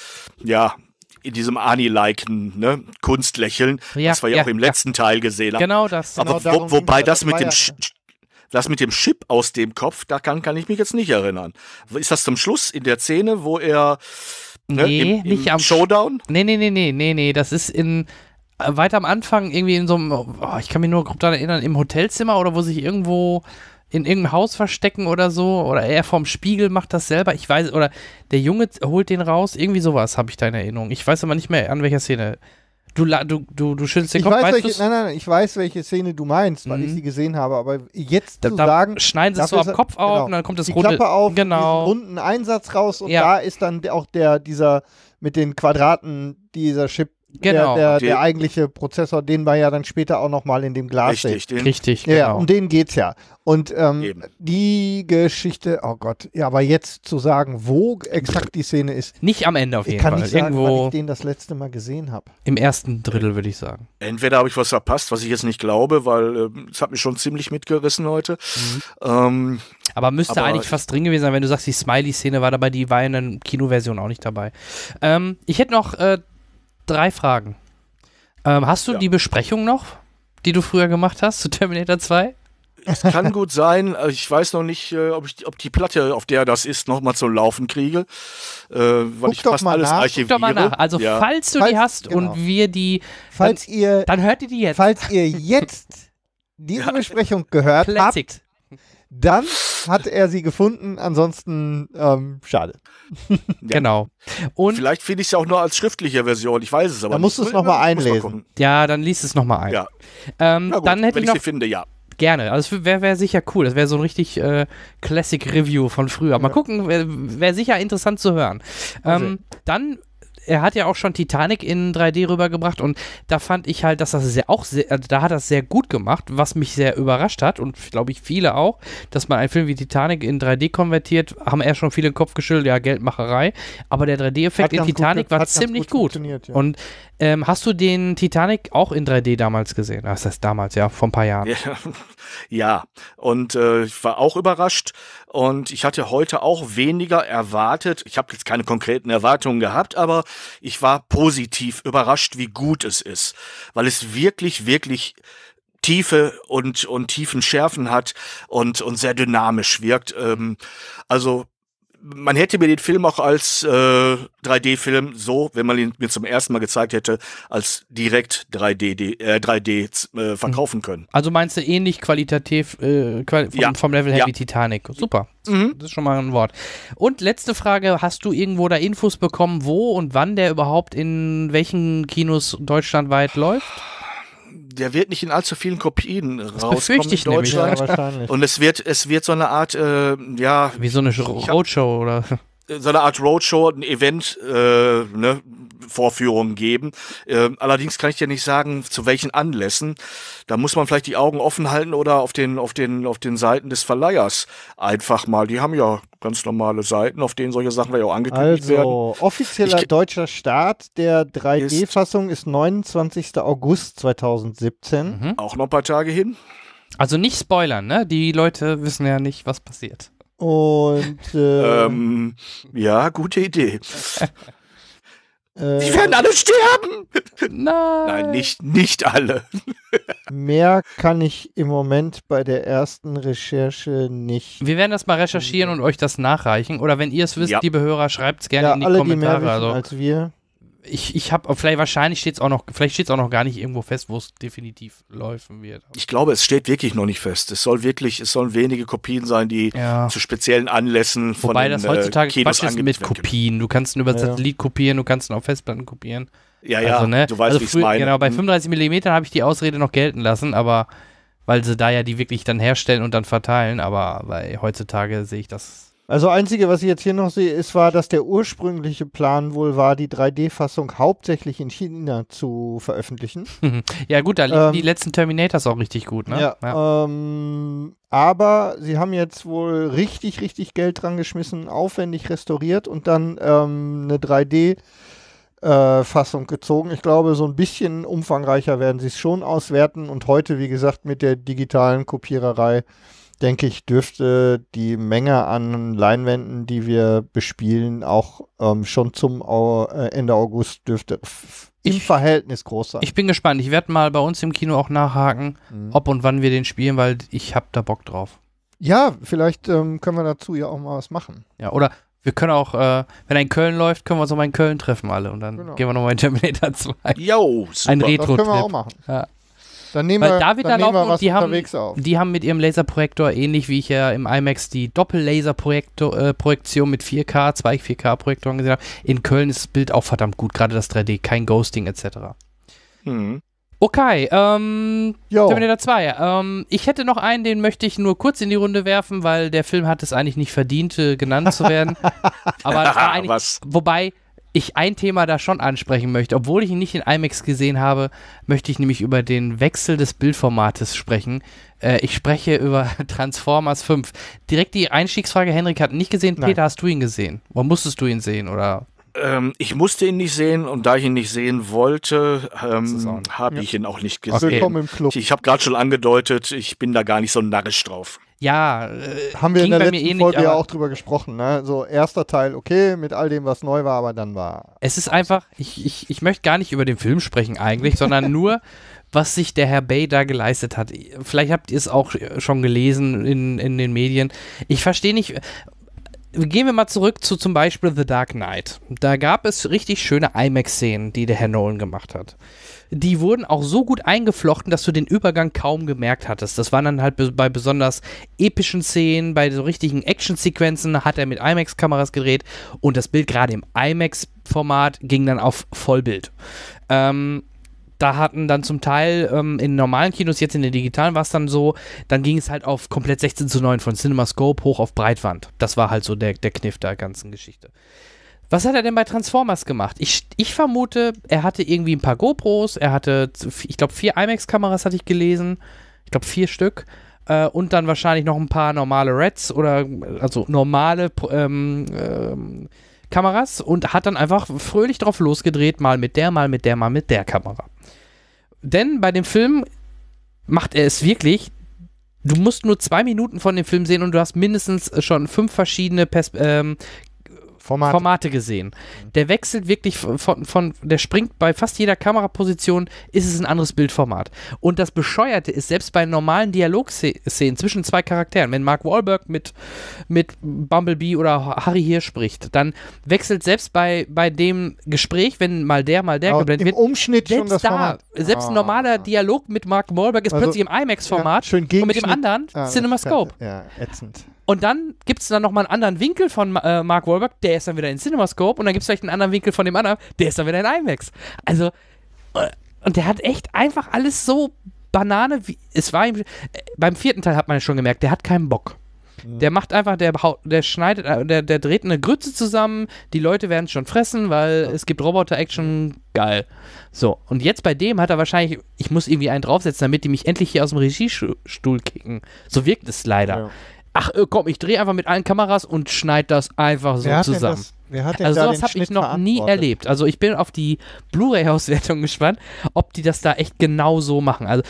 ja, in diesem Ani-liken ne? Kunstlächeln, ja, das wir ja, ja auch im letzten Teil gesehen haben. Genau das. Aber genau wo, wobei das, mit dem das mit dem Chip aus dem Kopf, da kann, kann ich mich jetzt nicht erinnern. Ist das zum Schluss in der Szene, wo er ne, nee, im, im nicht am Showdown? Nee, nee, nee, nee, nee, nee, das ist in äh, weiter am Anfang irgendwie in so einem, oh, ich kann mich nur grob daran erinnern, im Hotelzimmer oder wo sich irgendwo in irgendeinem Haus verstecken oder so oder er vorm Spiegel macht das selber, ich weiß, oder der Junge holt den raus, irgendwie sowas habe ich da in Erinnerung. Ich weiß aber nicht mehr an welcher Szene. Du, du, du, du schüttelst den ich Kopf. Weiß, welche, nein, nein, ich weiß, welche Szene du meinst, weil mhm. ich sie gesehen habe, aber jetzt da, zu da sagen. Schneiden sie es so am Kopf auf genau. und dann kommt das die rote. Klappe auf, genau. runden Einsatz raus und ja. da ist dann auch der, dieser mit den Quadraten, dieser Chip Genau. Der, der, der eigentliche Prozessor, den war ja dann später auch nochmal in dem Glas Richtig, den Richtig, genau. Ja, um den geht's ja. Und ähm, die Geschichte, oh Gott, ja, aber jetzt zu sagen, wo exakt die Szene ist. Nicht am Ende auf jeden ich kann Fall. Nicht sagen, Irgendwo wann ich den das letzte Mal gesehen habe. Im ersten Drittel, würde ich sagen. Entweder habe ich was verpasst, was ich jetzt nicht glaube, weil ähm, es äh, hat mich schon ziemlich mitgerissen heute. Mhm. Ähm, aber müsste aber eigentlich fast drin gewesen sein, wenn du sagst, die Smiley-Szene war dabei, die war in der Kinoversion auch nicht dabei. Ähm, ich hätte noch äh, drei Fragen. Ähm, hast du ja. die Besprechung noch, die du früher gemacht hast zu Terminator 2? Es kann gut sein. Äh, ich weiß noch nicht, äh, ob, ich, ob die Platte, auf der das ist, nochmal zum Laufen kriege. Äh, weil Guck ich fast alles nach. archiviere. Guck doch mal nach. Also ja. falls du falls, die hast genau. und wir die, falls dann, ihr, dann hört ihr die jetzt. Falls ihr <laughs> jetzt diese Besprechung gehört habt, dann hat er sie gefunden, ansonsten ähm, schade. Ja. Genau. Und Vielleicht finde ich es auch nur als schriftliche Version, ich weiß es aber. Dann musst du es nochmal einlesen. Ja, dann liest es nochmal ein. Ja. Ähm, gut, dann hätte wenn ich, sie finde, ja. Gerne. Also wäre wär sicher cool. Das wäre so ein richtig äh, Classic Review von früher. Mal ja. gucken, wäre wär sicher interessant zu hören. Ähm, dann er hat ja auch schon Titanic in 3D rübergebracht und da fand ich halt, dass das sehr auch sehr, also da hat das sehr gut gemacht, was mich sehr überrascht hat und glaube ich viele auch, dass man einen Film wie Titanic in 3D konvertiert, haben erst schon viele den Kopf geschüttelt, ja, Geldmacherei, aber der 3D-Effekt in Titanic gut, war ziemlich gut. gut. Ja. Und ähm, hast du den Titanic auch in 3D damals gesehen? Ah, das heißt damals, ja, vor ein paar Jahren. Ja, ja, und äh, ich war auch überrascht und ich hatte heute auch weniger erwartet. Ich habe jetzt keine konkreten Erwartungen gehabt, aber ich war positiv überrascht, wie gut es ist, weil es wirklich, wirklich Tiefe und, und tiefen Schärfen hat und, und sehr dynamisch wirkt. Ähm, also man hätte mir den Film auch als äh, 3D-Film so, wenn man ihn mir zum ersten Mal gezeigt hätte, als direkt 3D, äh, 3D äh, verkaufen können. Mhm. Also meinst du ähnlich qualitativ äh, quali vom, ja. vom, Level her ja. wie Titanic? Super. Mhm. Das ist schon mal ein Wort. Und letzte Frage: Hast du irgendwo da Infos bekommen, wo und wann der überhaupt in welchen Kinos deutschlandweit läuft? der wird nicht in allzu vielen Kopien das rauskommen in Deutschland. Nämlich, ja, und es wird, es wird so eine Art, äh, ja. Wie so eine Roadshow oder? So eine Art Roadshow, ein Event, äh, ne, Vorführungen geben. Äh, allerdings kann ich dir nicht sagen, zu welchen Anlässen. Da muss man vielleicht die Augen offen halten oder auf den, auf den, auf den Seiten des Verleihers einfach mal. Die haben ja ganz normale Seiten, auf denen solche Sachen ja auch angekündigt also, werden. Also, offizieller ich, deutscher Start der 3D-Fassung ist, ist 29. August 2017. Mhm. Auch noch ein paar Tage hin. Also nicht spoilern, ne? Die Leute wissen ja nicht, was passiert. Und äh, ähm, ja, gute Idee. <laughs> Äh, die werden alle sterben! Nein! Nein, nicht, nicht alle. <laughs> mehr kann ich im Moment bei der ersten Recherche nicht. Wir werden das mal recherchieren mhm. und euch das nachreichen. Oder wenn ihr es wisst, ja. liebe Hörer, schreibt es gerne ja, in die alle, Kommentare. Die mehr wissen also. als wir ich, ich habe, vielleicht wahrscheinlich steht es auch noch, vielleicht steht es auch noch gar nicht irgendwo fest, wo es definitiv laufen wird. Ich glaube, es steht wirklich noch nicht fest. Es soll wirklich, es sollen wenige Kopien sein, die ja. zu speziellen Anlässen von Wobei den, das äh, heutzutage Kinos Quatsch ist mit Kopien. Du kannst ihn über ja. Satellit kopieren, du kannst ihn auf Festplatten kopieren. Ja, ja, also, ne? du weißt, also wie ich meine. Genau, bei 35 hm. mm habe ich die Ausrede noch gelten lassen, aber weil sie da ja die wirklich dann herstellen und dann verteilen, aber weil heutzutage sehe ich das also einzige, was ich jetzt hier noch sehe, ist war, dass der ursprüngliche Plan wohl war, die 3D-Fassung hauptsächlich in China zu veröffentlichen. <laughs> ja gut, da liegen ähm, die letzten Terminators auch richtig gut, ne? Ja. ja. Ähm, aber sie haben jetzt wohl richtig, richtig Geld dran geschmissen, aufwendig restauriert und dann ähm, eine 3D. Äh, Fassung gezogen. Ich glaube, so ein bisschen umfangreicher werden sie es schon auswerten und heute, wie gesagt, mit der digitalen Kopiererei denke ich, dürfte die Menge an Leinwänden, die wir bespielen, auch ähm, schon zum Au äh, Ende August dürfte im ich, Verhältnis groß sein. Ich bin gespannt. Ich werde mal bei uns im Kino auch nachhaken, mhm. ob und wann wir den spielen, weil ich habe da Bock drauf. Ja, vielleicht ähm, können wir dazu ja auch mal was machen. Ja, oder wir können auch, äh, wenn ein Köln läuft, können wir uns auch mal in Köln treffen alle und dann genau. gehen wir nochmal in Terminator 2. Yo, super. Ein retro -Trip. Das können wir auch machen. Ja. Dann nehmen Weil wir, David dann da nehmen wir was die unterwegs haben, auf. Die haben mit ihrem Laserprojektor, ähnlich wie ich ja im IMAX die Doppellaserprojektion äh, mit 4K, zwei 4K-Projektoren gesehen habe, in Köln ist das Bild auch verdammt gut, gerade das 3D, kein Ghosting etc. Mhm. Okay, ähm, Terminator 2. Ähm, ich hätte noch einen, den möchte ich nur kurz in die Runde werfen, weil der Film hat es eigentlich nicht verdient, äh, genannt zu werden. <laughs> Aber <laughs> eigentlich, wobei, ich ein Thema da schon ansprechen möchte. Obwohl ich ihn nicht in IMAX gesehen habe, möchte ich nämlich über den Wechsel des Bildformates sprechen. Äh, ich spreche über <laughs> Transformers 5. Direkt die Einstiegsfrage, Henrik hat nicht gesehen. Nein. Peter, hast du ihn gesehen? Oder musstest du ihn sehen? Oder ähm, ich musste ihn nicht sehen und da ich ihn nicht sehen wollte, ähm, habe ich ihn auch nicht gesehen. Willkommen im Club. Ich, ich habe gerade schon angedeutet, ich bin da gar nicht so narrisch drauf ja, äh, haben wir in der letzten ähnlich, eh Folge ja auch drüber gesprochen, ne? So erster Teil okay mit all dem, was neu war, aber dann war. Es ist einfach, ich, ich, ich möchte gar nicht über den Film sprechen eigentlich, <laughs> sondern nur, was sich der Herr Bay da geleistet hat. Vielleicht habt ihr es auch schon gelesen in, in den Medien. Ich verstehe nicht. Gehen wir mal zurück zu zum Beispiel The Dark Knight. Da gab es richtig schöne IMAX-Szenen, die der Herr Nolan gemacht hat die wurden auch so gut eingeflochten, dass du den Übergang kaum gemerkt hattest. Das waren dann halt bei besonders epischen Szenen, bei so richtigen Action-Sequenzen, hat er mit IMAX-Kameras gedreht und das Bild gerade im IMAX-Format ging dann auf Vollbild. Ähm, da hatten dann zum Teil ähm, in normalen Kinos, jetzt in den digitalen war es dann so, dann ging es halt auf komplett 16 zu 9 von CinemaScope hoch auf Breitwand. Das war halt so der, der Kniff der ganzen Geschichte. Was hat er denn bei Transformers gemacht? Ich, ich vermute, er hatte irgendwie ein paar GoPros, er hatte, ich glaube, vier IMAX-Kameras hatte ich gelesen. Ich glaube, vier Stück. Äh, und dann wahrscheinlich noch ein paar normale Reds oder also normale ähm, ähm, Kameras und hat dann einfach fröhlich drauf losgedreht, mal mit der, mal mit der, mal mit der Kamera. Denn bei dem Film macht er es wirklich. Du musst nur zwei Minuten von dem Film sehen und du hast mindestens äh, schon fünf verschiedene Pers ähm, Formate. Formate gesehen. Der wechselt wirklich von, von, der springt bei fast jeder Kameraposition, ist es ein anderes Bildformat. Und das Bescheuerte ist, selbst bei normalen Dialogszenen zwischen zwei Charakteren, wenn Mark Wahlberg mit, mit Bumblebee oder Harry hier spricht, dann wechselt selbst bei, bei dem Gespräch, wenn mal der, mal der Aber geblendet im wird. Umschnitt selbst schon das da, selbst ein ah. normaler Dialog mit Mark Wahlberg ist also, plötzlich im IMAX-Format ja, und mit dem anderen ja, ah, Cinemascope. Ja, ätzend. Und dann gibt es dann nochmal einen anderen Winkel von äh, Mark Wahlberg, der ist dann wieder in CinemaScope. Und dann gibt es vielleicht einen anderen Winkel von dem anderen, der ist dann wieder in IMAX. Also, äh, und der hat echt einfach alles so Banane, wie es war ihm. Äh, beim vierten Teil hat man ja schon gemerkt, der hat keinen Bock. Der macht einfach, der, der schneidet, äh, der, der dreht eine Grütze zusammen, die Leute werden schon fressen, weil es gibt Roboter-Action, geil. So, und jetzt bei dem hat er wahrscheinlich, ich muss irgendwie einen draufsetzen, damit die mich endlich hier aus dem Regiestuhl kicken. So wirkt es leider. Ja ach äh, komm, ich drehe einfach mit allen Kameras und schneide das einfach so zusammen. Wer hat denn also sowas habe ich noch nie erlebt. Also ich bin auf die Blu-ray-Auswertung <laughs> gespannt, ob die das da echt genau so machen. Also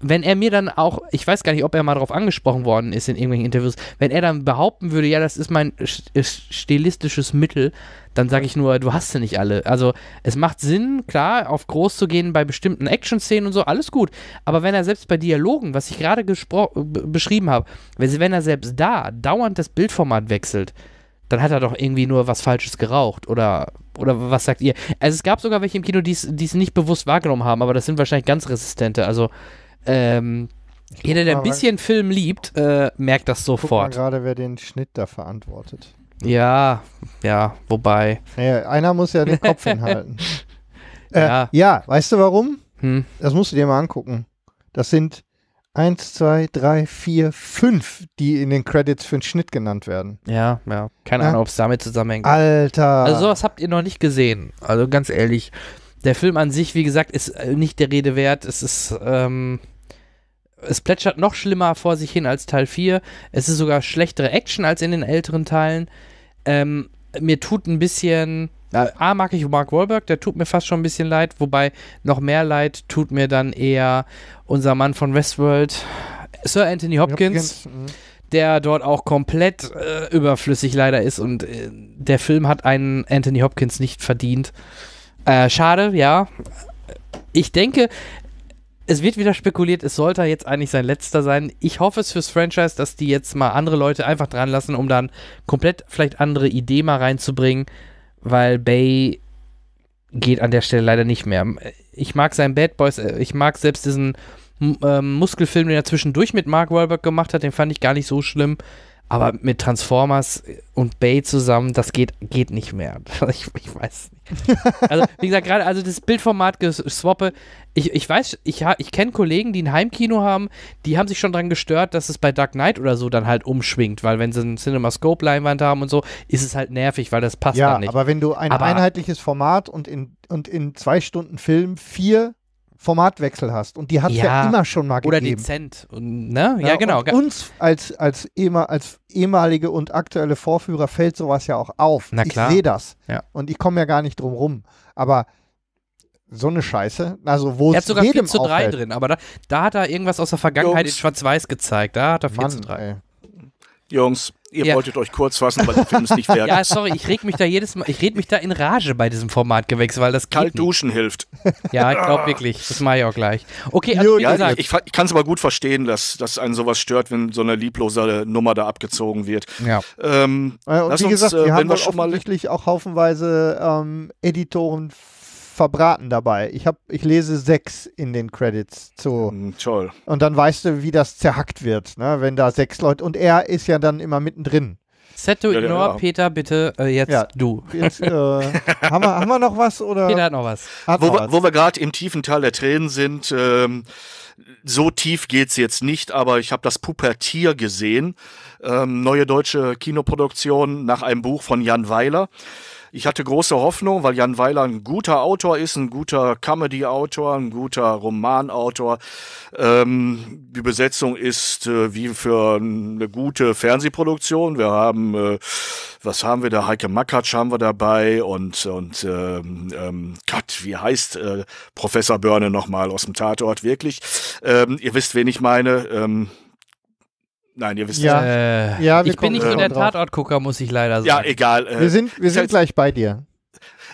wenn er mir dann auch, ich weiß gar nicht, ob er mal darauf angesprochen worden ist in irgendwelchen Interviews, wenn er dann behaupten würde, ja, das ist mein stilistisches Mittel, dann sage ich nur, du hast sie nicht alle. Also es macht Sinn, klar, auf groß zu gehen bei bestimmten Action-Szenen und so, alles gut. Aber wenn er selbst bei Dialogen, was ich gerade beschrieben habe, wenn er selbst da dauernd das Bildformat wechselt, dann hat er doch irgendwie nur was Falsches geraucht oder, oder was sagt ihr? Also es gab sogar welche im Kino, die es nicht bewusst wahrgenommen haben, aber das sind wahrscheinlich ganz resistente. Also ähm, jeder, der ein bisschen Film liebt, äh, merkt das sofort. Ich gerade, wer den Schnitt da verantwortet. Ja, ja, wobei. Naja, einer muss ja den Kopf hinhalten. <laughs> Äh, ja. ja. weißt du warum? Hm. Das musst du dir mal angucken. Das sind 1, 2, 3, 4, 5, die in den Credits für den Schnitt genannt werden. Ja, ja. Keine ja? Ahnung, ob es damit zusammenhängt. Alter. Also sowas habt ihr noch nicht gesehen. Also ganz ehrlich, der Film an sich, wie gesagt, ist äh, nicht der Rede wert. Es ist, ähm, es plätschert noch schlimmer vor sich hin als Teil 4. Es ist sogar schlechtere Action als in den älteren Teilen. Ähm, mir tut ein bisschen. A, mag ich Mark Wahlberg, der tut mir fast schon ein bisschen leid, wobei noch mehr leid tut mir dann eher unser Mann von Westworld, Sir Anthony Hopkins, Hopkins. Mhm. der dort auch komplett äh, überflüssig leider ist und äh, der Film hat einen Anthony Hopkins nicht verdient. Äh, schade, ja. Ich denke, es wird wieder spekuliert, es sollte jetzt eigentlich sein letzter sein. Ich hoffe es fürs Franchise, dass die jetzt mal andere Leute einfach dran lassen, um dann komplett vielleicht andere Idee mal reinzubringen, weil Bay geht an der Stelle leider nicht mehr. Ich mag seinen Bad Boys, äh, ich mag selbst diesen ähm, Muskelfilm, den er zwischendurch mit Mark Wahlberg gemacht hat, den fand ich gar nicht so schlimm. Aber mit Transformers und Bay zusammen, das geht, geht nicht mehr. <laughs> Ich, ich weiß nicht. <laughs> Also, wie gesagt, gerade also das Bildformat geswappe. Ich, ich weiß, ich, ich kenne Kollegen, die ein Heimkino haben, die haben sich schon daran gestört, dass es bei Dark Knight oder so dann halt umschwingt, weil wenn sie einen Cinemascope-Leinwand haben und so, ist es halt nervig, weil das passt ja, dann nicht. Ja, aber wenn du ein aber einheitliches Format und in, und in zwei Stunden Film vier Formatwechsel hast. Und die hat es ja, ja, immer schon mal oder gegeben. Oder dezent. Und, ne? Ja, ja genau. uns als, als, ehemal, als ehemalige und aktuelle Vorführer fällt sowas ja auch auf. Na klar. Ich sehe das. Ja. Und ich komme ja gar nicht drum rum. Aber so eine Scheiße. Also, wo er hat sogar 4 zu 3 auffällt. drin, aber da, da, hat er irgendwas aus der Vergangenheit Jungs. in Schwarz-Weiß gezeigt. Da hat er 4 Mann, zu 3. Ey. Jungs, ihr ja. wolltet euch kurz fassen, aber der Film ist nicht <laughs> wert. Ja, sorry, ich reg mich da jedes Mal, ich red mich da in Rage bei diesem Formatgewächs, weil das Kalt duschen hilft. Ja, ich glaube wirklich, das mache ich auch gleich. Okay, also ja, gesagt, ich, ich kann es aber gut verstehen, dass, dass einen sowas stört, wenn so eine lieblose Nummer da abgezogen wird. Ja. Ähm, und wie uns, gesagt, äh, wir haben wir schon mal auch haufenweise ähm, Editoren verbraten dabei. Ich, hab, ich lese sechs in den Credits zu. Mm, toll. Und dann weißt du, wie das zerhackt wird, ne? wenn da sechs Leute. Und er ist ja dann immer mittendrin. Set to ignore, ja, Peter, bitte äh, jetzt ja, du. Jetzt, äh, <laughs> haben, wir, haben wir noch was? Oder? Peter hat noch was. Hat wo, noch was. wo wir gerade im tiefen Tal der Tränen sind, ähm, so tief geht es jetzt nicht, aber ich habe das Pubertier gesehen. Ähm, neue deutsche Kinoproduktion nach einem Buch von Jan Weiler. Ich hatte große Hoffnung, weil Jan Weiler ein guter Autor ist, ein guter Comedy-Autor, ein guter Romanautor. Ähm, die Besetzung ist äh, wie für eine gute Fernsehproduktion. Wir haben, äh, was haben wir da? Heike Mackatsch haben wir dabei und, und ähm, ähm, Gott, wie heißt äh, Professor Börne nochmal aus dem Tatort wirklich? Ähm, ihr wisst, wen ich meine. Ähm, Nein, ihr wisst ja. Nicht. Äh, ja wir ich bin nicht so der Tatortgucker, muss ich leider sagen. Ja, egal. Äh, wir sind, wir sind gleich bei dir.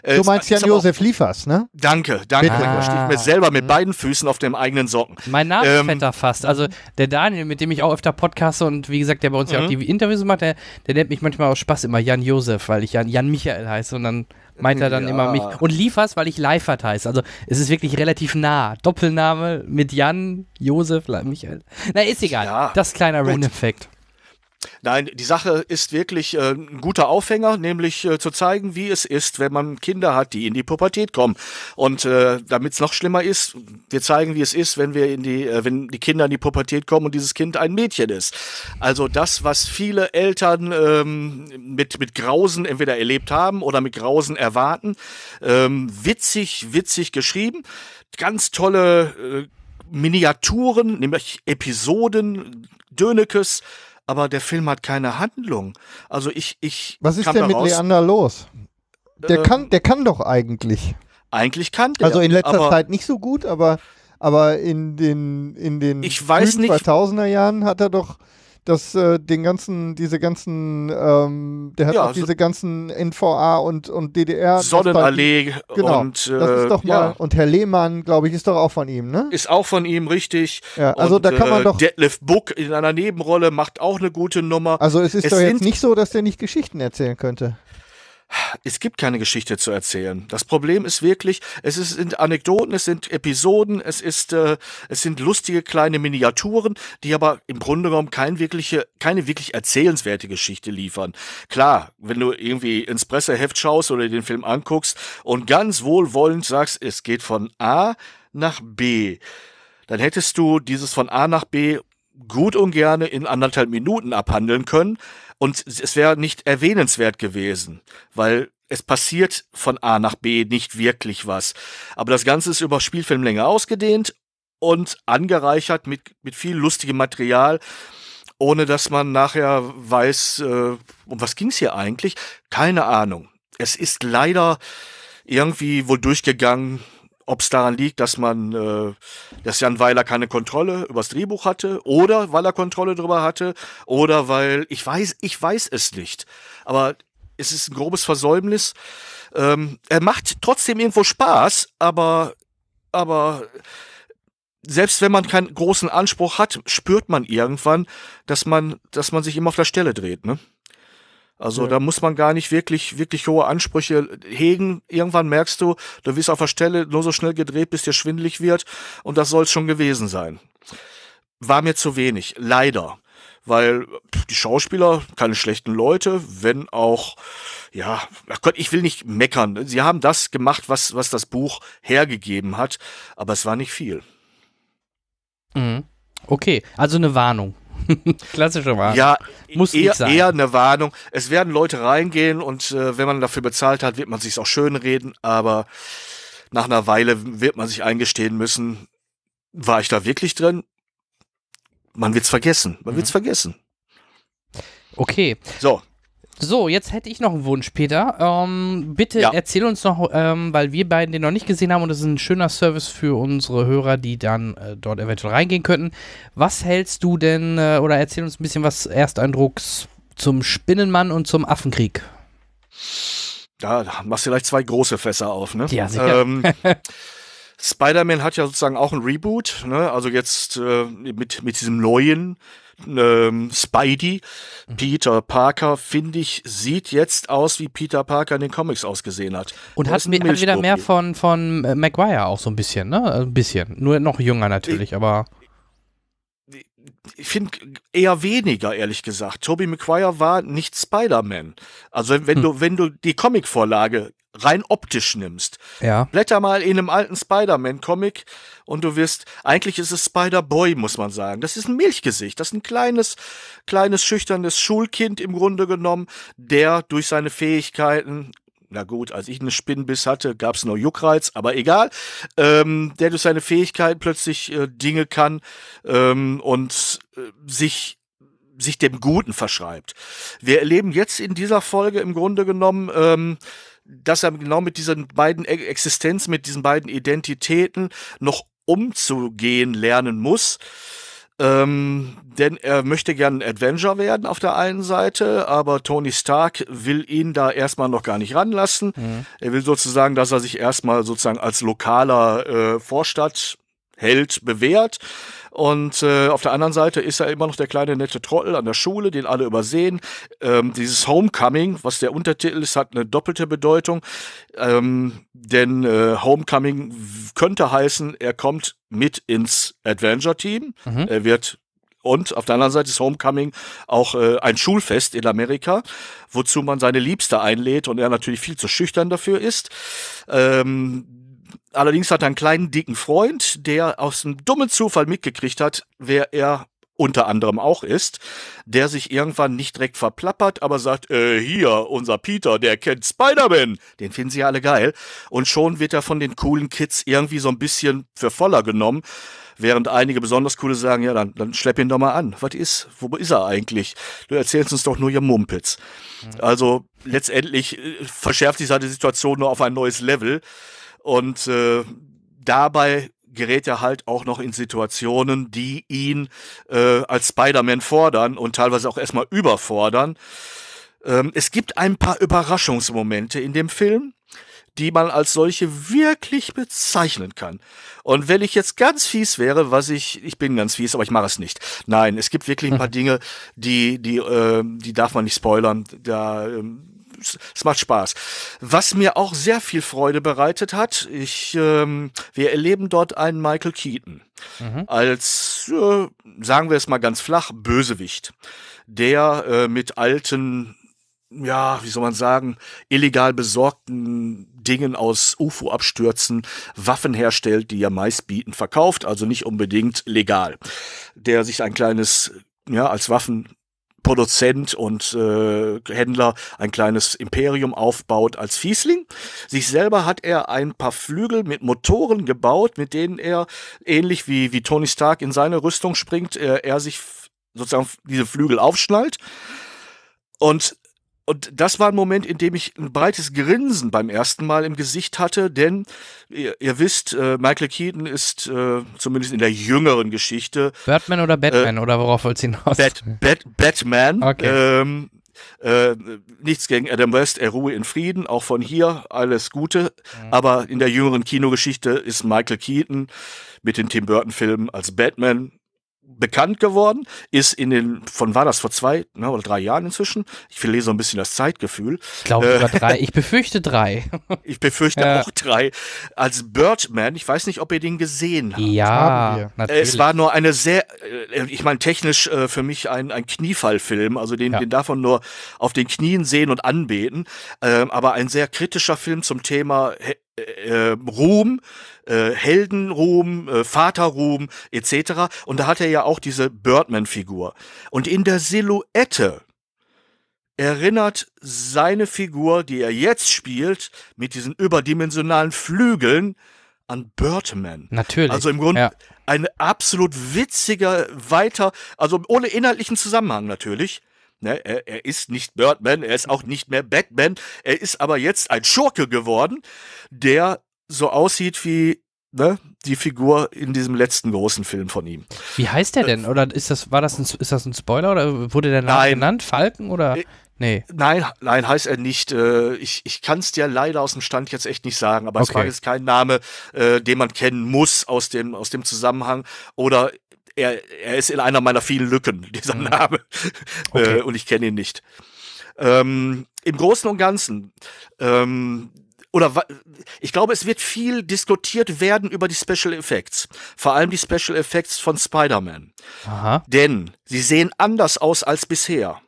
Äh, du meinst Jan Josef Liefers, ne? Danke, danke. Ah. Da stehe mir selber mit mhm. beiden Füßen auf dem eigenen Socken. Mein Name ähm, fällt da fast. Also der Daniel, mit dem ich auch öfter podcaste und wie gesagt, der bei uns ja auch mhm. die Interviews macht, der, der nennt mich manchmal aus Spaß immer Jan Josef, weil ich Jan, Jan Michael heiße und dann meint er dann ja. immer mich. Und Liefers, weil ich Leifert heiße. Also es ist wirklich relativ nah. Doppelname mit Jan, Josef, Michael. Na, ist egal. Ja. Das kleiner Random-Fact. Nein, die Sache ist wirklich äh, ein guter Aufhänger, nämlich äh, zu zeigen, wie es ist, wenn man Kinder hat, die in die Pubertät kommen. Und äh, damit es noch schlimmer ist, wir zeigen, wie es ist, wenn wir in die, äh, wenn die Kinder in die Pubertät kommen und dieses Kind ein Mädchen ist. Also das, was viele Eltern ähm, mit mit Grausen entweder erlebt haben oder mit Grausen erwarten. Ähm, witzig, witzig geschrieben, ganz tolle. Äh, Miniaturen, nämlich Episoden, Dönekes, aber der Film hat keine Handlung. Also ich, ich. Was ist denn mit raus, Leander los? Der ähm, kann, der kann doch eigentlich. Eigentlich kann der. Also in letzter aber, Zeit nicht so gut, aber, aber in den, in den ich weiß nicht, 2000er Jahren hat er doch dass äh, den ganzen, diese ganzen, ähm, der hat ja, auch diese so ganzen NVA und, und DDR. Sonnenallee bei, genau, und äh, das ist doch mal, ja. und Herr Lehmann, glaube ich, ist doch auch von ihm, ne? Ist auch von ihm, richtig. Ja, also und, da kann man äh, doch. Detlef Book in einer Nebenrolle macht auch eine gute Nummer. Also es ist es doch jetzt nicht so, dass der nicht Geschichten erzählen könnte es gibt keine Geschichte zu erzählen. Das Problem ist wirklich, es sind Anekdoten, es sind Episoden, es ist, äh, es sind lustige kleine Miniaturen, die aber im Grunde genommen keine wirkliche, keine wirklich erzählenswerte Geschichte liefern. Klar, wenn du irgendwie ins Presseheft schaust oder den Film anguckst und ganz wohlwollend sagst, es geht von A nach B, dann hättest du dieses von A nach B gut und gerne in anderthalb Minuten abhandeln können. Und es wäre nicht erwähnenswert gewesen, weil es passiert von A nach B nicht wirklich was. Aber das Ganze ist über Spielfilmlänge ausgedehnt und angereichert mit, mit viel lustigem Material, ohne dass man nachher weiß, äh, um was ging's hier eigentlich? Keine Ahnung. Es ist leider irgendwie wohl durchgegangen, ob es daran liegt, dass man, äh, dass Jan Weiler keine Kontrolle übers Drehbuch hatte oder weil er Kontrolle drüber hatte oder weil ich weiß, ich weiß es nicht. Aber es ist ein grobes Versäumnis. Ähm, er macht trotzdem irgendwo Spaß, aber, aber selbst wenn man keinen großen Anspruch hat, spürt man irgendwann, dass man, dass man sich immer auf der Stelle dreht, ne? Also ja. da muss man gar nicht wirklich, wirklich hohe Ansprüche hegen. Irgendwann merkst du, du wirst auf der Stelle nur so schnell gedreht, bis dir schwindlig wird. Und das soll es schon gewesen sein. War mir zu wenig, leider. Weil die Schauspieler, keine schlechten Leute, wenn auch, ja, Gott, ich will nicht meckern. Sie haben das gemacht, was, was das Buch hergegeben hat, aber es war nicht viel. Mhm. Okay, also eine Warnung. <laughs> Klassische Warnung. Ja, Muss eher, eher, eine Warnung. Es werden Leute reingehen und äh, wenn man dafür bezahlt hat, wird man sich auch schön reden, aber nach einer Weile wird man sich eingestehen müssen, war ich da wirklich drin? Man wird's vergessen. Man mhm. wird's vergessen. Okay. So. So, jetzt hätte ich noch einen Wunsch, Peter. Ähm, bitte ja. erzähl uns noch, ähm, weil wir beiden den noch nicht gesehen haben und das ist ein schöner Service für unsere Hörer, die dann äh, dort eventuell reingehen könnten. Was hältst du denn äh, oder erzähl uns ein bisschen was Ersteindrucks zum Spinnenmann und zum Affenkrieg? Da machst du gleich zwei große Fässer auf, ne? Ja, sicher. Ähm, Spider-Man hat ja sozusagen auch ein Reboot, ne? Also jetzt äh, mit, mit diesem neuen ähm, Spidey, Peter Parker, finde ich, sieht jetzt aus, wie Peter Parker in den Comics ausgesehen hat. Und das hat, hat wieder mehr von, von äh, Maguire auch so ein bisschen, ne? Äh, ein bisschen. Nur noch jünger natürlich, aber ich finde eher weniger, ehrlich gesagt. Tobey Maguire war nicht Spider-Man. Also wenn hm. du, wenn du die Comicvorlage rein optisch nimmst. Ja. Blätter mal in einem alten Spider-Man-Comic und du wirst, eigentlich ist es Spider-Boy, muss man sagen. Das ist ein Milchgesicht. Das ist ein kleines, kleines, schüchternes Schulkind im Grunde genommen, der durch seine Fähigkeiten, na gut, als ich einen Spinnenbiss hatte, gab's nur Juckreiz, aber egal, ähm, der durch seine Fähigkeiten plötzlich äh, Dinge kann ähm, und äh, sich sich dem Guten verschreibt. Wir erleben jetzt in dieser Folge im Grunde genommen ähm, dass er genau mit diesen beiden e-, Existenz, mit diesen beiden Identitäten noch umzugehen lernen muss. Ähm, denn er möchte gerne ein Avenger werden auf der einen Seite, aber Tony Stark will ihn da erstmal noch gar nicht ranlassen. Mhm. Er will sozusagen, dass er sich erstmal sozusagen als lokaler äh, Vorstadtheld bewährt. Und äh, auf der anderen Seite ist er immer noch der kleine nette Trottel an der Schule, den alle übersehen. Ähm, dieses Homecoming, was der Untertitel ist, hat eine doppelte Bedeutung. Ähm, denn äh, Homecoming könnte heißen, er kommt mit ins Adventure-Team. Mhm. Er wird und auf der anderen Seite ist Homecoming auch äh, ein Schulfest in Amerika, wozu man seine Liebste einlädt und er natürlich viel zu schüchtern dafür ist. Ähm, Allerdings hat er einen kleinen, dicken Freund, der aus einem dummen Zufall mitgekriegt hat, wer er unter anderem auch ist, der sich irgendwann nicht direkt verplappert, aber sagt, äh, hier, unser Peter, der kennt Spider-Man. Den finden sie ja alle geil. Und schon wird er von den coolen Kids irgendwie so ein bisschen für voller genommen, während einige besonders coole sagen, ja, dann, dann schlepp ihn doch mal an. Was ist? Wo ist er eigentlich? Du erzählst uns doch nur ihr Mumpitz. Hm. Also letztendlich äh, verschärft sich seine Situation nur auf ein neues Level. Und äh, dabei gerät er halt auch noch in Situationen, die ihn äh, als Spider-Man fordern und teilweise auch erstmal überfordern. Ähm, es gibt ein paar Überraschungsmomente in dem Film, die man als solche wirklich bezeichnen kann. Und wenn ich jetzt ganz fies wäre, was ich, ich bin ganz fies, aber ich mache es nicht. Nein, es gibt wirklich ein paar hm. Dinge, die, die, äh, die darf man nicht spoilern. Da ähm, es macht Spaß. Was mir auch sehr viel Freude bereitet hat, ich, ähm, wir erleben dort einen Michael Keaton mhm. als, äh, sagen wir es mal ganz flach, Bösewicht, der äh, mit alten ja, wie soll man sagen, illegal besorgten Dingen aus UFO-Abstürzen Waffen herstellt, die er meist bieten verkauft, also nicht unbedingt legal. Der sich ein kleines, ja, als Waffen Produzent und äh, Händler ein kleines Imperium aufbaut als Fiesling. Sich selber hat er ein paar Flügel mit Motoren gebaut, mit denen er ähnlich wie, wie Tony Stark in seine Rüstung springt, äh, er sich sozusagen diese Flügel aufschnallt. Und und das war ein Moment, in dem ich ein breites Grinsen beim ersten Mal im Gesicht hatte, denn ihr, ihr wisst, äh, Michael Keaton ist äh, zumindest in der jüngeren Geschichte. Birdman oder Batman äh, oder worauf wollt's hinaus? Bat, Bat, Batman. Okay. Ähm, äh, nichts gegen Adam West, er ruhe in Frieden, auch von hier alles Gute. Mhm. Aber in der jüngeren Kinogeschichte ist Michael Keaton mit den Tim Burton-Filmen als Batman bekannt geworden, ist in den, von war das vor zwei ne, oder drei Jahren inzwischen. Ich lese so ein bisschen das Zeitgefühl. Ich glaube äh, sogar drei. <laughs> Ich befürchte drei. ich befürchte ja. auch drei. Als Birdman, ich weiß nicht, ob ihr den gesehen habt. Ja, natürlich. Es war nur eine sehr, äh, ich meine, technisch äh, für mich ein, ein Kniefallfilm, also den, ja. den davon nur auf den Knien sehen und anbeten, ähm, aber ein sehr kritischer Film zum Thema äh, äh, Ruhm, äh, Heldenruhm, äh, Vaterruhm etc. Und da hat er ja auch diese Birdman-Figur. Und in der Silhouette erinnert seine Figur, die er jetzt spielt, mit diesen überdimensionalen Flügeln an Birdman. Natürlich. Also im Grunde ja. ein absolut witziger, weiter, also ohne inhaltlichen Zusammenhang natürlich, Ne, er, er, ist nicht Birdman, er ist auch nicht mehr Batman. Er ist aber jetzt ein Schurke geworden, der so aussieht wie ne, die Figur in diesem letzten großen Film von ihm. Wie heißt der äh, denn? Oder ist das, war das ein, ist das ein Spoiler oder wurde der Name genannt? Falken oder? Äh, nee. Nein, nein, heißt er nicht. Äh, ich, ich kann es dir leider aus dem Stand jetzt echt nicht sagen, aber okay. es war jetzt kein Name, den man kennen muss aus dem, aus dem Zusammenhang. Oder er, er ist in einer meiner vielen Lücken, <laughs> dieser mhm. Name. <laughs> Okay. Äh, und ich kenne ihn nicht. Ähm, Im Großen und Ganzen, ähm, oder ich glaube, es wird viel diskutiert werden über die Special Effects. Vor allem die Special Effects von Spider-Man. Denn sie sehen anders aus als bisher.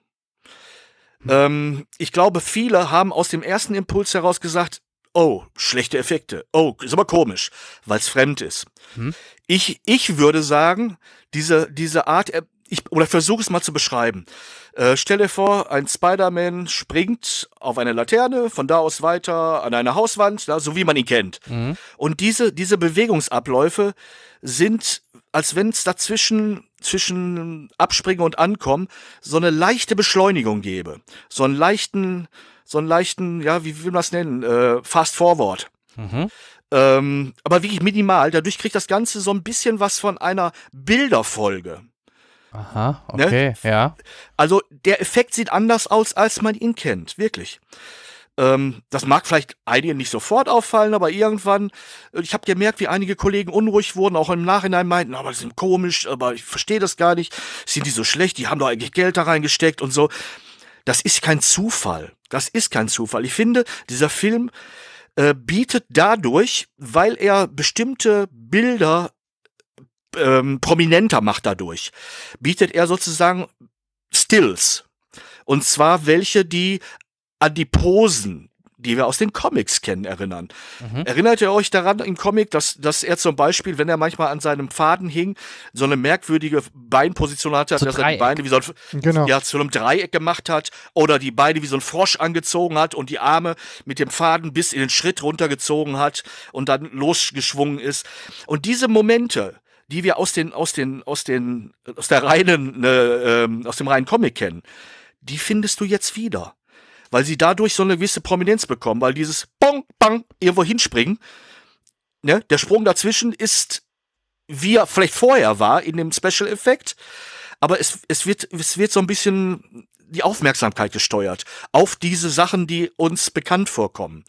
Hm. Ähm, ich glaube, viele haben aus dem ersten Impuls heraus gesagt, oh, schlechte Effekte, oh, ist aber komisch, weil es fremd ist. Hm. Ich, ich würde sagen, diese, diese Art, äh, ich, oder versuche es mal zu beschreiben. Äh, stell dir vor, ein Spider-Man springt auf eine Laterne, von da aus weiter an eine Hauswand, da, so wie man ihn kennt. Mhm. Und diese, diese Bewegungsabläufe sind, als wenn es dazwischen zwischen Abspringen und Ankommen so eine leichte Beschleunigung gäbe. So einen leichten, so einen leichten, ja, wie will man das nennen, äh, Fast Forward. Mhm. Ähm, aber wirklich minimal. Dadurch kriegt das Ganze so ein bisschen was von einer Bilderfolge. Aha, ne? okay, ne? ja. Also der Effekt sieht anders aus, als man ihn kennt, wirklich. Ähm, das mag vielleicht einigen nicht sofort auffallen, aber irgendwann, äh, ich habe gemerkt, wie einige Kollegen unruhig wurden, auch im Nachhinein meinten, aber die sind komisch, aber ich verstehe das gar nicht, sind die so schlecht, die haben doch eigentlich Geld da reingesteckt und so. Das ist kein Zufall. Das ist kein Zufall. Ich finde, dieser Film äh, bietet dadurch, weil er bestimmte Bilder ähm, prominenter macht dadurch, bietet er sozusagen Stills. Und zwar welche, die Adiposen die wir aus den Comics kennen, erinnern. Mhm. Erinnert ihr euch daran im Comic, dass, dass er zum Beispiel, wenn er manchmal an seinem Faden hing, so eine merkwürdige Beinposition hatte, so dass Dreieck. er die Beine wie so ein, genau. ja, zu einem Dreieck gemacht hat oder die Beine wie so ein Frosch angezogen hat und die Arme mit dem Faden bis in den Schritt runtergezogen hat und dann losgeschwungen ist. Und diese Momente, die wir aus den, aus den, aus den, aus der reinen, äh, ähm, aus dem reinen Comic kennen, die findest du jetzt wieder weil sie dadurch so eine gewisse Prominenz bekommen, weil dieses Bong, Bang irgendwo hinspringen, ne, der Sprung dazwischen ist, wie er vielleicht vorher war in dem Special Effekt, aber es, es, wird, es wird so ein bisschen die Aufmerksamkeit gesteuert auf diese Sachen, die uns bekannt vorkommen.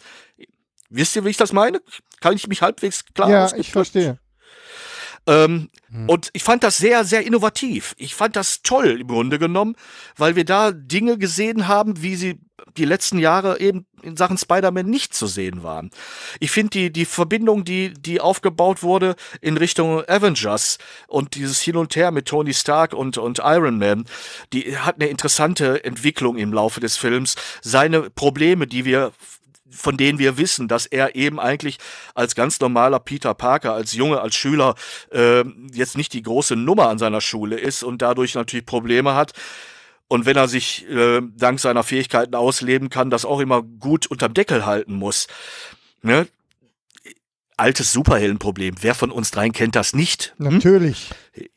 Wisst ihr, wie ich das meine? Kann ich mich halbwegs klar Ja, ich verstehe. Ähm, mhm. Und ich fand das sehr, sehr innovativ. Ich fand das toll im Grunde genommen, weil wir da Dinge gesehen haben, wie sie die letzten Jahre eben in Sachen Spider-Man nicht zu sehen waren. Ich finde die, die Verbindung, die, die aufgebaut wurde in Richtung Avengers und dieses Hin und Her mit Tony Stark und, und Iron Man, die hat eine interessante Entwicklung im Laufe des Films. Seine Probleme, die wir von denen wir wissen, dass er eben eigentlich als ganz normaler Peter Parker, als Junge, als Schüler äh, jetzt nicht die große Nummer an seiner Schule ist und dadurch natürlich Probleme hat. Und wenn er sich äh, dank seiner Fähigkeiten ausleben kann, das auch immer gut unterm Deckel halten muss. Ne? altes Superheldenproblem. Wer von uns dreien kennt das nicht? Hm? Natürlich.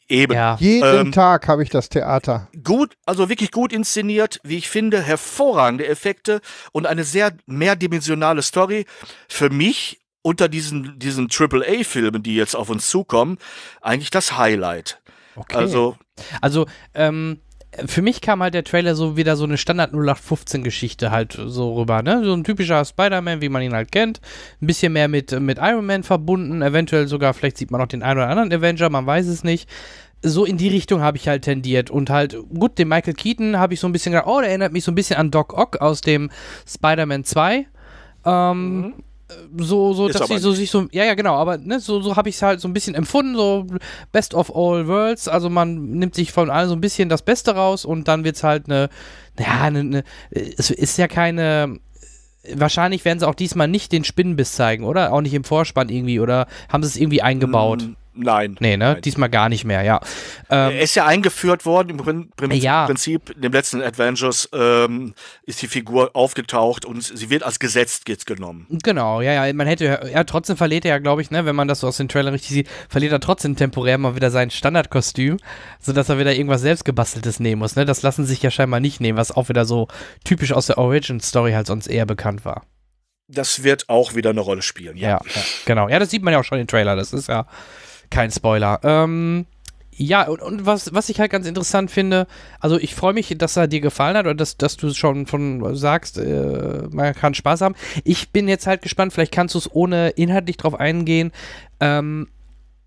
Eben. Ja. Jeden ähm, Tag habe ich das Theater. Gut, also wirklich gut inszeniert, wie ich finde, hervorragende Effekte und eine sehr mehrdimensionale Story. Für mich unter diesen, diesen AAA-Filmen, die jetzt auf uns zukommen, eigentlich das Highlight. Okay. Also, also ähm, für mich kam halt der Trailer so wieder so eine Standard 0815 Geschichte halt so rüber, ne? So ein typischer Spider-Man, wie man ihn halt kennt. Ein bisschen mehr mit, mit Iron Man verbunden, eventuell sogar, vielleicht sieht man noch den einen oder anderen Avenger, man weiß es nicht. So in die Richtung habe ich halt tendiert. Und halt, gut, den Michael Keaton habe ich so ein bisschen gedacht, oh, der erinnert mich so ein bisschen an Doc Ock aus dem Spider-Man 2. Ähm, mhm so, so, ist dass sie so sich so, ja, ja, genau, aber ne, so, so habe ich es halt so ein bisschen empfunden, so Best of All Worlds, also man nimmt sich von allen so ein bisschen das Beste raus und dann wird es halt eine, ja, eine, eine, es ist ja keine, wahrscheinlich werden sie auch diesmal nicht den Spinnenbiss zeigen, oder? Auch nicht im Vorspann irgendwie, oder haben sie es irgendwie eingebaut? Hm. Nein. Nee, ne? Nein. Diesmal gar nicht mehr, ja. Ähm, er ist ja eingeführt worden, im Prin Prin ja. Prinzip, in dem letzten Adventures ähm, ist die Figur aufgetaucht und sie wird als gesetzt jetzt genommen. Genau, ja, ja. Man hätte, ja, trotzdem verliert er ja, glaube ich, ne, wenn man das so aus dem Trailer richtig sieht, verliert er trotzdem temporär mal wieder sein Standardkostüm, sodass er wieder irgendwas selbstgebasteltes nehmen muss, ne? Das lassen sich ja scheinbar nicht nehmen, was auch wieder so typisch aus der Origin-Story halt sonst eher bekannt war das wird auch wieder eine Rolle spielen. Ja. Ja, ja. genau. Ja, das sieht man ja auch schon im Trailer. Das ist ja kein Spoiler. Ähm, ja, und, und, was, was ich halt ganz interessant finde, also ich freue mich, dass er dir gefallen hat oder dass, dass du schon von sagst, äh, man kann Spaß haben. Ich bin jetzt halt gespannt, vielleicht kannst du es ohne inhaltlich drauf eingehen. Ähm,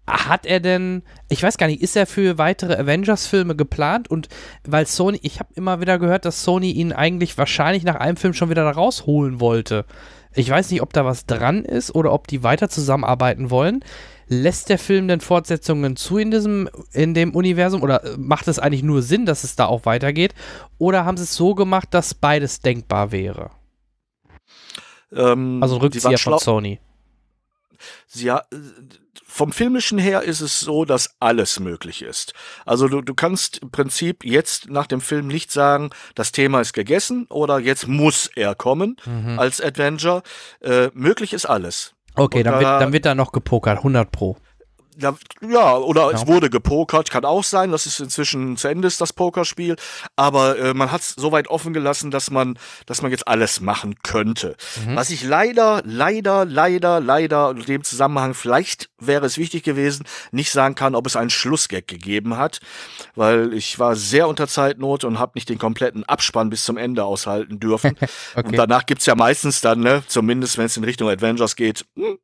hat er denn, ich weiß gar nicht, ist er für weitere Avengers-Filme geplant? Und weil Sony, ich habe immer wieder gehört, dass Sony ihn eigentlich wahrscheinlich nach einem Film schon wieder da rausholen wollte. Ich weiß nicht, ob da was dran ist oder ob die weiter zusammenarbeiten wollen lässt der Film denn Fortsetzungen zu in diesem, in dem Universum oder äh, macht es eigentlich nur Sinn, dass es da auch weitergeht? Oder haben sie es so gemacht, dass beides denkbar wäre? Ähm, also ein Rückzieher von Sony. Ja, äh, vom filmischen her ist es so, dass alles möglich ist. Also du, du kannst im Prinzip jetzt nach dem Film nicht sagen, das Thema ist gegessen oder jetzt muss er kommen mhm. als Avenger. Äh, möglich ist alles. Okay, dann, da, wird, dann wird da noch gepokert, 100 Pro ja, oder ja. es wurde gepokert, kann auch sein, dass es inzwischen zu Ende ist, das Pokerspiel. Aber äh, man hat es so weit offen gelassen, dass man, dass man jetzt alles machen könnte. Mhm. Was ich leider, leider, leider, leider in dem Zusammenhang, vielleicht wäre es wichtig gewesen, nicht sagen kann, ob es einen Schlussgag gegeben hat, weil ich war sehr unter Zeitnot und habe nicht den kompletten Abspann bis zum Ende aushalten dürfen. <laughs> okay. Und danach gibt es ja meistens dann, ne, zumindest wenn es in Richtung Avengers geht, mh, hm,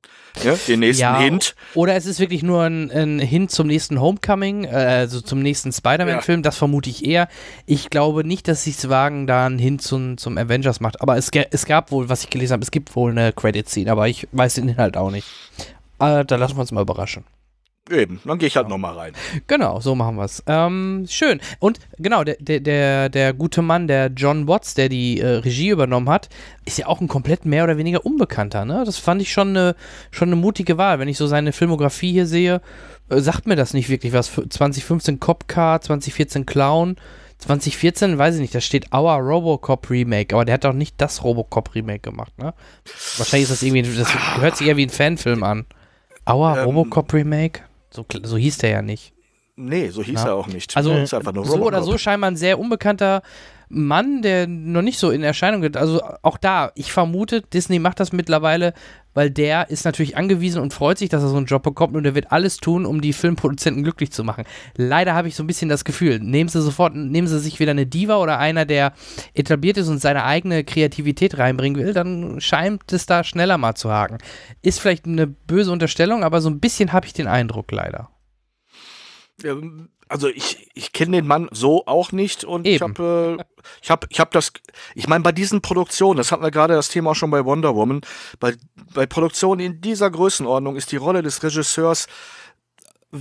ne, den nächsten ja, Hint. Oder es ist wirklich nur ein, ein äh, Hin zum nächsten Homecoming, äh, also zum nächsten Spider-Man-Film, ja. das vermute ich eher. Ich glaube nicht, dass sich Wagen da einen Hin zum, zum Avengers macht, aber es, es gab wohl, was ich gelesen habe, es gibt wohl eine Credit-Scene, aber ich weiß den Inhalt auch nicht. Äh, da lassen wir uns mal überraschen. Eben, dann gehe ich halt genau. nochmal rein. Genau, so machen wir es. Ähm, schön. Und genau, der, der, der gute Mann, der John Watts, der die äh, Regie übernommen hat, ist ja auch ein komplett mehr oder weniger Unbekannter. Ne? Das fand ich schon eine, schon eine mutige Wahl. Wenn ich so seine Filmografie hier sehe, äh, sagt mir das nicht wirklich was. 2015 Copcar, 2014 Clown, 2014, weiß ich nicht, da steht Our Robocop Remake, aber der hat auch nicht das Robocop Remake gemacht. Ne? Wahrscheinlich ist das irgendwie, das hört sich eher wie ein Fanfilm an. Our ähm, Robocop Remake? So, so hieß der ja nicht. Nee, so hieß Na? er auch nicht. Also so oder so scheinbar ein sehr unbekannter Mann, der noch nicht so in Erscheinung geht. Also auch da, ich vermute, Disney macht das mittlerweile weil der ist natürlich angewiesen und freut sich, dass er so einen Job bekommt und er wird alles tun, um die Filmproduzenten glücklich zu machen. Leider habe ich so ein bisschen das Gefühl, nehmen sie sofort, nehmen sie sich wieder eine Diva oder einer, der etabliert ist und seine eigene Kreativität reinbringen will, dann scheint es da schneller mal zu haken. Ist vielleicht eine böse Unterstellung, aber so ein bisschen habe ich den Eindruck leider. Ja, also ich, ich kenne den Mann so auch nicht und Eben. ich habe äh, ich hab, ich hab das ich meine bei diesen Produktionen, das hatten wir gerade das Thema auch schon bei Wonder Woman, bei bei Produktionen in dieser Größenordnung ist die Rolle des Regisseurs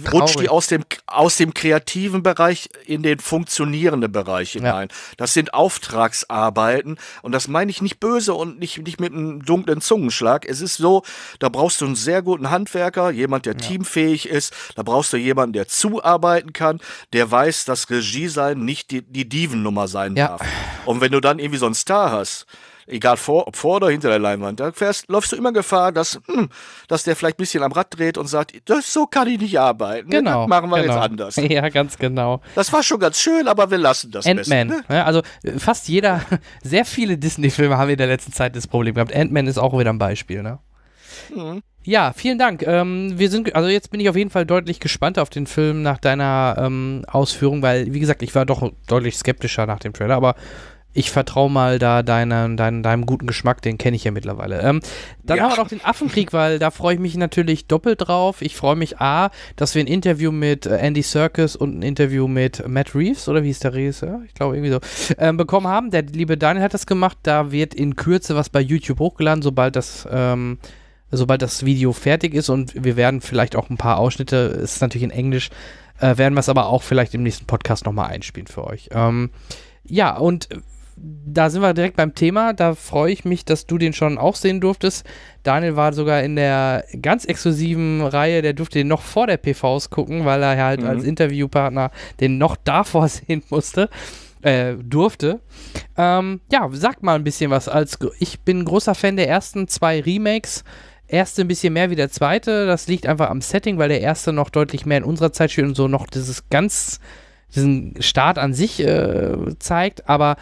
Traurig. rutscht die aus dem, aus dem kreativen Bereich in den funktionierenden Bereich hinein. Ja. Das sind Auftragsarbeiten und das meine ich nicht böse und nicht, nicht mit einem dunklen Zungenschlag. Es ist so, da brauchst du einen sehr guten Handwerker, jemand, der ja. teamfähig ist, da brauchst du jemanden, der zuarbeiten kann, der weiß, dass Regie sein nicht die, die Dievennummer sein ja. darf. Und wenn du dann irgendwie so einen Star hast, egal vor, ob vor oder hinter der Leinwand, da fährst, läufst du immer Gefahr, dass, hm, dass der vielleicht ein bisschen am Rad dreht und sagt, das, so kann ich nicht arbeiten. Ne? Genau. Das machen wir genau. jetzt anders. <laughs> Ja, ganz genau. Das war schon ganz schön, aber wir lassen das Ant-Man. Ne? Ja, also äh, fast jeder, <laughs> sehr viele Disney-Filme haben in der letzten Zeit das Problem gehabt. Ant-Man ist auch wieder ein Beispiel, ne? Mhm. Ja, vielen Dank. Ähm, wir sind, also jetzt bin ich auf jeden Fall deutlich gespannt auf den Film nach deiner ähm, Ausführung, weil, wie gesagt, ich war doch deutlich skeptischer nach dem Trailer, aber ich vertraue mal da deinem, deinem, deinem guten Geschmack, den kenne ich ja mittlerweile. Ähm, dann ja. haben wir noch den Affenkrieg, weil da freue ich mich natürlich doppelt drauf. Ich freue mich A, dass wir ein Interview mit äh, Andy Serkis und ein Interview mit Matt Reeves, oder wie hieß der Regisseur? Ich glaube irgendwie so, ähm, bekommen haben. Der liebe Daniel hat das gemacht. Da wird in Kürze was bei YouTube hochgeladen, sobald das. Ähm, sobald das Video fertig ist und wir werden vielleicht auch ein paar Ausschnitte, ist natürlich in Englisch, äh, werden wir es aber auch vielleicht im nächsten Podcast nochmal einspielen für euch. Ähm, ja, und da sind wir direkt beim Thema. Da freue ich mich, dass du den schon auch sehen durftest. Daniel war sogar in der ganz exklusiven Reihe, der durfte den noch vor der PVs gucken, weil er halt mhm. als Interviewpartner den noch davor <laughs> sehen musste. Äh, durfte. Ähm, ja, sag mal ein bisschen was. Als, ich bin großer Fan der ersten zwei Remakes erste ein bisschen mehr wie der zweite. Das liegt einfach am Setting, weil der erste noch deutlich mehr in unserer Zeit steht und so noch dieses ganz, diesen Start an sich äh, zeigt. Aber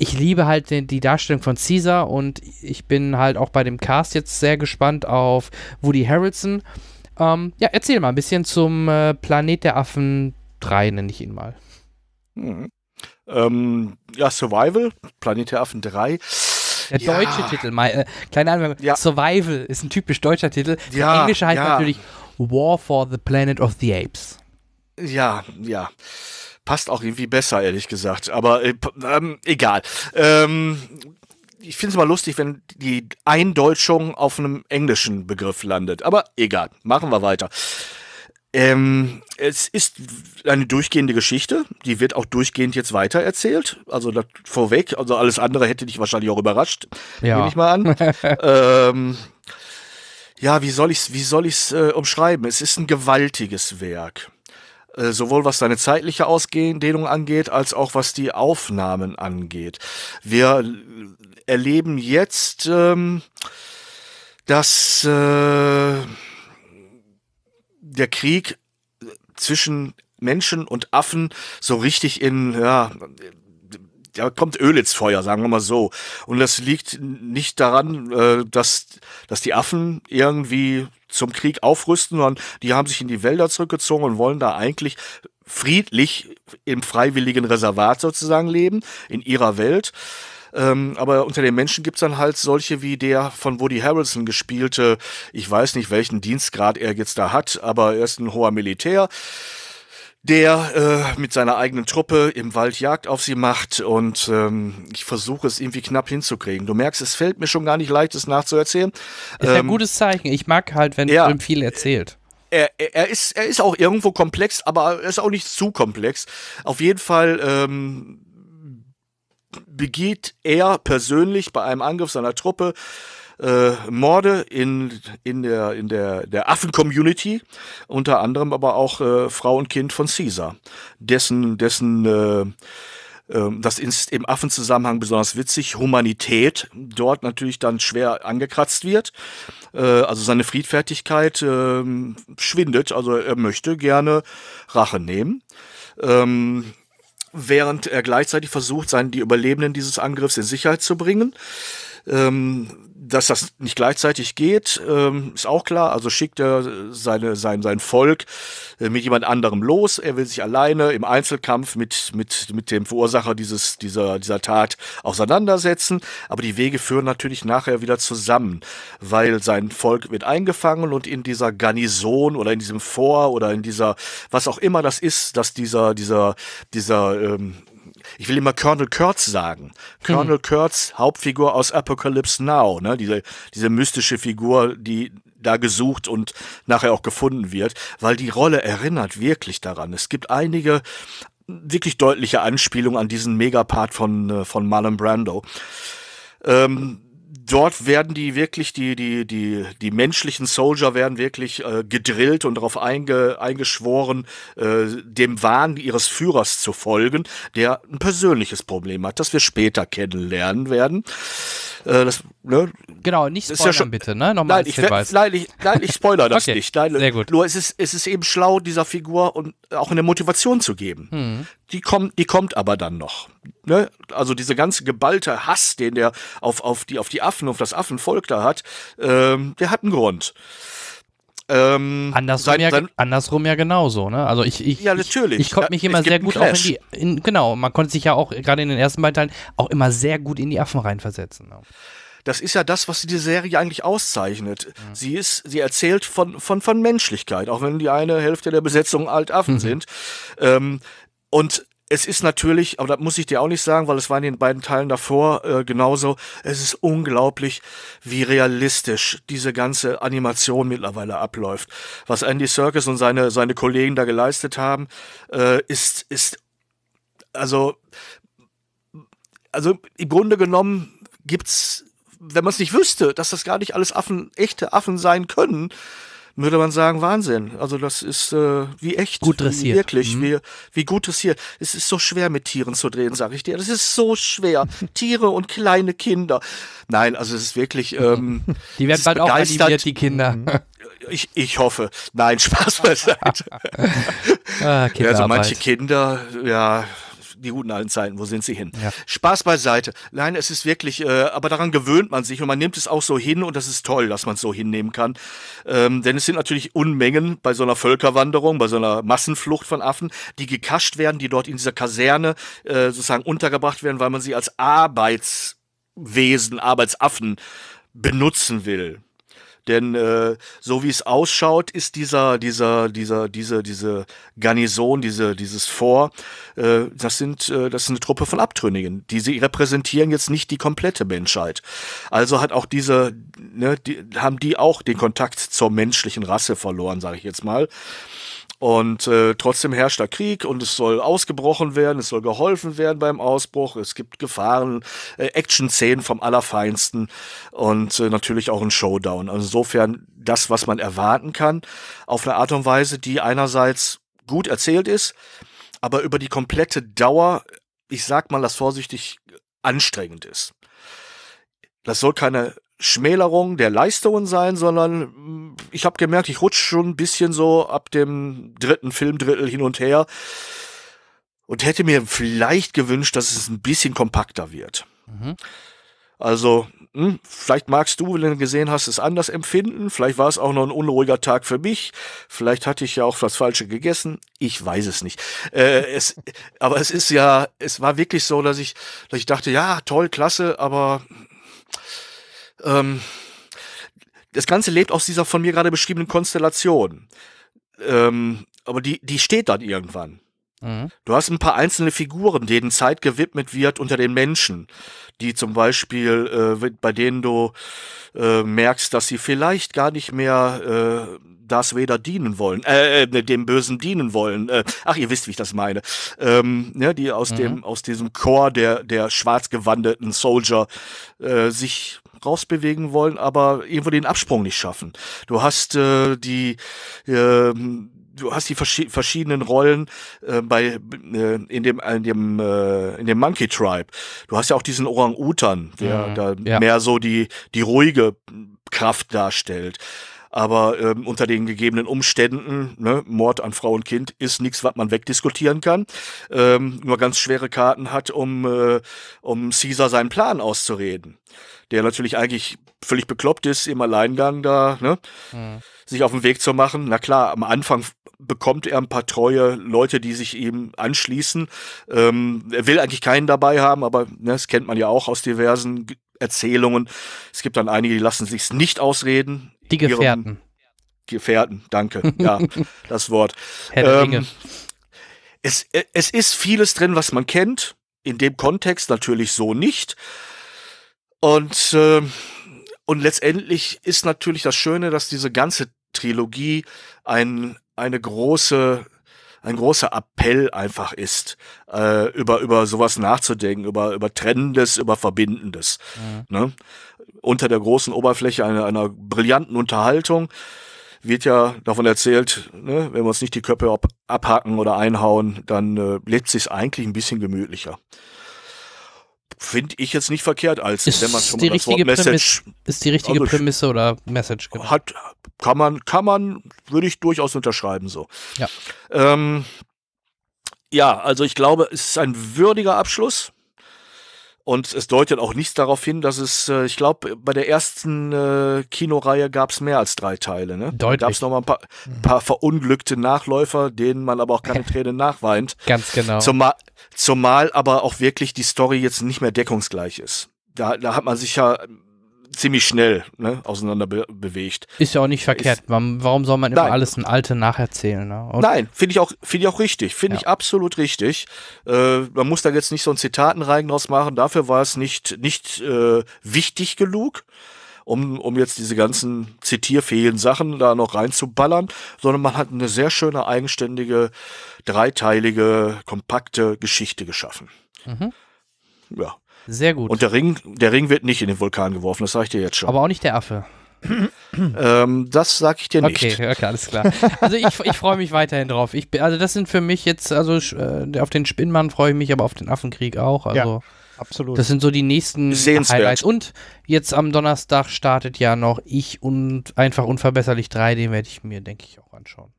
ich liebe halt den, die Darstellung von Caesar und ich bin halt auch bei dem Cast jetzt sehr gespannt auf Woody Harrelson. Ähm, ja, erzähl mal ein bisschen zum äh, Planet der Affen 3, nenne ich ihn mal. Hm. Ähm, ja, Survival, Planet der Affen 3. Der deutsche ja. Titel, mal, äh, kleine Anmerkung, ja. Survival ist ein typisch deutscher Titel. Ja, der englische heißt natürlich War for the Planet of the Apes. Ja, ja passt auch irgendwie besser, ehrlich gesagt. Aber äh, ähm, egal. Ähm, ich finde es mal lustig, wenn die Eindeutschung auf einem englischen Begriff landet. Aber egal, machen wir weiter. Ähm, es ist eine durchgehende Geschichte, die wird auch durchgehend jetzt weitererzählt. Also das vorweg, also alles andere hätte dich wahrscheinlich auch überrascht, ja. nehme ich mal an. <laughs> ähm, ja, wie soll ich es wie soll ich's, äh, umschreiben? Es ist ein gewaltiges Werk. Äh, sowohl was seine zeitliche Ausdehnung angeht, als auch was die Aufnahmen angeht. Wir erleben jetzt, ähm, dass äh, der Krieg zwischen Menschen und Affen so richtig in, ja, da kommt Öl ins Feuer, sagen wir mal so. Und das liegt nicht daran, äh, dass, dass die Affen irgendwie zum Krieg aufrüsten, sondern die haben sich in die Wälder zurückgezogen und wollen da eigentlich friedlich im freiwilligen Reservat sozusagen leben, in ihrer Welt. Ähm, aber unter den Menschen gibt's dann halt solche wie der von Woody Harrelson gespielte, ich weiß nicht, welchen Dienstgrad er jetzt da hat, aber er ist ein hoher Militär der äh, mit seiner eigenen Truppe im Wald Jagd auf sie macht und ähm, ich versuche es irgendwie knapp hinzukriegen. Du merkst, es fällt mir schon gar nicht leicht, es nachzuerzählen. Ist ähm, ein gutes Zeichen. Ich mag halt, wenn ja, Film viel erzählt. Er, er, ist, er ist auch irgendwo komplex, aber er ist auch nicht zu komplex. Auf jeden Fall ähm, begeht er persönlich bei einem Angriff seiner Truppe äh, Morde in, in der, in der, der Affen-Community, unter anderem aber auch äh, Frau und Kind von Caesar, dessen, dessen äh, ähm, das ist im Affenzusammenhang besonders witzig, Humanität dort natürlich dann schwer angekratzt wird. Äh, also seine Friedfertigkeit ähm, schwindet, also er möchte gerne Rache nehmen. Ähm, während er gleichzeitig versucht, seinen, die Überlebenden dieses Angriffs in Sicherheit zu bringen. Ähm, dass das nicht gleichzeitig geht, ähm, ist auch klar. Also schickt er seine, sein, sein Volk äh, mit jemand anderem los. Er will sich alleine im Einzelkampf mit, mit, mit dem Verursacher dieses, dieser, dieser Tat auseinandersetzen. Aber die Wege führen natürlich nachher wieder zusammen, weil sein Volk wird eingefangen und in dieser Garnison oder in diesem Vor oder in dieser, was auch immer das ist, dass dieser, dieser, dieser ähm, ich will immer Colonel Kurtz sagen. Colonel mhm. Kurtz, Hauptfigur aus Apocalypse Now, ne? diese, diese mystische Figur, die da gesucht und nachher auch gefunden wird, weil die Rolle erinnert wirklich daran. Es gibt einige wirklich deutliche Anspielungen an diesen Megapart von, äh, von Marlon Brando. Ähm, dort werden die wirklich, die, die, die, die menschlichen Soldier werden wirklich äh, gedrillt und darauf einge, eingeschworen, äh, dem Wahn ihres Führers zu folgen, der ein persönliches Problem hat, das wir später kennenlernen werden. Äh, das, ne, genau, nicht spoilern ja schon, bitte, ne? Nochmal nein, ich, nein, ich, nein, ich spoilere das <laughs> okay, nicht. Nein, sehr gut. Nur es ist, es ist eben schlau, dieser Figur und auch eine Motivation zu geben. Hm die kommt, die kommt aber dann noch. Ne? Also diese ganze geballte Hass, den der auf, auf, die, auf die Affen, auf das Affenvolk da hat, ähm, der hat einen Grund. Ähm, andersrum, sein, ja, andersrum ja genauso, ne? Also ich, ich, ja, natürlich. ich, ich konnte mich immer sehr gut auch in die, in, genau, man konnte sich ja auch gerade in den ersten beiden Teilen auch immer sehr gut in die Affen reinversetzen. Ne? das ist ja das, was die Serie eigentlich auszeichnet. Mhm. Sie ist, sie erzählt von, von, von Menschlichkeit, auch wenn die eine Hälfte der Besetzung Altaffen mhm. sind. Ähm, und es ist natürlich, aber das muss ich dir auch nicht sagen, weil es war in den beiden Teilen davor äh, genauso, es ist unglaublich, wie realistisch diese ganze Animation mittlerweile abläuft. Was Andy Serkis und seine, seine Kollegen da geleistet haben, äh, ist, ist, also, also im Grunde genommen gibt's wenn man es nicht wüsste, dass das gar nicht alles Affen, echte Affen sein können, würde man sagen, Wahnsinn. Also das ist äh, wie echt. Gut dressiert. wirklich, mhm. wie, wie gut dressiert. Es ist so schwer, mit Tieren zu drehen, sage ich dir. Das ist so schwer. <laughs> Tiere und kleine Kinder. Nein, also es ist wirklich. Ähm, <laughs> die werden bald begeistert. auch animiert, die Kinder. Mhm. Ich, ich hoffe. Nein, Spaß beiseite. <laughs> ah, also manche Kinder, ja, die guten alten Zeiten, wo sind sie hin? Ja. Spaß beiseite. Nein, es ist wirklich, äh, aber daran gewöhnt man sich und man nimmt es auch so hin und das ist toll, dass man es so hinnehmen kann. Ähm, denn es sind natürlich Unmengen bei so einer Völkerwanderung, bei so einer Massenflucht von Affen, die gekascht werden, die dort in dieser Kaserne äh, sozusagen untergebracht werden, weil man sie als Arbeitswesen, Arbeitsaffen benutzen will. Denn äh, so wie es ausschaut, ist dieser, dieser, dieser, diese, diese Garnison, diese, dieses Fort, äh, das sind, äh, das ist eine Truppe von Abtrünnigen. Die sie repräsentieren jetzt nicht die komplette Menschheit. Also hat auch diese, ne, die, haben die auch den Kontakt zur menschlichen Rasse verloren, sage ich jetzt mal. Und äh, trotzdem herrscht da Krieg und es soll ausgebrochen werden, es soll geholfen werden beim Ausbruch, es gibt Gefahren, äh, Action-Szenen vom Allerfeinsten und äh, natürlich auch ein Showdown. Also insofern das, was man erwarten kann, auf eine Art und Weise, die einerseits gut erzählt ist, aber über die komplette Dauer, ich sag mal das vorsichtig, anstrengend ist. Das soll keine Schmälerung der Leistungen sein, sondern mm, ich habe gemerkt, ich rutsche schon ein bisschen so ab dem dritten Filmdrittel hin und her und hätte mir vielleicht gewünscht, dass es ein bisschen kompakter wird. Mhm. Also, hm, vielleicht magst du, wenn du gesehen hast, es anders empfinden. Vielleicht war es auch noch ein unruhiger Tag für mich. Vielleicht hatte ich ja auch was Falsche gegessen. Ich weiß es nicht. Äh, es, aber es ist ja, es war wirklich so, dass ich, dass ich dachte, ja, toll, klasse, aber ähm, das Ganze lebt aus dieser von mir gerade beschriebenen Konstellation. Ähm, aber die, die steht dann irgendwann. Mhm. Du hast ein paar einzelne Figuren, denen Zeit gewidmet wird unter den Menschen, die zum Beispiel, äh, bei denen du äh, merkst, dass sie vielleicht gar nicht mehr äh, das weder dienen wollen, äh, äh, dem Bösen dienen wollen. Äh, ach, ihr wisst, wie ich das meine. Ähm, ne, die aus mhm. dem aus diesem Chor der der schwarzgewandeten Soldier äh, sich rausbewegen wollen, aber irgendwo den Absprung nicht schaffen. Du hast äh, die äh, du hast die vers verschiedenen Rollen äh, bei äh, in dem in dem äh, in dem Monkey Tribe. Du hast ja auch diesen Orang-Utan, der mhm. da ja. mehr so die die ruhige Kraft darstellt. Aber ähm, unter den gegebenen Umständen, ne, Mord an Frau und Kind ist nichts, was man wegdiskutieren kann. Ähm, nur ganz schwere Karten hat, um, äh, um Caesar seinen Plan auszureden der natürlich eigentlich völlig bekloppt ist, im Alleingang da, ne? Mhm. sich auf den Weg zu machen. Na klar, am Anfang bekommt er ein paar treue Leute, die sich ihm anschließen. Ähm, er will eigentlich keinen dabei haben, aber ne, das kennt man ja auch aus diversen Erzählungen. Es gibt dann einige, die lassen sich's nicht ausreden. Die Gefährten. Gefährten, danke. <laughs> Ja, das Wort. Herr ähm, es, es ist vieles drin, was man kennt. In dem Kontext natürlich so nicht. Und, äh, und letztendlich ist natürlich das Schöne, dass diese ganze Trilogie ein, eine große ein großer Appell einfach ist, äh, über, über sowas nachzudenken, über, über Trennendes, über Verbindendes. Mhm. Ne? Unter der großen Oberfläche einer, einer brillanten Unterhaltung wird ja davon erzählt, ne, wenn wir uns nicht die Köpfe ab, abhacken oder einhauen, dann äh, lebt sich's eigentlich ein bisschen gemütlicher. Finde ich jetzt nicht verkehrt, als ist wenn man schon mal das Wort Message. Prämisse, ist die richtige also, Prämisse oder Message? Genau. Hat, kann man, kann man, würde ich durchaus unterschreiben so. Ja. Ähm, ja, also ich glaube, es ist ein würdiger Abschluss. Und es deutet auch nichts darauf hin, dass es, äh, ich glaube, bei der ersten äh, Kinoreihe gab es mehr als drei Teile. Ne? Deutlich. Gab es nochmal ein paar, mhm. paar, verunglückte Nachläufer, denen man aber auch keine <laughs> Tränen nachweint. Ganz genau. Zumal, zumal aber auch wirklich die Story jetzt nicht mehr deckungsgleich ist. Da, da hat man sich ja ziemlich schnell ne, auseinander be bewegt. Ist ja auch nicht verkehrt. Ist, warum soll man immer nein. alles ein Alte nacherzählen? Ne? Nein, finde ich, auch, find ich auch richtig. Finde ja. ich absolut richtig. Äh, man muss da jetzt nicht so ein Zitatenreigen draus machen. Dafür war es nicht, nicht äh, wichtig genug. Um, um jetzt diese ganzen zitierfähigen Sachen da noch reinzuballern, sondern man hat eine sehr schöne, eigenständige, dreiteilige, kompakte Geschichte geschaffen. Mhm. Ja. Sehr gut. Und der Ring, der Ring wird nicht in den Vulkan geworfen, das sage ich dir jetzt schon. Aber auch nicht der Affe. <clears throat> ähm, das sage ich dir nicht. Okay, okay, alles klar. Also ich, ich freue mich weiterhin drauf. Ich, also das sind für mich jetzt, also äh, auf den Spinnmann freue ich mich, aber auf den Affenkrieg auch. Also ja, absolut. Das sind so die nächsten Sehenswert. Highlights. Und jetzt am Donnerstag startet ja noch ich und einfach unverbesserlich 3, den werde ich mir, denke ich, auch anschauen.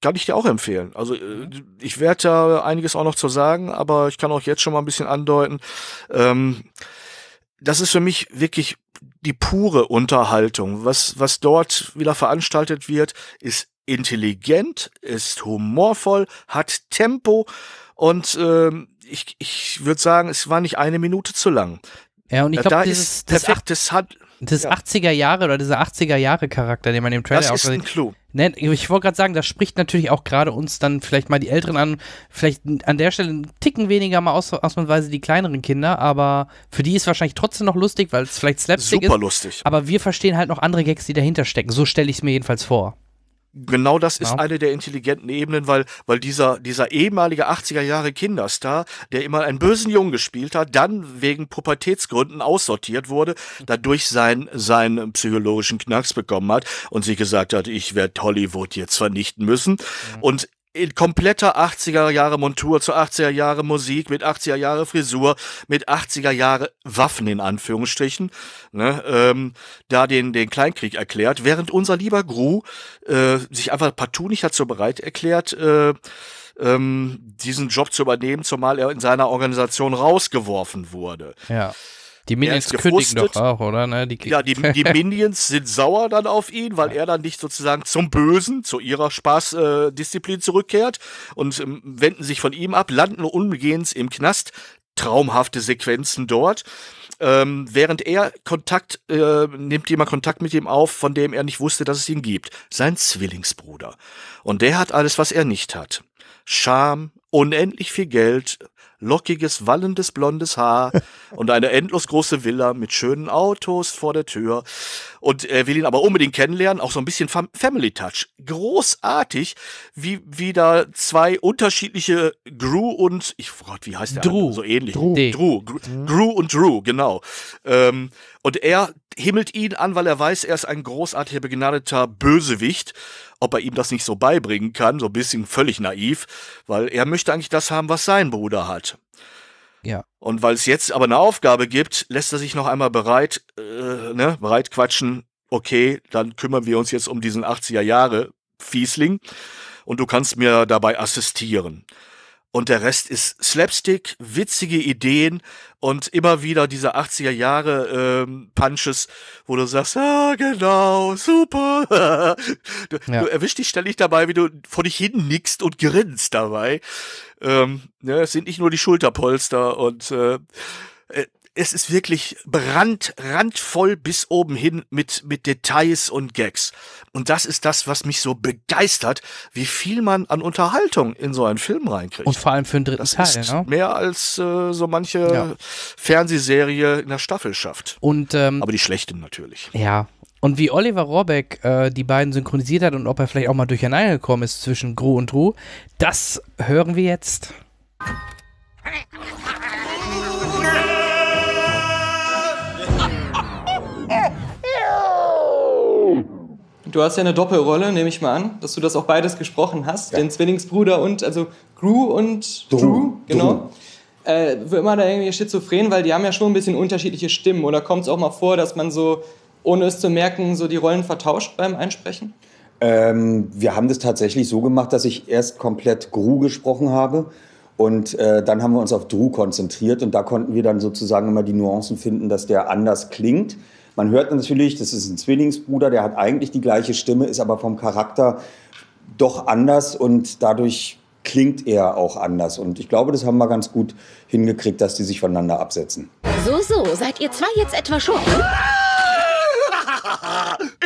Kann ich dir auch empfehlen. Also äh, mhm. ich werde da einiges auch noch zu sagen, aber ich kann auch jetzt schon mal ein bisschen andeuten. Ähm, das ist für mich wirklich die pure Unterhaltung. Was, was dort wieder veranstaltet wird, ist intelligent, ist humorvoll, hat Tempo und ähm, ich, ich würde sagen, es war nicht eine Minute zu lang. Ja, und ich äh, glaube, das, das, perfektes, das, das ja. 80er Jahre oder dieser 80er Jahre Charakter, den man im Trailer das auch. Das ist ein Clou. Nennt. Ich wollte gerade sagen, das spricht natürlich auch gerade uns dann vielleicht mal die Älteren an, vielleicht an der Stelle einen Ticken weniger mal aus, ausnahmsweise die kleineren Kinder, aber für die ist wahrscheinlich trotzdem noch lustig, weil es vielleicht Slapstick Super ist. Super lustig. Aber wir verstehen halt noch andere Gags, die dahinter stecken. So stelle ich es mir jedenfalls vor. Genau das ist ja. eine der intelligenten Ebenen, weil, weil dieser, dieser ehemalige 80er Jahre Kinderstar, der immer einen bösen Jungen gespielt hat, dann wegen Pubertätsgründen aussortiert wurde, dadurch seinen, seinen psychologischen Knacks bekommen hat und sich gesagt hat, ich werde Hollywood jetzt vernichten müssen. Ja. Mhm. Und in kompletter 80er Jahre Montur zu 80er Jahre Musik, mit 80er Jahre Frisur, mit 80er Jahre Waffen in Anführungsstrichen, ne, ähm, da den, den Kleinkrieg erklärt, während unser lieber Gru äh, sich einfach partout nicht dazu bereit erklärt, äh, ähm, diesen Job zu übernehmen, zumal er in seiner Organisation rausgeworfen wurde. Ja. Die Minions kündigen doch auch, oder? Ne? Die ja, die, die, <laughs> Minions sind sauer dann auf ihn, weil ja. er dann nicht sozusagen zum Bösen, zu ihrer Spaßdisziplin äh, zurückkehrt und ähm, wenden sich von ihm ab, landen umgehend im Knast. Traumhafte Sequenzen dort. Ähm, während er Kontakt, äh, nimmt jemand Kontakt mit ihm auf, von dem er nicht wusste, dass es ihn gibt. Sein Zwillingsbruder. Und der hat alles, was er nicht hat. Scham, unendlich viel Geld, lockiges, wallendes, blondes Haar <laughs> und eine endlos große Villa mit schönen Autos vor der Tür. Und er äh, will ihn aber unbedingt kennenlernen, auch so ein bisschen Family Touch. Großartig, wie, wie da zwei unterschiedliche Gru und, ich, oh Gott, wie heißt der? Drew. So ähnlich. Drew. Drew. Drew. Mhm. Drew und Drew, genau. Ähm, und er himmelt ihn an, weil er weiß, er ist ein großartiger, begnadeter Bösewicht ob er ihm das nicht so beibringen kann, so ein bisschen völlig naiv, weil er möchte eigentlich das haben, was sein Bruder hat. Ja. Und weil es jetzt aber eine Aufgabe gibt, lässt er sich noch einmal bereit, äh, ne, bereit quatschen, okay, dann kümmern wir uns jetzt um diesen 80er Jahre Fiesling und du kannst mir dabei assistieren. Und der Rest ist Slapstick, witzige Ideen und immer wieder diese 80er Jahre ähm, Punches, wo du sagst, ah, genau, super. <laughs> du, ja. du erwischst dich ständig dabei, wie du vor dich hin nickst und grinst dabei. Ähm, ne, es sind nicht nur die Schulterpolster und äh, äh es ist wirklich brand, randvoll bis oben hin mit, mit Details und Gags. Und das ist das, was mich so begeistert, wie viel man an Unterhaltung in so einen Film reinkriegt. Und vor allem für einen dritten das Teil. Ist ne? Mehr als äh, so manche ja. Fernsehserie in der Staffel schafft. Und, ähm, Aber die schlechten natürlich. Ja, und wie Oliver Rohrbeck äh, die beiden synchronisiert hat und ob er vielleicht auch mal durcheinander gekommen ist zwischen Gro und Ru, das hören wir jetzt. du hast ja eine Doppelrolle, nehme ich mal an, dass du das auch beides gesprochen hast, ja. den Zwillingsbruder und also Gru und Drew, Drew genau. Drew. Äh, wird man da irgendwie schizophren, weil die haben ja schon ein bisschen unterschiedliche Stimmen oder kommt es auch mal vor, dass man so, ohne es zu merken, so die Rollen vertauscht beim Einsprechen? Ähm, wir haben das tatsächlich so gemacht, dass ich erst komplett Gru gesprochen habe und äh, dann haben wir uns auf Drew konzentriert und da konnten wir dann sozusagen immer die Nuancen finden, dass der anders klingt man hört natürlich, das ist ein Zwillingsbruder, der hat eigentlich die gleiche Stimme, ist aber vom Charakter doch anders und dadurch klingt er auch anders. Und ich glaube, das haben wir ganz gut hingekriegt, dass die sich voneinander absetzen. So, so, seid ihr zwei jetzt etwa schon? <laughs>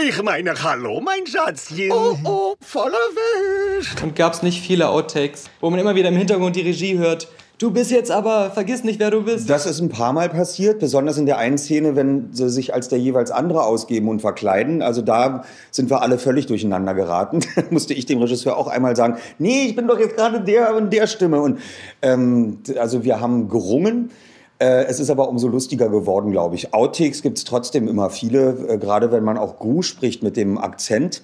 Ich meine, hallo, mein Schatzchen. Oh, oh, voller Wisch. Und gab's nicht viele Outtakes, wo man immer wieder im Hintergrund die Regie hört. Du bist jetzt aber, vergiss nicht, wer du bist. Das ist ein paar Mal passiert, besonders in der einen Szene, wenn sie sich als der jeweils andere ausgeben und verkleiden. Also da sind wir alle völlig durcheinander geraten. <laughs> musste ich dem Regisseur auch einmal sagen, nee, ich bin doch jetzt gerade der und der Stimme. Und ähm, also wir haben gerungen. Äh, es ist aber umso lustiger geworden, glaube ich. Outtakes gibt es trotzdem immer viele, äh, gerade wenn man auch Gru spricht mit dem Akzent.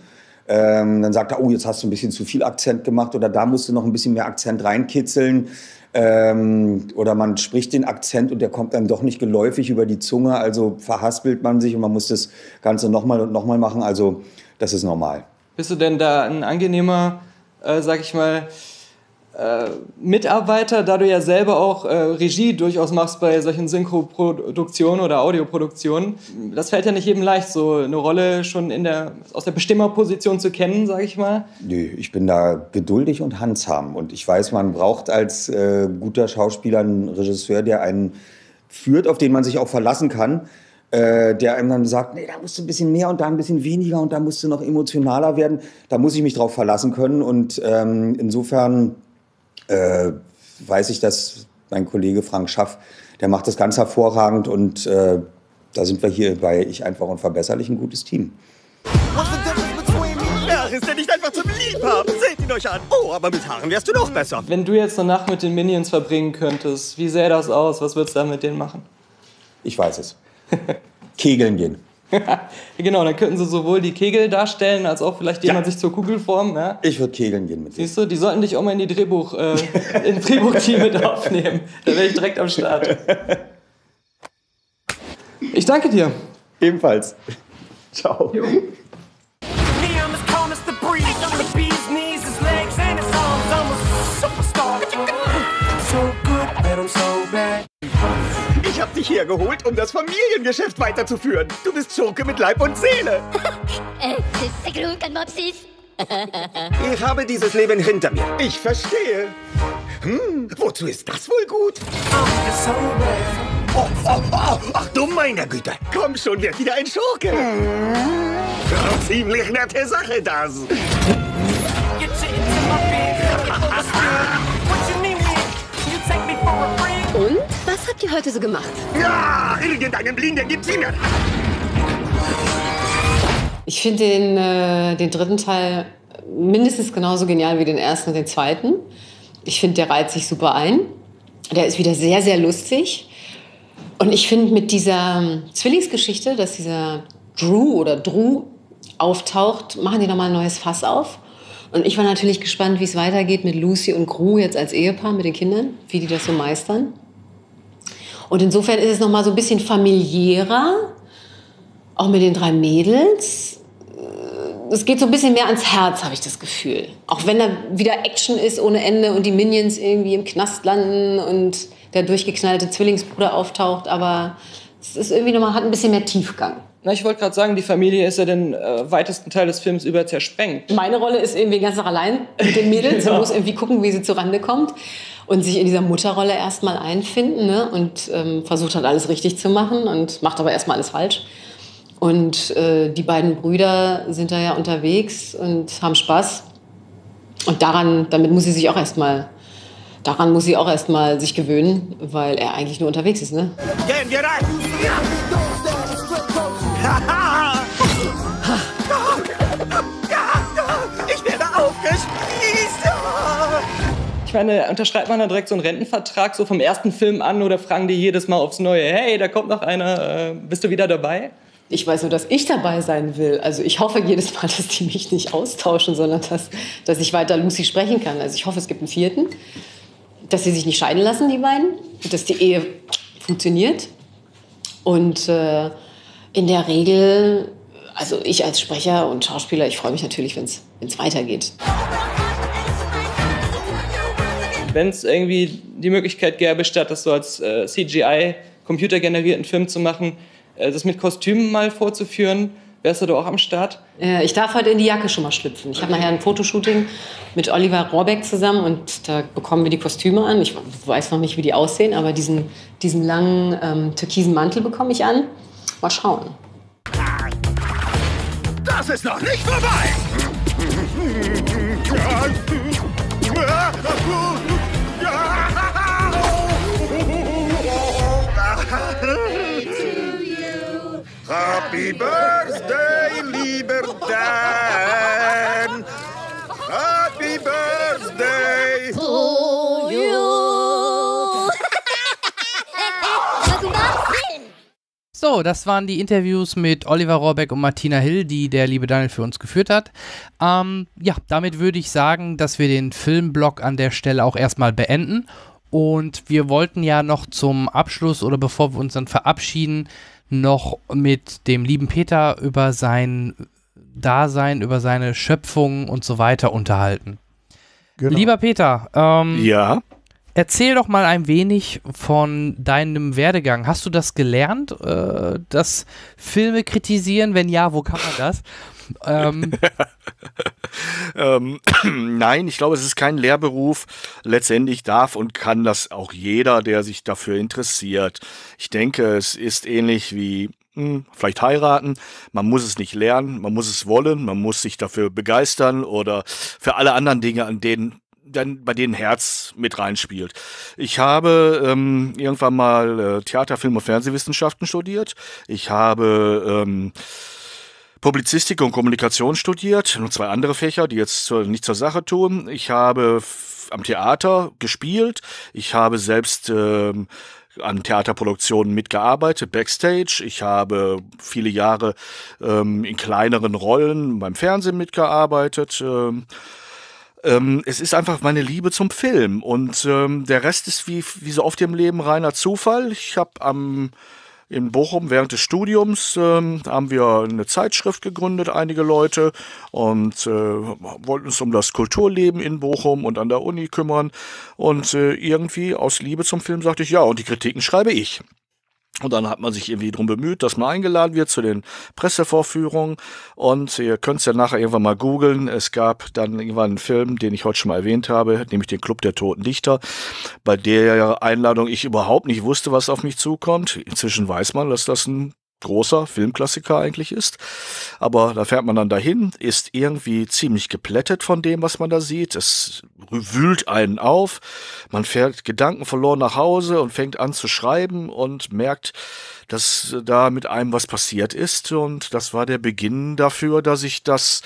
Ähm, dann sagt er, oh, jetzt hast du ein bisschen zu viel Akzent gemacht oder da musst du noch ein bisschen mehr Akzent reinkitzeln. Ähm, oder man spricht den Akzent und der kommt dann doch nicht geläufig über die Zunge. Also verhaspelt man sich und man muss das Ganze nochmal und nochmal machen. Also das ist normal. Bist du denn da ein angenehmer, äh, sag ich mal, äh, Mitarbeiter, da du ja selber auch äh, Regie durchaus machst bei solchen Synchroproduktionen oder Audioproduktionen. Das fällt ja nicht jedem leicht, so eine Rolle schon in der, aus der Bestimmerposition zu kennen, sage ich mal. Nö, ich bin da geduldig und handsam. Und ich weiß, man braucht als äh, guter Schauspieler einen Regisseur, der einen führt, auf den man sich auch verlassen kann äh, der einem dann sagt, nee, da musst du ein bisschen mehr und da ein bisschen weniger und da musst du noch emotionaler werden. Da muss ich mich drauf verlassen können und ähm, insofern äh, weiß ich, dass mein Kollege Frank Schaff, der macht das ganz hervorragend und äh, da sind wir hier bei Ich einfach unverbesserlich ein gutes Team. Ach, ist der nicht einfach zum Liebhaben? Seht ihn euch an. Oh, aber mit Haaren wärst du noch besser. Wenn du jetzt eine Nacht mit den Minions verbringen könntest, wie sähe das aus? Was würdest du dann mit denen machen? Ich weiß es. Kegeln gehen. <laughs> genau, dann könnten sie sowohl die Kegel darstellen, als auch vielleicht jemand ja. sich zur Kugel formen. Ja? Ich würde kegeln gehen mit dir. Siehst du, die sollten dich auch mal in die Drehbuch, äh, <laughs> in Drehbuch-Team mit aufnehmen. Da wäre ich direkt am Start. Ich danke dir. Ebenfalls. Ciao. Jo. so bad. Ich hab dich hergeholt, um das Familiengeschäft weiterzuführen. Du bist Schurke mit Leib und Seele. <laughs> Äh, <laughs> ich habe dieses Leben hinter mir. Ich verstehe. Hm, wozu ist das wohl gut? Oh, oh, oh, ach du meiner Güte. Komm schon, wird wieder ein Schurke. ziemlich nette Sache, das. <laughs> Und? Was habt ihr heute so gemacht? Ja, irgendeinen Blinden gibt's immer. Ich finde den, äh, den dritten Teil mindestens genauso genial wie den ersten und den zweiten. Ich finde, der reiht sich super ein. Der ist wieder sehr, sehr lustig. Und ich finde mit dieser ähm, Zwillingsgeschichte, dass dieser Drew oder Drew auftaucht, machen die nochmal ein neues Fass auf. Und ich war natürlich gespannt, wie es weitergeht mit Lucy und Gru jetzt als Ehepaar mit den Kindern, wie die das so meistern. Und insofern ist es noch mal so ein bisschen familiärer, auch mit den drei Mädels. Es geht so ein bisschen mehr ans Herz, habe ich das Gefühl. Auch wenn da wieder Action ist ohne Ende und die Minions irgendwie im Knast landen und der durchgeknallte Zwillingsbruder auftaucht, aber es ist irgendwie nochmal, hat ein bisschen mehr Tiefgang. Na, ich wollte gerade sagen, die Familie ist ja den äh, weitesten Teil des Films über zersprengt. Meine Rolle ist irgendwie ganz noch allein mit den Mädels Man und muss irgendwie gucken, wie sie zurande kommt und sich in dieser Mutterrolle erstmal einfinden ne? und ähm, versucht halt alles richtig zu machen und macht aber erstmal alles falsch. Und äh, die beiden Brüder sind da ja unterwegs und haben Spaß. Und daran, damit muss sie sich auch erstmal, daran muss sie auch erstmal sich gewöhnen, weil er eigentlich nur unterwegs ist, ne? Gehen wir rein! Haha! <laughs> meine, unterschreibt man dann direkt so einen Rentenvertrag so vom ersten Film an oder fragen die jedes Mal aufs Neue, hey, da kommt noch einer, äh, bist du wieder dabei? Ich weiß nur, dass ich dabei sein will. Also ich hoffe jedes Mal, <laughs> dass die mich nicht austauschen, sondern dass, dass ich weiter Lucy sprechen kann. Also ich hoffe, es gibt einen vierten, dass sie sich nicht scheiden lassen, die beiden, dass die Ehe funktioniert. Und äh, in der Regel, also ich als Sprecher und Schauspieler, ich freue mich natürlich, wenn es weitergeht wenn es irgendwie die Möglichkeit gäbe, statt das so als äh, CGI computergenerierten Film zu machen, äh, das mit Kostümen mal vorzuführen. Wärst du da auch am Start? Äh, ich darf heute in die Jacke schon mal schlüpfen. Ich habe nachher ein Fotoshooting mit Oliver Rohrbeck zusammen und da bekommen wir die Kostüme an. Ich weiß noch nicht, wie die aussehen, aber diesen, diesen langen ähm, türkisen Mantel bekomme ich an. Mal schauen. Das ist noch nicht vorbei! <laughs> Happy Birthday, lieber Dan. Happy Birthday to you. So, das waren die Interviews mit Oliver Rohrbeck und Martina Hill, die der liebe Daniel für uns geführt hat. Ähm, ja, damit würde ich sagen, dass wir den Filmblock an der Stelle auch erstmal beenden. Und wir wollten ja noch zum Abschluss oder bevor wir uns dann verabschieden, noch mit dem lieben Peter über sein Dasein, über seine Schöpfung und so weiter unterhalten. Genau. Lieber Peter, ähm, ja? erzähl doch mal ein wenig von deinem Werdegang. Hast du das gelernt, äh, dass Filme kritisieren? Wenn ja, wo kann man das? <laughs> ähm, <laughs> Ähm, <clears throat> nein, ich glaube, es ist kein Lehrberuf. Letztendlich darf und kann das auch jeder, der sich dafür interessiert. Ich denke, es ist ähnlich wie hm, vielleicht heiraten. Man muss es nicht lernen, man muss es wollen, man muss sich dafür begeistern oder für alle anderen Dinge, an denen dann bei denen Herz mit reinspielt. Ich habe ähm, irgendwann mal äh, Theater, Film und Fernsehwissenschaften studiert. Ich habe ähm, Publizistik und Kommunikation studiert, nur zwei andere Fächer, die jetzt zur, nicht zur Sache tun. Ich habe am Theater gespielt, ich habe selbst ähm, an Theaterproduktionen mitgearbeitet, backstage. Ich habe viele Jahre ähm, in kleineren Rollen beim Fernsehen mitgearbeitet. Ähm, ähm, es ist einfach meine Liebe zum Film und ähm, der Rest ist wie, wie so oft im Leben reiner Zufall. Ich habe am in Bochum während des Studiums ähm, haben wir eine Zeitschrift gegründet, einige Leute, und äh, wollten uns um das Kulturleben in Bochum und an der Uni kümmern. Und äh, irgendwie aus Liebe zum Film sagte ich, ja, und die Kritiken schreibe ich. Und dann hat man sich irgendwie drum bemüht, dass man eingeladen wird zu den Pressevorführungen. Und ihr könnt es ja nachher irgendwann mal googeln. Es gab dann irgendwann einen Film, den ich heute schon mal erwähnt habe, nämlich den Club der Toten Dichter, bei der Einladung ich überhaupt nicht wusste, was auf mich zukommt. Inzwischen weiß man, dass das ein großer Filmklassiker eigentlich ist. Aber da fährt man dann dahin, ist irgendwie ziemlich geplättet von dem, was man da sieht. Es wühlt einen auf. Man fährt gedankenverloren nach Hause und fängt an zu schreiben und merkt, dass da mit einem was passiert ist. Und das war der Beginn dafür, dass ich das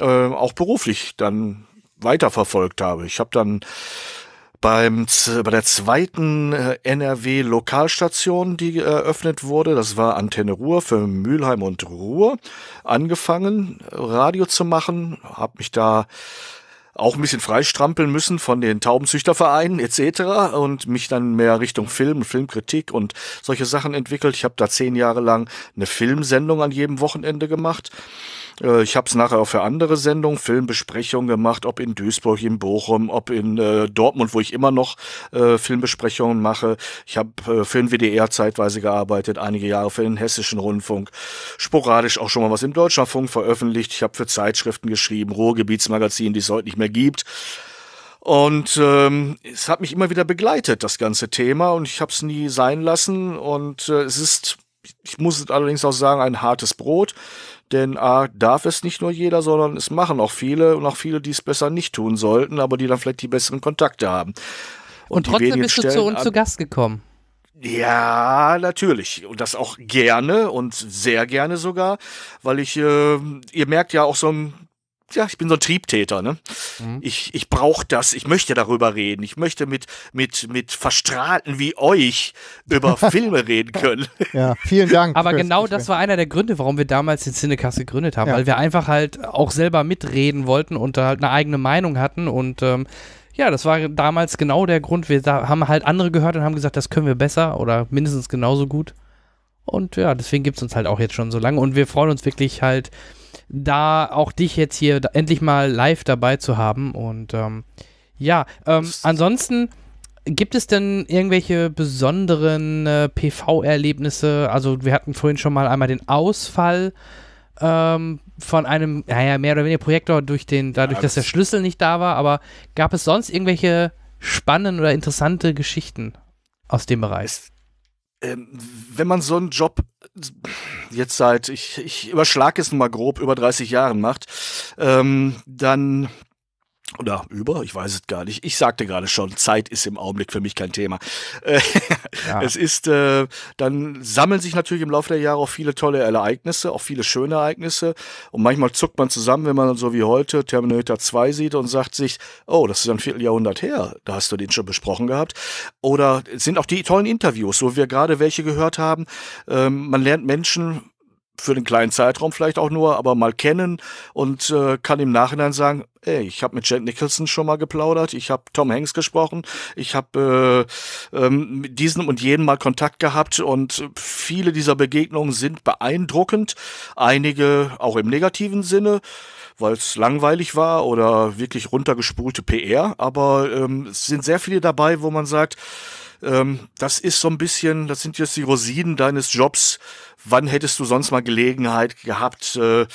äh, auch beruflich dann weiterverfolgt habe. Ich habe dann beim, bei der zweiten äh, NRW-Lokalstation, die eröffnet wurde, das war Antenne Ruhr für Mülheim und Ruhr, angefangen, Radio zu machen, habe mich da auch ein bisschen freistrampeln müssen von den Taubenzüchtervereinen etc. und mich dann mehr Richtung Film und Filmkritik und solche Sachen entwickelt. Ich habe da zehn Jahre lang eine Filmsendung an jedem Wochenende gemacht äh, ich habe es nachher auch für andere Sendungen, Filmbesprechungen gemacht, ob in Duisburg, in Bochum, ob in äh, Dortmund, wo ich immer noch äh, Filmbesprechungen mache. Ich habe äh, für den WDR zeitweise gearbeitet, einige Jahre für den Hessischen Rundfunk, sporadisch auch schon mal was im Deutschlandfunk veröffentlicht. Ich habe für Zeitschriften geschrieben, Ruhrgebietsmagazin, die es heute nicht mehr gibt. Und ähm, es hat mich immer wieder begleitet, das ganze Thema, und ich habe es nie sein lassen. Und äh, es ist, ich muss allerdings auch sagen, ein hartes Brot. Denn A, ah, darf es nicht nur jeder, sondern es machen auch viele und auch viele, die es besser nicht tun sollten, aber die dann vielleicht die besseren Kontakte haben. Und, und trotzdem bist du zu uns zu Gast gekommen. Ja, natürlich. Und das auch gerne und sehr gerne sogar, weil ich, äh, ihr merkt ja auch so ein ja, ich bin so ein Triebtäter, ne? Mhm. Ich, ich brauche das, ich möchte darüber reden. Ich möchte mit, mit, mit Verstrahlten wie euch über <laughs> Filme reden können. <laughs> Ja, vielen Dank. Aber genau das war einer der Gründe, warum wir damals den Cinecast gegründet haben, ja. weil wir einfach halt auch selber mitreden wollten und halt eine eigene Meinung hatten und ähm, ja, das war damals genau der Grund. Wir haben halt andere gehört und haben gesagt, das können wir besser oder mindestens genauso gut. Und ja, deswegen gibt es uns halt auch jetzt schon so lange. Und wir freuen uns wirklich halt, da auch dich jetzt hier endlich mal live dabei zu haben. Und ähm, ja, ähm, ansonsten gibt es denn irgendwelche besonderen äh, PV-Erlebnisse? Also wir hatten vorhin schon mal einmal den Ausfall ähm, von einem, naja, mehr oder weniger Projektor durch den, dadurch, ja, das dass der Schlüssel nicht da war, aber gab es sonst irgendwelche spannenden oder interessante Geschichten aus dem Bereich? Ähm, wenn man so einen Job jetzt seit, ich, ich überschlage es mal grob, über 30 Jahren macht, ähm, dann oder über, ich weiß es gar nicht. Ich sagte gerade schon, Zeit ist im Augenblick für mich kein Thema. Äh, ja. <laughs> Es ist, äh, dann sammeln sich natürlich im Laufe der Jahre auch viele tolle Ereignisse, auch viele schöne Ereignisse. Und manchmal zuckt man zusammen, wenn man so wie heute Terminator 2 sieht und sagt sich, oh, das ist ein Vierteljahrhundert her, da hast du den schon besprochen gehabt. Oder es sind auch die tollen Interviews, wo wir gerade welche gehört haben. Ähm, man lernt Menschen für den kleinen Zeitraum vielleicht auch nur, aber mal kennen und äh, kann im Nachhinein sagen, ey, ich habe mit Jack Nicholson schon mal geplaudert, ich habe Tom Hanks gesprochen, ich habe äh, ähm, mit diesen und jenen mal Kontakt gehabt und viele dieser Begegnungen sind beeindruckend, einige auch im negativen Sinne weil es langweilig war oder wirklich runtergespulte PR, aber ähm, es sind sehr viele dabei, wo man sagt, ähm, das ist so ein bisschen, das sind jetzt die Rosinen deines Jobs, wann hättest du sonst mal Gelegenheit gehabt, äh,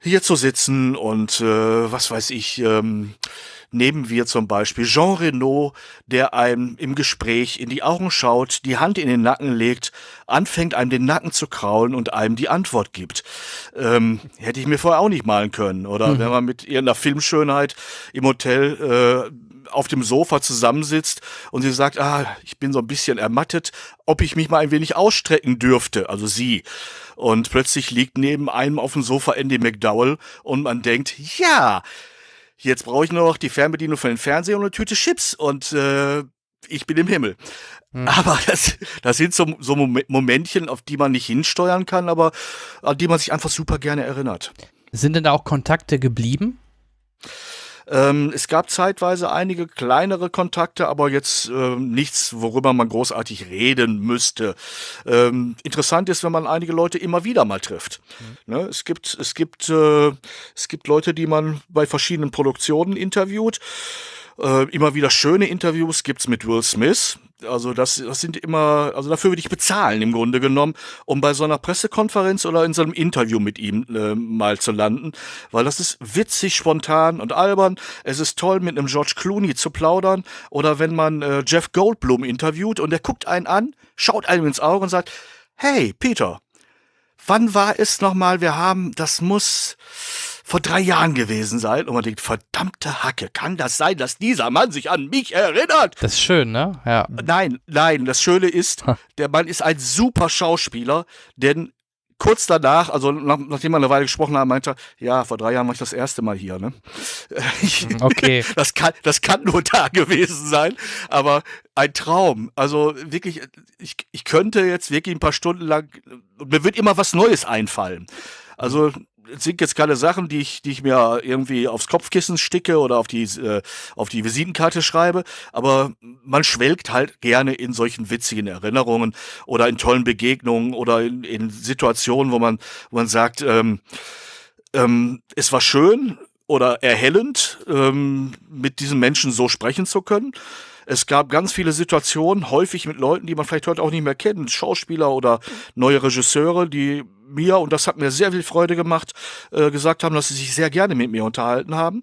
hier zu sitzen und äh, was weiß ich, ähm, nehmen wir zum Beispiel Jean Renault, der einem im Gespräch in die Augen schaut, die Hand in den Nacken legt, anfängt einem den Nacken zu kraulen und einem die Antwort gibt. Ähm, hätte ich mir vorher auch nicht malen können. Oder mhm. wenn man mit irgendeiner Filmschönheit im Hotel äh, auf dem Sofa zusammensitzt und sie sagt, ah, ich bin so ein bisschen ermattet, ob ich mich mal ein wenig ausstrecken dürfte, also sie. Und plötzlich liegt neben einem auf dem Sofa Andy McDowell und man denkt, ja, jetzt brauche ich nur noch die Fernbedienung für den Fernseher und eine Tüte Chips und äh, ich bin im Himmel. Hm. Aber das, das sind so, so Momentchen, auf die man nicht hinsteuern kann, aber an die man sich einfach super gerne erinnert. Sind denn da auch Kontakte geblieben? Ähm, es gab zeitweise einige kleinere Kontakte, aber jetzt ähm, nichts, worüber man großartig reden müsste. Ähm, interessant ist, wenn man einige Leute immer wieder mal trifft. Mhm. Ne? Es gibt, es gibt, äh, es gibt Leute, die man bei verschiedenen Produktionen interviewt. Äh, immer wieder schöne Interviews gibt es mit Will Smith. Also das, das sind immer, also dafür würde ich bezahlen im Grunde genommen, um bei so einer Pressekonferenz oder in so einem Interview mit ihm äh, mal zu landen, weil das ist witzig, spontan und albern. Es ist toll, mit einem George Clooney zu plaudern oder wenn man äh, Jeff Goldblum interviewt und der guckt einen an, schaut einem ins Auge und sagt, hey Peter, wann war es nochmal, wir haben, das muss vor drei Jahren gewesen sein. Und man denkt, verdammte Hacke, kann das sein, dass dieser Mann sich an mich erinnert? Das ist schön, ne? Ja. Nein, nein, das Schöne ist, der Mann ist ein super Schauspieler, denn kurz danach, also nach, nachdem wir eine Weile gesprochen haben, meinte er, ja, vor drei Jahren war ich das erste Mal hier, ne? <laughs> <laughs> Okay. Das kann, das kann nur da gewesen sein, aber ein Traum. Also wirklich, ich, ich könnte jetzt wirklich ein paar Stunden lang, mir wird immer was Neues einfallen. Also sind jetzt keine Sachen, die ich, die ich mir irgendwie aufs Kopfkissen sticke oder auf die, äh, auf die Visitenkarte schreibe, aber man schwelgt halt gerne in solchen witzigen Erinnerungen oder in tollen Begegnungen oder in, in Situationen, wo man, wo man sagt, ähm, ähm, es war schön oder erhellend, ähm, mit diesen Menschen so sprechen zu können. Es gab ganz viele Situationen, häufig mit Leuten, die man vielleicht heute auch nicht mehr kennt, Schauspieler oder neue Regisseure, die mir, und das hat mir sehr viel Freude gemacht, äh, gesagt haben, dass sie sich sehr gerne mit mir unterhalten haben,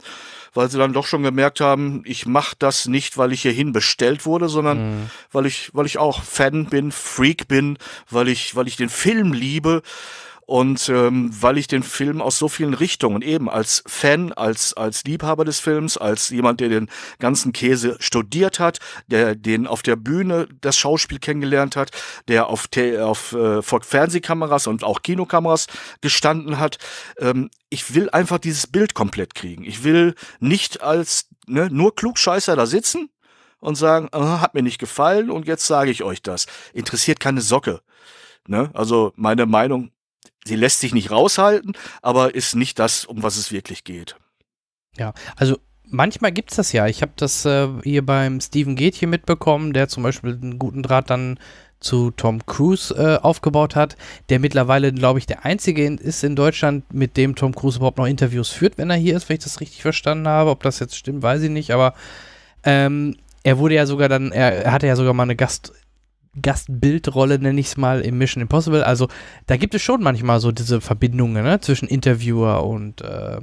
weil sie dann doch schon gemerkt haben, ich mache das nicht, weil ich hierhin bestellt wurde, sondern mhm. weil ich, weil ich auch Fan bin, Freak bin, weil ich, weil ich den Film liebe. Und ähm, weil ich den Film aus so vielen Richtungen eben als Fan, als, als Liebhaber des Films, als jemand, der den ganzen Käse studiert hat, der den auf der Bühne das Schauspiel kennengelernt hat, der auf, auf äh, vor Fernsehkameras und auch Kinokameras gestanden hat, ähm, ich will einfach dieses Bild komplett kriegen. Ich will nicht als ne, nur Klugscheißer da sitzen und sagen, oh, hat mir nicht gefallen und jetzt sage ich euch das. Interessiert keine Socke. Ne? Also meine Meinung sie lässt sich nicht raushalten, aber ist nicht das, um was es wirklich geht. Ja, also manchmal gibt es das ja. Ich habe das äh, hier beim Steven Gätje mitbekommen, der zum Beispiel einen guten Draht dann zu Tom Cruise äh, aufgebaut hat, der mittlerweile, glaube ich, der einzige ist in Deutschland, mit dem Tom Cruise überhaupt noch Interviews führt, wenn er hier ist, wenn ich das richtig verstanden habe. Ob das jetzt stimmt, weiß ich nicht, aber ähm, er wurde ja sogar dann, er hatte ja sogar mal eine Gast, Gastbildrolle, nenne ich es mal, im Mission Impossible. Also da gibt es schon manchmal so diese Verbindungen ne, zwischen Interviewer und äh,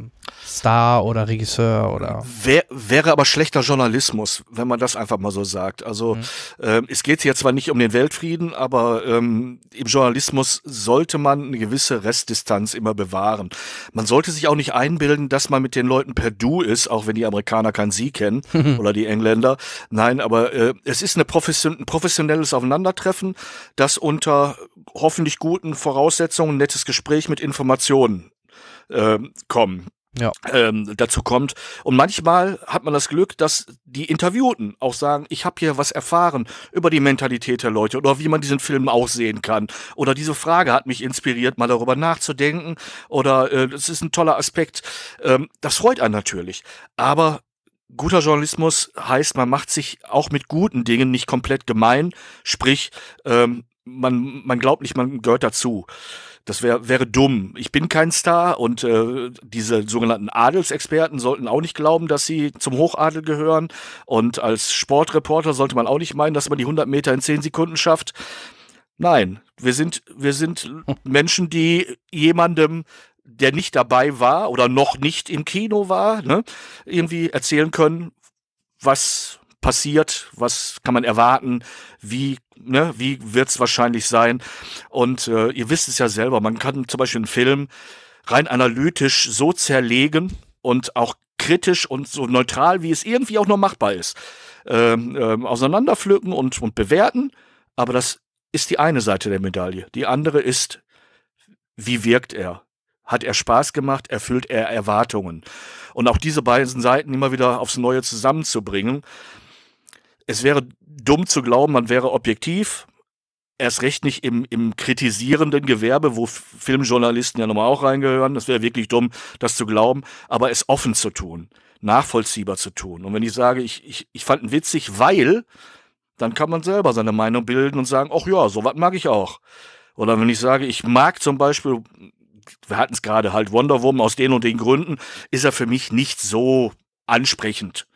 Star oder Regisseur oder. Wär, wäre aber schlechter Journalismus, wenn man das einfach mal so sagt. Also mhm. äh, es geht hier zwar nicht um den Weltfrieden, aber ähm, im Journalismus sollte man eine gewisse Restdistanz immer bewahren. Man sollte sich auch nicht einbilden, dass man mit den Leuten per Du ist, auch wenn die Amerikaner kein Sie kennen <laughs> oder die Engländer. Nein, aber äh, es ist eine Profession ein professionelles Aufeinander aufeinandertreffen, das unter hoffentlich guten Voraussetzungen ein nettes Gespräch mit Informationen äh, kommen ja. ähm, dazu kommt. Und manchmal hat man das Glück, dass die Interviewten auch sagen, ich habe hier was erfahren über die Mentalität der Leute oder wie man diesen Film auch sehen kann. Oder diese Frage hat mich inspiriert, mal darüber nachzudenken. Oder äh, das ist ein toller Aspekt. Ähm, das freut einen natürlich. Aber guter Journalismus heißt, man macht sich auch mit guten Dingen nicht komplett gemein, sprich, ähm, man, man glaubt nicht, man gehört dazu. Das wär, wäre dumm. Ich bin kein Star und äh, diese sogenannten Adelsexperten sollten auch nicht glauben, dass sie zum Hochadel gehören. Und als Sportreporter sollte man auch nicht meinen, dass man die 100 Meter in 10 Sekunden schafft. Nein, wir sind, wir sind <laughs> Menschen, die jemandem der nicht dabei war oder noch nicht im Kino war, ne, irgendwie erzählen können, was passiert, was kann man erwarten, wie, ne, wie wird es wahrscheinlich sein. Und äh, ihr wisst es ja selber, man kann zum Beispiel einen Film rein analytisch so zerlegen und auch kritisch und so neutral, wie es irgendwie auch noch machbar ist, ähm, ähm, auseinanderpflücken und, und bewerten. Aber das ist die eine Seite der Medaille. Die andere ist, wie wirkt er? Hat er Spaß gemacht? Erfüllt er Erwartungen? Und auch diese beiden Seiten immer wieder aufs Neue zusammenzubringen. Es wäre dumm zu glauben, man wäre objektiv. Erst recht nicht im, im kritisierenden Gewerbe, wo Filmjournalisten ja nochmal auch reingehören. Das wäre wirklich dumm, das zu glauben. Aber es offen zu tun, nachvollziehbar zu tun. Und wenn ich sage, ich, ich, ich fand ihn witzig, weil, dann kann man selber seine Meinung bilden und sagen, ach ja, so was mag ich auch. Oder wenn ich sage, ich mag zum Beispiel wir hatten es gerade halt Wonder Woman aus den und den Gründen, ist er für mich nicht so ansprechend.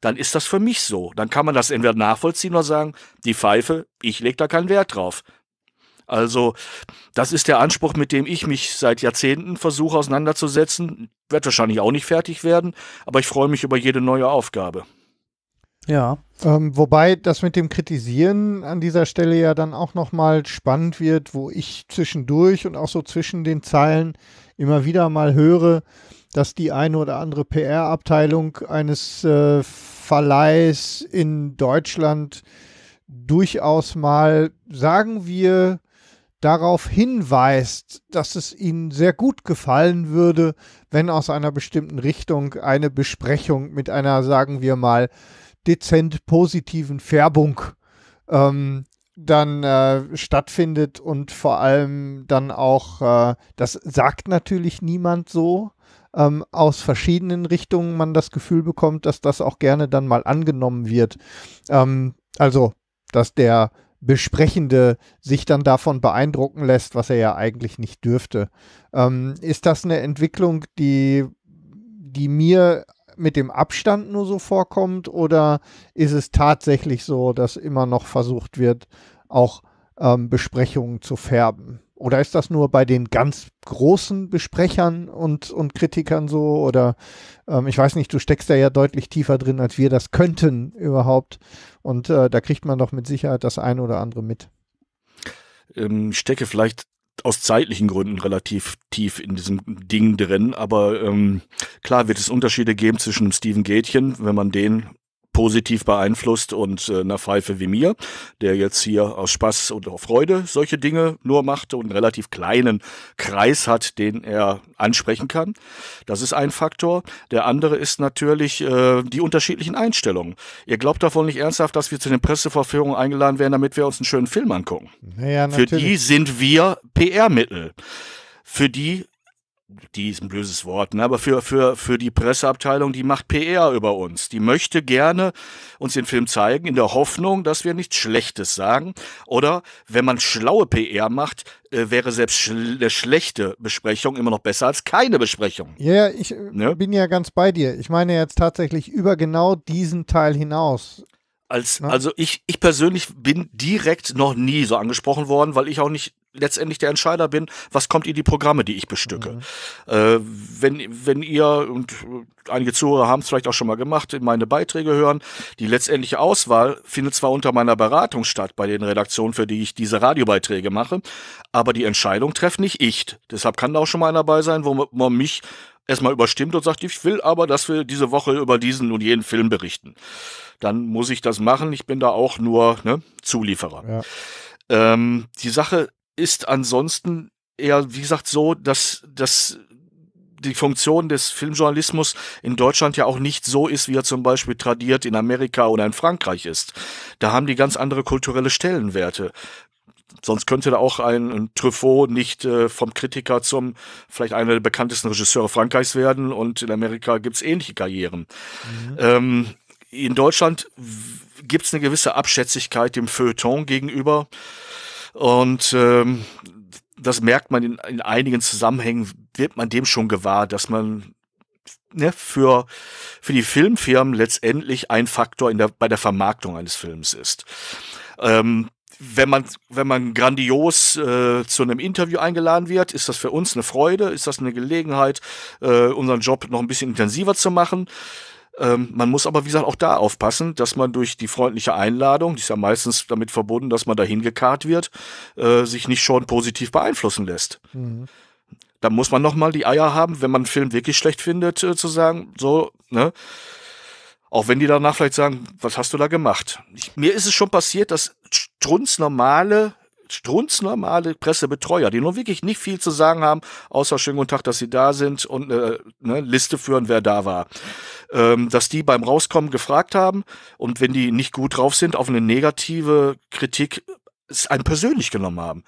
Dann ist das für mich so. Dann kann man das entweder nachvollziehen oder sagen, die Pfeife, ich lege da keinen Wert drauf. Also, das ist der Anspruch, mit dem ich mich seit Jahrzehnten versuche auseinanderzusetzen. Wird wahrscheinlich auch nicht fertig werden, aber ich freue mich über jede neue Aufgabe. Ja. Ähm, wobei das mit dem Kritisieren an dieser Stelle ja dann auch nochmal spannend wird, wo ich zwischendurch und auch so zwischen den Zeilen immer wieder mal höre, dass die eine oder andere PR-Abteilung eines äh, Verleihs in Deutschland durchaus mal, sagen wir, darauf hinweist, dass es ihnen sehr gut gefallen würde, wenn aus einer bestimmten Richtung eine Besprechung mit einer, sagen wir mal, dezent positiven Färbung ähm, dann äh, stattfindet und vor allem dann auch, äh, das sagt natürlich niemand so, ähm, aus verschiedenen Richtungen man das Gefühl bekommt, dass das auch gerne dann mal angenommen wird. Ähm, also, dass der Besprechende sich dann davon beeindrucken lässt, was er ja eigentlich nicht dürfte. Ähm, ist das eine Entwicklung, die, die mir mit dem Abstand nur so vorkommt oder ist es tatsächlich so, dass immer noch versucht wird, auch ähm, Besprechungen zu färben? Oder ist das nur bei den ganz großen Besprechern und, und Kritikern so? Oder ähm, ich weiß nicht, du steckst da ja deutlich tiefer drin, als wir das könnten überhaupt. Und äh, da kriegt man doch mit Sicherheit das eine oder andere mit. Ähm, stecke vielleicht aus zeitlichen Gründen relativ tief in diesem Ding drin, aber ähm, klar wird es Unterschiede geben zwischen Steven Gätchen, wenn man den positiv beeinflusst und äh, einer Pfeife wie mir, der jetzt hier aus Spaß und auch Freude solche Dinge nur macht und einen relativ kleinen Kreis hat, den er ansprechen kann. Das ist ein Faktor. Der andere ist natürlich äh, die unterschiedlichen Einstellungen. Ihr glaubt davon nicht ernsthaft, dass wir zu den Pressevorführungen eingeladen werden, damit wir uns einen schönen Film angucken. Naja, Für die sind wir PR-Mittel. Für die die ist ein blödes Wort, ne? aber für, für, für die Presseabteilung, die macht PR über uns. Die möchte gerne uns den Film zeigen, in der Hoffnung, dass wir nichts Schlechtes sagen. Oder wenn man schlaue PR macht, äh, wäre selbst schl eine schlechte Besprechung immer noch besser als keine Besprechung. Ja, ich äh, ne? bin ja ganz bei dir. Ich meine jetzt tatsächlich über genau diesen Teil hinaus. Als, ne? also ich, ich persönlich bin direkt noch nie so angesprochen worden, weil ich auch nicht letztendlich der Entscheider bin, was kommt in die Programme, die ich bestücke. Mhm. Äh, wenn, wenn ihr, und äh, einige Zuhörer haben es vielleicht auch schon mal gemacht, meine Beiträge hören, die letztendliche Auswahl findet zwar unter meiner Beratung statt bei den Redaktionen, für die ich diese Radiobeiträge mache, aber die Entscheidung treffe nicht ich. Deshalb kann da auch schon mal einer dabei sein, wo man mich erstmal überstimmt und sagt, ich will aber, dass wir diese Woche über diesen und jenen Film berichten. Dann muss ich das machen. Ich bin da auch nur ne, Zulieferer. Ja. Ähm, die Sache ist ansonsten eher, wie gesagt, so, dass, dass die Funktion des Filmjournalismus in Deutschland ja auch nicht so ist, wie er zum Beispiel tradiert in Amerika oder in Frankreich ist. Da haben die ganz andere kulturelle Stellenwerte. Sonst könnte da auch ein, ein Truffaut nicht äh, vom Kritiker zum vielleicht einer der bekanntesten Regisseure Frankreichs werden und in Amerika gibt es ähnliche Karrieren. Mhm. Ähm, in Deutschland gibt es eine gewisse Abschätzigkeit dem Feuilleton gegenüber. Und ähm, das merkt man in, in einigen Zusammenhängen, wird man dem schon gewahr, dass man ne, für, für die Filmfirmen letztendlich ein Faktor in der, bei der Vermarktung eines Films ist. Ähm, wenn man, wenn man grandios äh, zu einem Interview eingeladen wird, ist das für uns eine Freude, ist das eine Gelegenheit, äh, unseren Job noch ein bisschen intensiver zu machen. Ähm, man muss aber, wie gesagt, auch da aufpassen, dass man durch die freundliche Einladung, die ist ja meistens damit verbunden, dass man dahin gekarrt wird, äh, sich nicht schon positiv beeinflussen lässt. Mhm. Da muss man nochmal die Eier haben, wenn man einen Film wirklich schlecht findet, äh, zu sagen, so, ne? Auch wenn die danach vielleicht sagen, was hast du da gemacht? Ich, mir ist es schon passiert, dass strunznormale strunznormale Pressebetreuer, die nur wirklich nicht viel zu sagen haben, außer schönen guten Tag, dass sie da sind und eine, äh, eine Liste führen, wer da war ähm, dass die beim Rauskommen gefragt haben und wenn die nicht gut drauf sind, auf eine negative Kritik es einem persönlich genommen haben.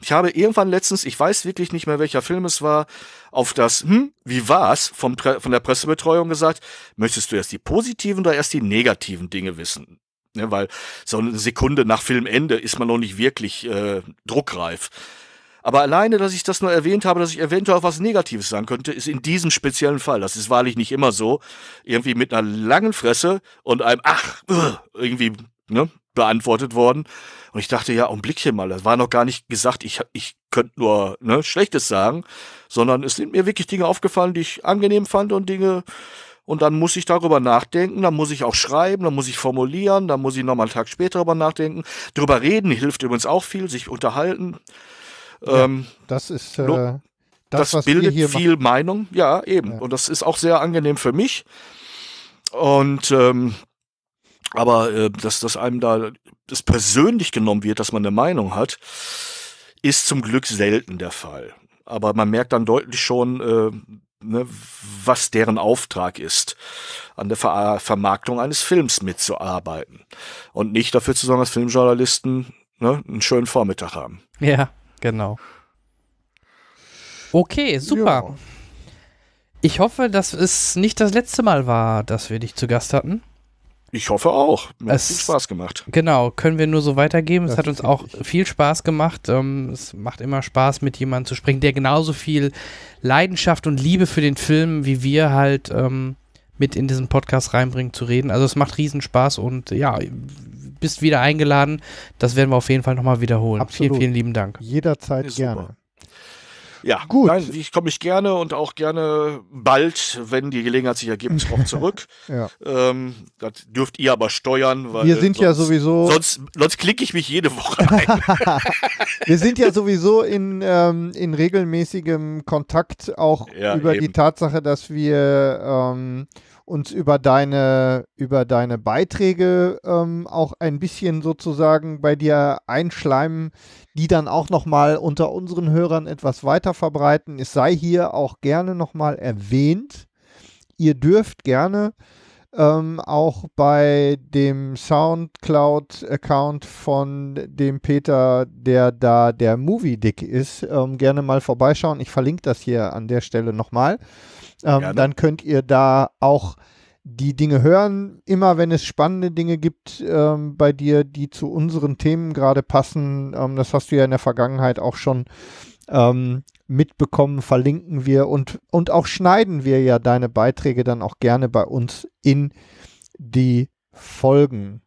Ich habe irgendwann letztens, ich weiß wirklich nicht mehr, welcher Film es war, auf das, hm, wie war's, vom, von der Pressebetreuung gesagt, möchtest du erst die positiven oder erst die negativen Dinge wissen? Ne, weil so eine Sekunde nach Filmende ist man noch nicht wirklich äh, druckreif. Aber alleine, dass ich das nur erwähnt habe, dass ich eventuell auch was Negatives sagen könnte, ist in diesem speziellen Fall. Das ist wahrlich nicht immer so. Irgendwie mit einer langen Fresse und einem Ach, äh, irgendwie, ne, beantwortet worden. Und ich dachte, ja, ein Blickchen mal, das war noch gar nicht gesagt, ich, ich könnte nur ne, Schlechtes sagen, sondern es sind mir wirklich Dinge aufgefallen, die ich angenehm fand und Dinge, und dann muss ich darüber nachdenken, dann muss ich auch schreiben, dann muss ich formulieren, dann muss ich nochmal einen Tag später darüber nachdenken. Drüber reden hilft übrigens auch viel, sich unterhalten. Ähm, ja, das ist. Äh, das, das bildet viel machen. Meinung, ja, eben. Ja. Und das ist auch sehr angenehm für mich. Und ähm, aber äh, dass, dass einem da das persönlich genommen wird, dass man eine Meinung hat, ist zum Glück selten der Fall. Aber man merkt dann deutlich schon, äh, ne, was deren Auftrag ist, an der Ver Vermarktung eines Films mitzuarbeiten. Und nicht dafür zu sorgen, dass Filmjournalisten ne, einen schönen Vormittag haben. Ja, Genau. Okay, super. Ja. Ich hoffe, dass es nicht das letzte Mal war, dass wir dich zu Gast hatten. Ich hoffe auch. Mir es hat Spaß gemacht. Genau, können wir nur so weitergeben. Das es hat uns auch ich. viel Spaß gemacht. Ähm, es macht immer Spaß, mit jemandem zu sprechen, der genauso viel Leidenschaft und Liebe für den Film wie wir halt ähm, mit in diesen Podcast reinbringt, zu reden. Also es macht riesen Spaß und ja, bist wieder eingeladen. Das werden wir auf jeden Fall nochmal wiederholen. Absolut. Vielen, vielen lieben Dank. Jederzeit ja, gerne. Ja, gut. Nein, ich komme ich gerne und auch gerne bald, wenn die Gelegenheit sich ergibt, auch <laughs> zurück. ja. ähm, das dürft ihr aber steuern, weil. Wir sind sonst, ja sowieso. Sonst, sonst klicke ich mich jede Woche ein. <laughs> Wir sind ja sowieso in, ähm, in regelmäßigem Kontakt, auch ja, über eben. die Tatsache, dass wir. Ähm, uns über deine, über deine Beiträge ähm, auch ein bisschen sozusagen bei dir einschleimen, die dann auch nochmal unter unseren Hörern etwas weiter verbreiten. Es sei hier auch gerne nochmal erwähnt. Ihr dürft gerne ähm, auch bei dem Soundcloud-Account von dem Peter, der da der Movie-Dick ist, ähm, gerne mal vorbeischauen. Ich verlinke das hier an der Stelle nochmal. mal ähm, dann könnt ihr da auch die Dinge hören. Immer wenn es spannende Dinge gibt ähm, bei dir, die zu unseren Themen gerade passen, ähm, das hast du ja in der Vergangenheit auch schon ähm, mitbekommen, verlinken wir und, und auch schneiden wir ja deine Beiträge dann auch gerne bei uns in die Folgen.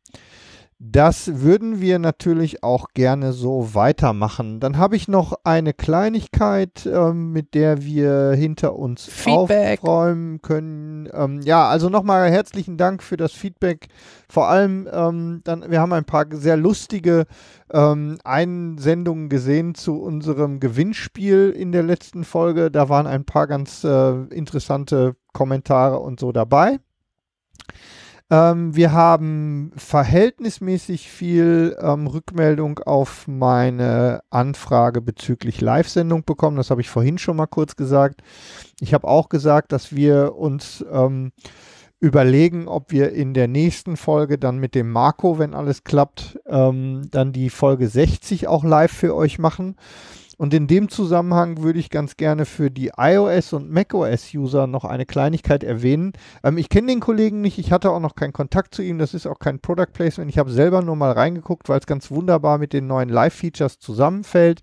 Das würden wir natürlich auch gerne so weitermachen. Dann habe ich noch eine Kleinigkeit, äh, mit der wir hinter uns Feedback. aufräumen können. Ähm, ja, also nochmal herzlichen Dank für das Feedback. Vor allem, ähm, dann, wir haben ein paar sehr lustige ähm, Einsendungen gesehen zu unserem Gewinnspiel in der letzten Folge. Da waren ein paar ganz äh, interessante Kommentare und so dabei. Ähm, wir haben verhältnismäßig viel ähm, Rückmeldung auf meine Anfrage bezüglich Live-Sendung bekommen. Das habe ich vorhin schon mal kurz gesagt. Ich habe auch gesagt, dass wir uns ähm, überlegen, ob wir in der nächsten Folge dann mit dem Marco, wenn alles klappt, ähm, dann die Folge 60 auch live für euch machen. Und in dem Zusammenhang würde ich ganz gerne für die iOS- und macOS-User noch eine Kleinigkeit erwähnen. Ähm, ich kenne den Kollegen nicht, ich hatte auch noch keinen Kontakt zu ihm, das ist auch kein Product Placement. Ich habe selber nur mal reingeguckt, weil es ganz wunderbar mit den neuen Live-Features zusammenfällt.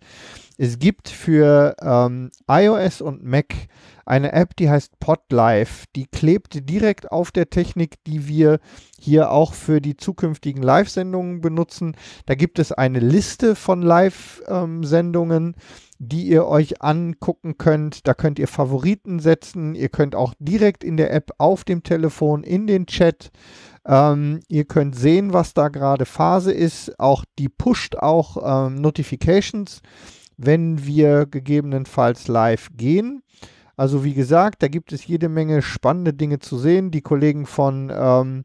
Es gibt für ähm, iOS und Mac eine App, die heißt PodLive. Die klebt direkt auf der Technik, die wir hier auch für die zukünftigen Live-Sendungen benutzen. Da gibt es eine Liste von Live-Sendungen, die ihr euch angucken könnt. Da könnt ihr Favoriten setzen. Ihr könnt auch direkt in der App auf dem Telefon in den Chat. Ähm, ihr könnt sehen, was da gerade Phase ist. Auch die pusht auch ähm, Notifications wenn wir gegebenenfalls live gehen. Also wie gesagt, da gibt es jede Menge spannende Dinge zu sehen. Die Kollegen von ähm,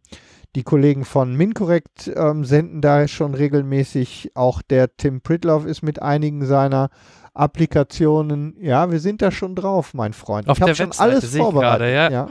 die Kollegen von MinCorrect ähm, senden da schon regelmäßig. Auch der Tim Pridloff ist mit einigen seiner Applikationen. Ja, wir sind da schon drauf, mein Freund. Auf ich habe schon alles vorbereitet. Gerade, ja. ja.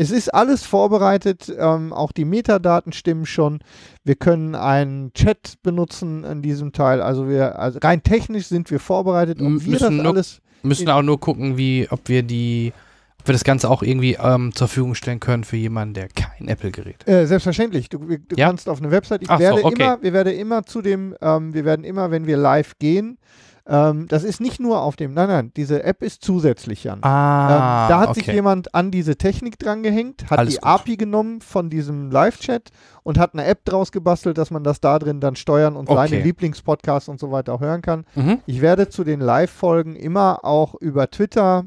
Es ist alles vorbereitet, ähm, auch die Metadaten stimmen schon. Wir können einen Chat benutzen in diesem Teil. Also wir, also rein technisch sind wir vorbereitet, ob wir das nur, alles. Müssen auch nur gucken, wie, ob wir die ob wir das Ganze auch irgendwie ähm, zur Verfügung stellen können für jemanden, der kein Apple-Gerät hat. Äh, selbstverständlich. Du, du ja? kannst auf eine Website. Ich Ach werde so, okay. immer, wir werden immer zu dem, ähm, wir werden immer, wenn wir live gehen, ähm, das ist nicht nur auf dem, nein, nein, diese App ist zusätzlich, Jan. Ah, ähm, da hat okay. sich jemand an diese Technik drangehängt, hat Alles die gut. API genommen von diesem Live-Chat und hat eine App draus gebastelt, dass man das da drin dann steuern und okay. seine Lieblingspodcasts und so weiter auch hören kann. Mhm. Ich werde zu den Live-Folgen immer auch über Twitter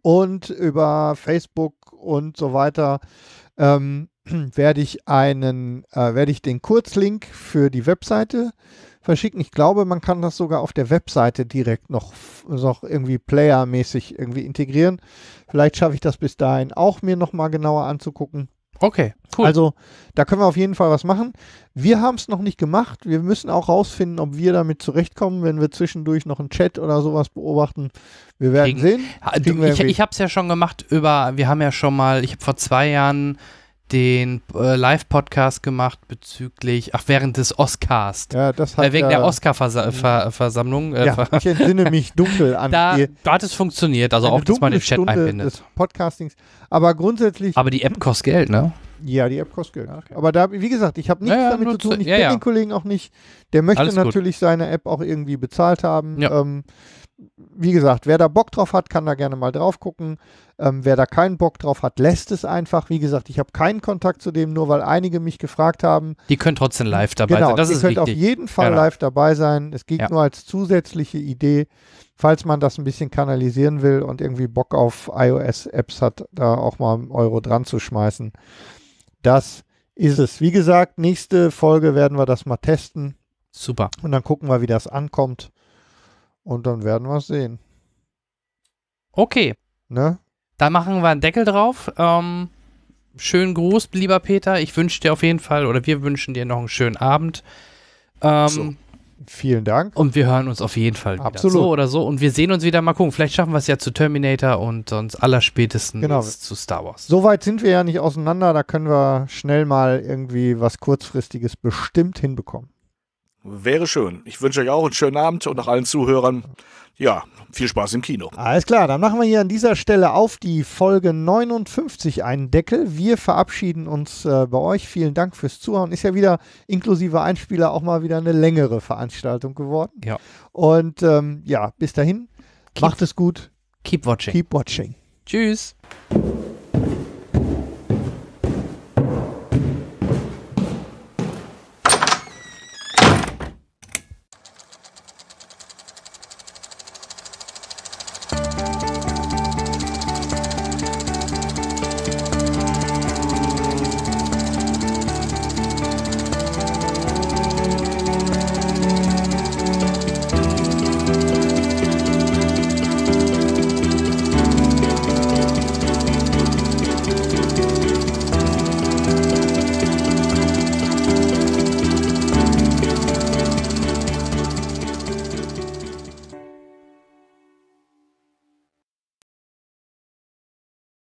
und über Facebook und so weiter ähm, <clears throat> werde ich einen, äh, werde ich den Kurzlink für die Webseite äh, verschicken. Ich glaube, man kann das sogar auf der Webseite direkt noch, noch irgendwie playermäßig irgendwie integrieren. Vielleicht schaffe ich das bis dahin auch mir nochmal genauer anzugucken. Okay, cool. Also da können wir auf jeden Fall was machen. Wir haben es noch nicht gemacht. Wir müssen auch rausfinden, ob wir damit zurechtkommen, wenn wir zwischendurch noch einen Chat oder sowas beobachten. Wir werden Kriegen. sehen. Du, ich, ich habe es ja schon gemacht über, wir haben ja schon mal, ich habe vor zwei Jahren den äh, Live-Podcast gemacht bezüglich, ach, während des Oscars. Ja, das hat, äh, wegen ja, der Oscar-Versammlung. -Versa ja, äh, ich entsinne mich <laughs> dunkel an. Da, da hat es funktioniert, also auch, dass man den Chat Stunde einbindet. Des Podcastings. Aber grundsätzlich. Aber die App kostet Geld, ne? Ja, die App kostet Geld. Ah, okay. Aber da, wie gesagt, ich habe nichts ja, ja, damit zu tun. Ich ja, kenne den Kollegen auch nicht. Der möchte Alles natürlich gut. seine App auch irgendwie bezahlt haben. Ja. Ähm, wie gesagt, wer da Bock drauf hat, kann da gerne mal drauf gucken. Ähm, wer da keinen Bock drauf hat, lässt es einfach. Wie gesagt, ich habe keinen Kontakt zu dem, nur weil einige mich gefragt haben. Die können trotzdem live dabei genau, sein. Das ihr ist könnt wichtig. auf jeden Fall genau. live dabei sein. Es geht ja. nur als zusätzliche Idee, falls man das ein bisschen kanalisieren will und irgendwie Bock auf iOS-Apps hat, da auch mal einen Euro dran zu schmeißen. Das ist es. Wie gesagt, nächste Folge werden wir das mal testen. Super. Und dann gucken wir, wie das ankommt. Und dann werden wir es sehen. Okay. Ne? Da machen wir einen Deckel drauf. Ähm, schönen Gruß, lieber Peter. Ich wünsche dir auf jeden Fall, oder wir wünschen dir noch einen schönen Abend. Ähm, so. Vielen Dank. Und wir hören uns auf jeden Fall Absolut. So oder so. Und wir sehen uns wieder. Mal gucken. Vielleicht schaffen wir es ja zu Terminator und sonst allerspätestens genau. zu Star Wars. So weit sind wir ja nicht auseinander. Da können wir schnell mal irgendwie was Kurzfristiges bestimmt hinbekommen. Wäre schön. Ich wünsche euch auch einen schönen Abend und auch allen Zuhörern, ja, viel Spaß im Kino. Alles klar, dann machen wir hier an dieser Stelle auf die Folge 59 einen Deckel. Wir verabschieden uns äh, bei euch. Vielen Dank fürs Zuhören. Ist ja wieder inklusive Einspieler auch mal wieder eine längere Veranstaltung geworden. Ja. Und ähm, ja, bis dahin, keep, macht es gut. Keep watching. Keep watching. Tschüss.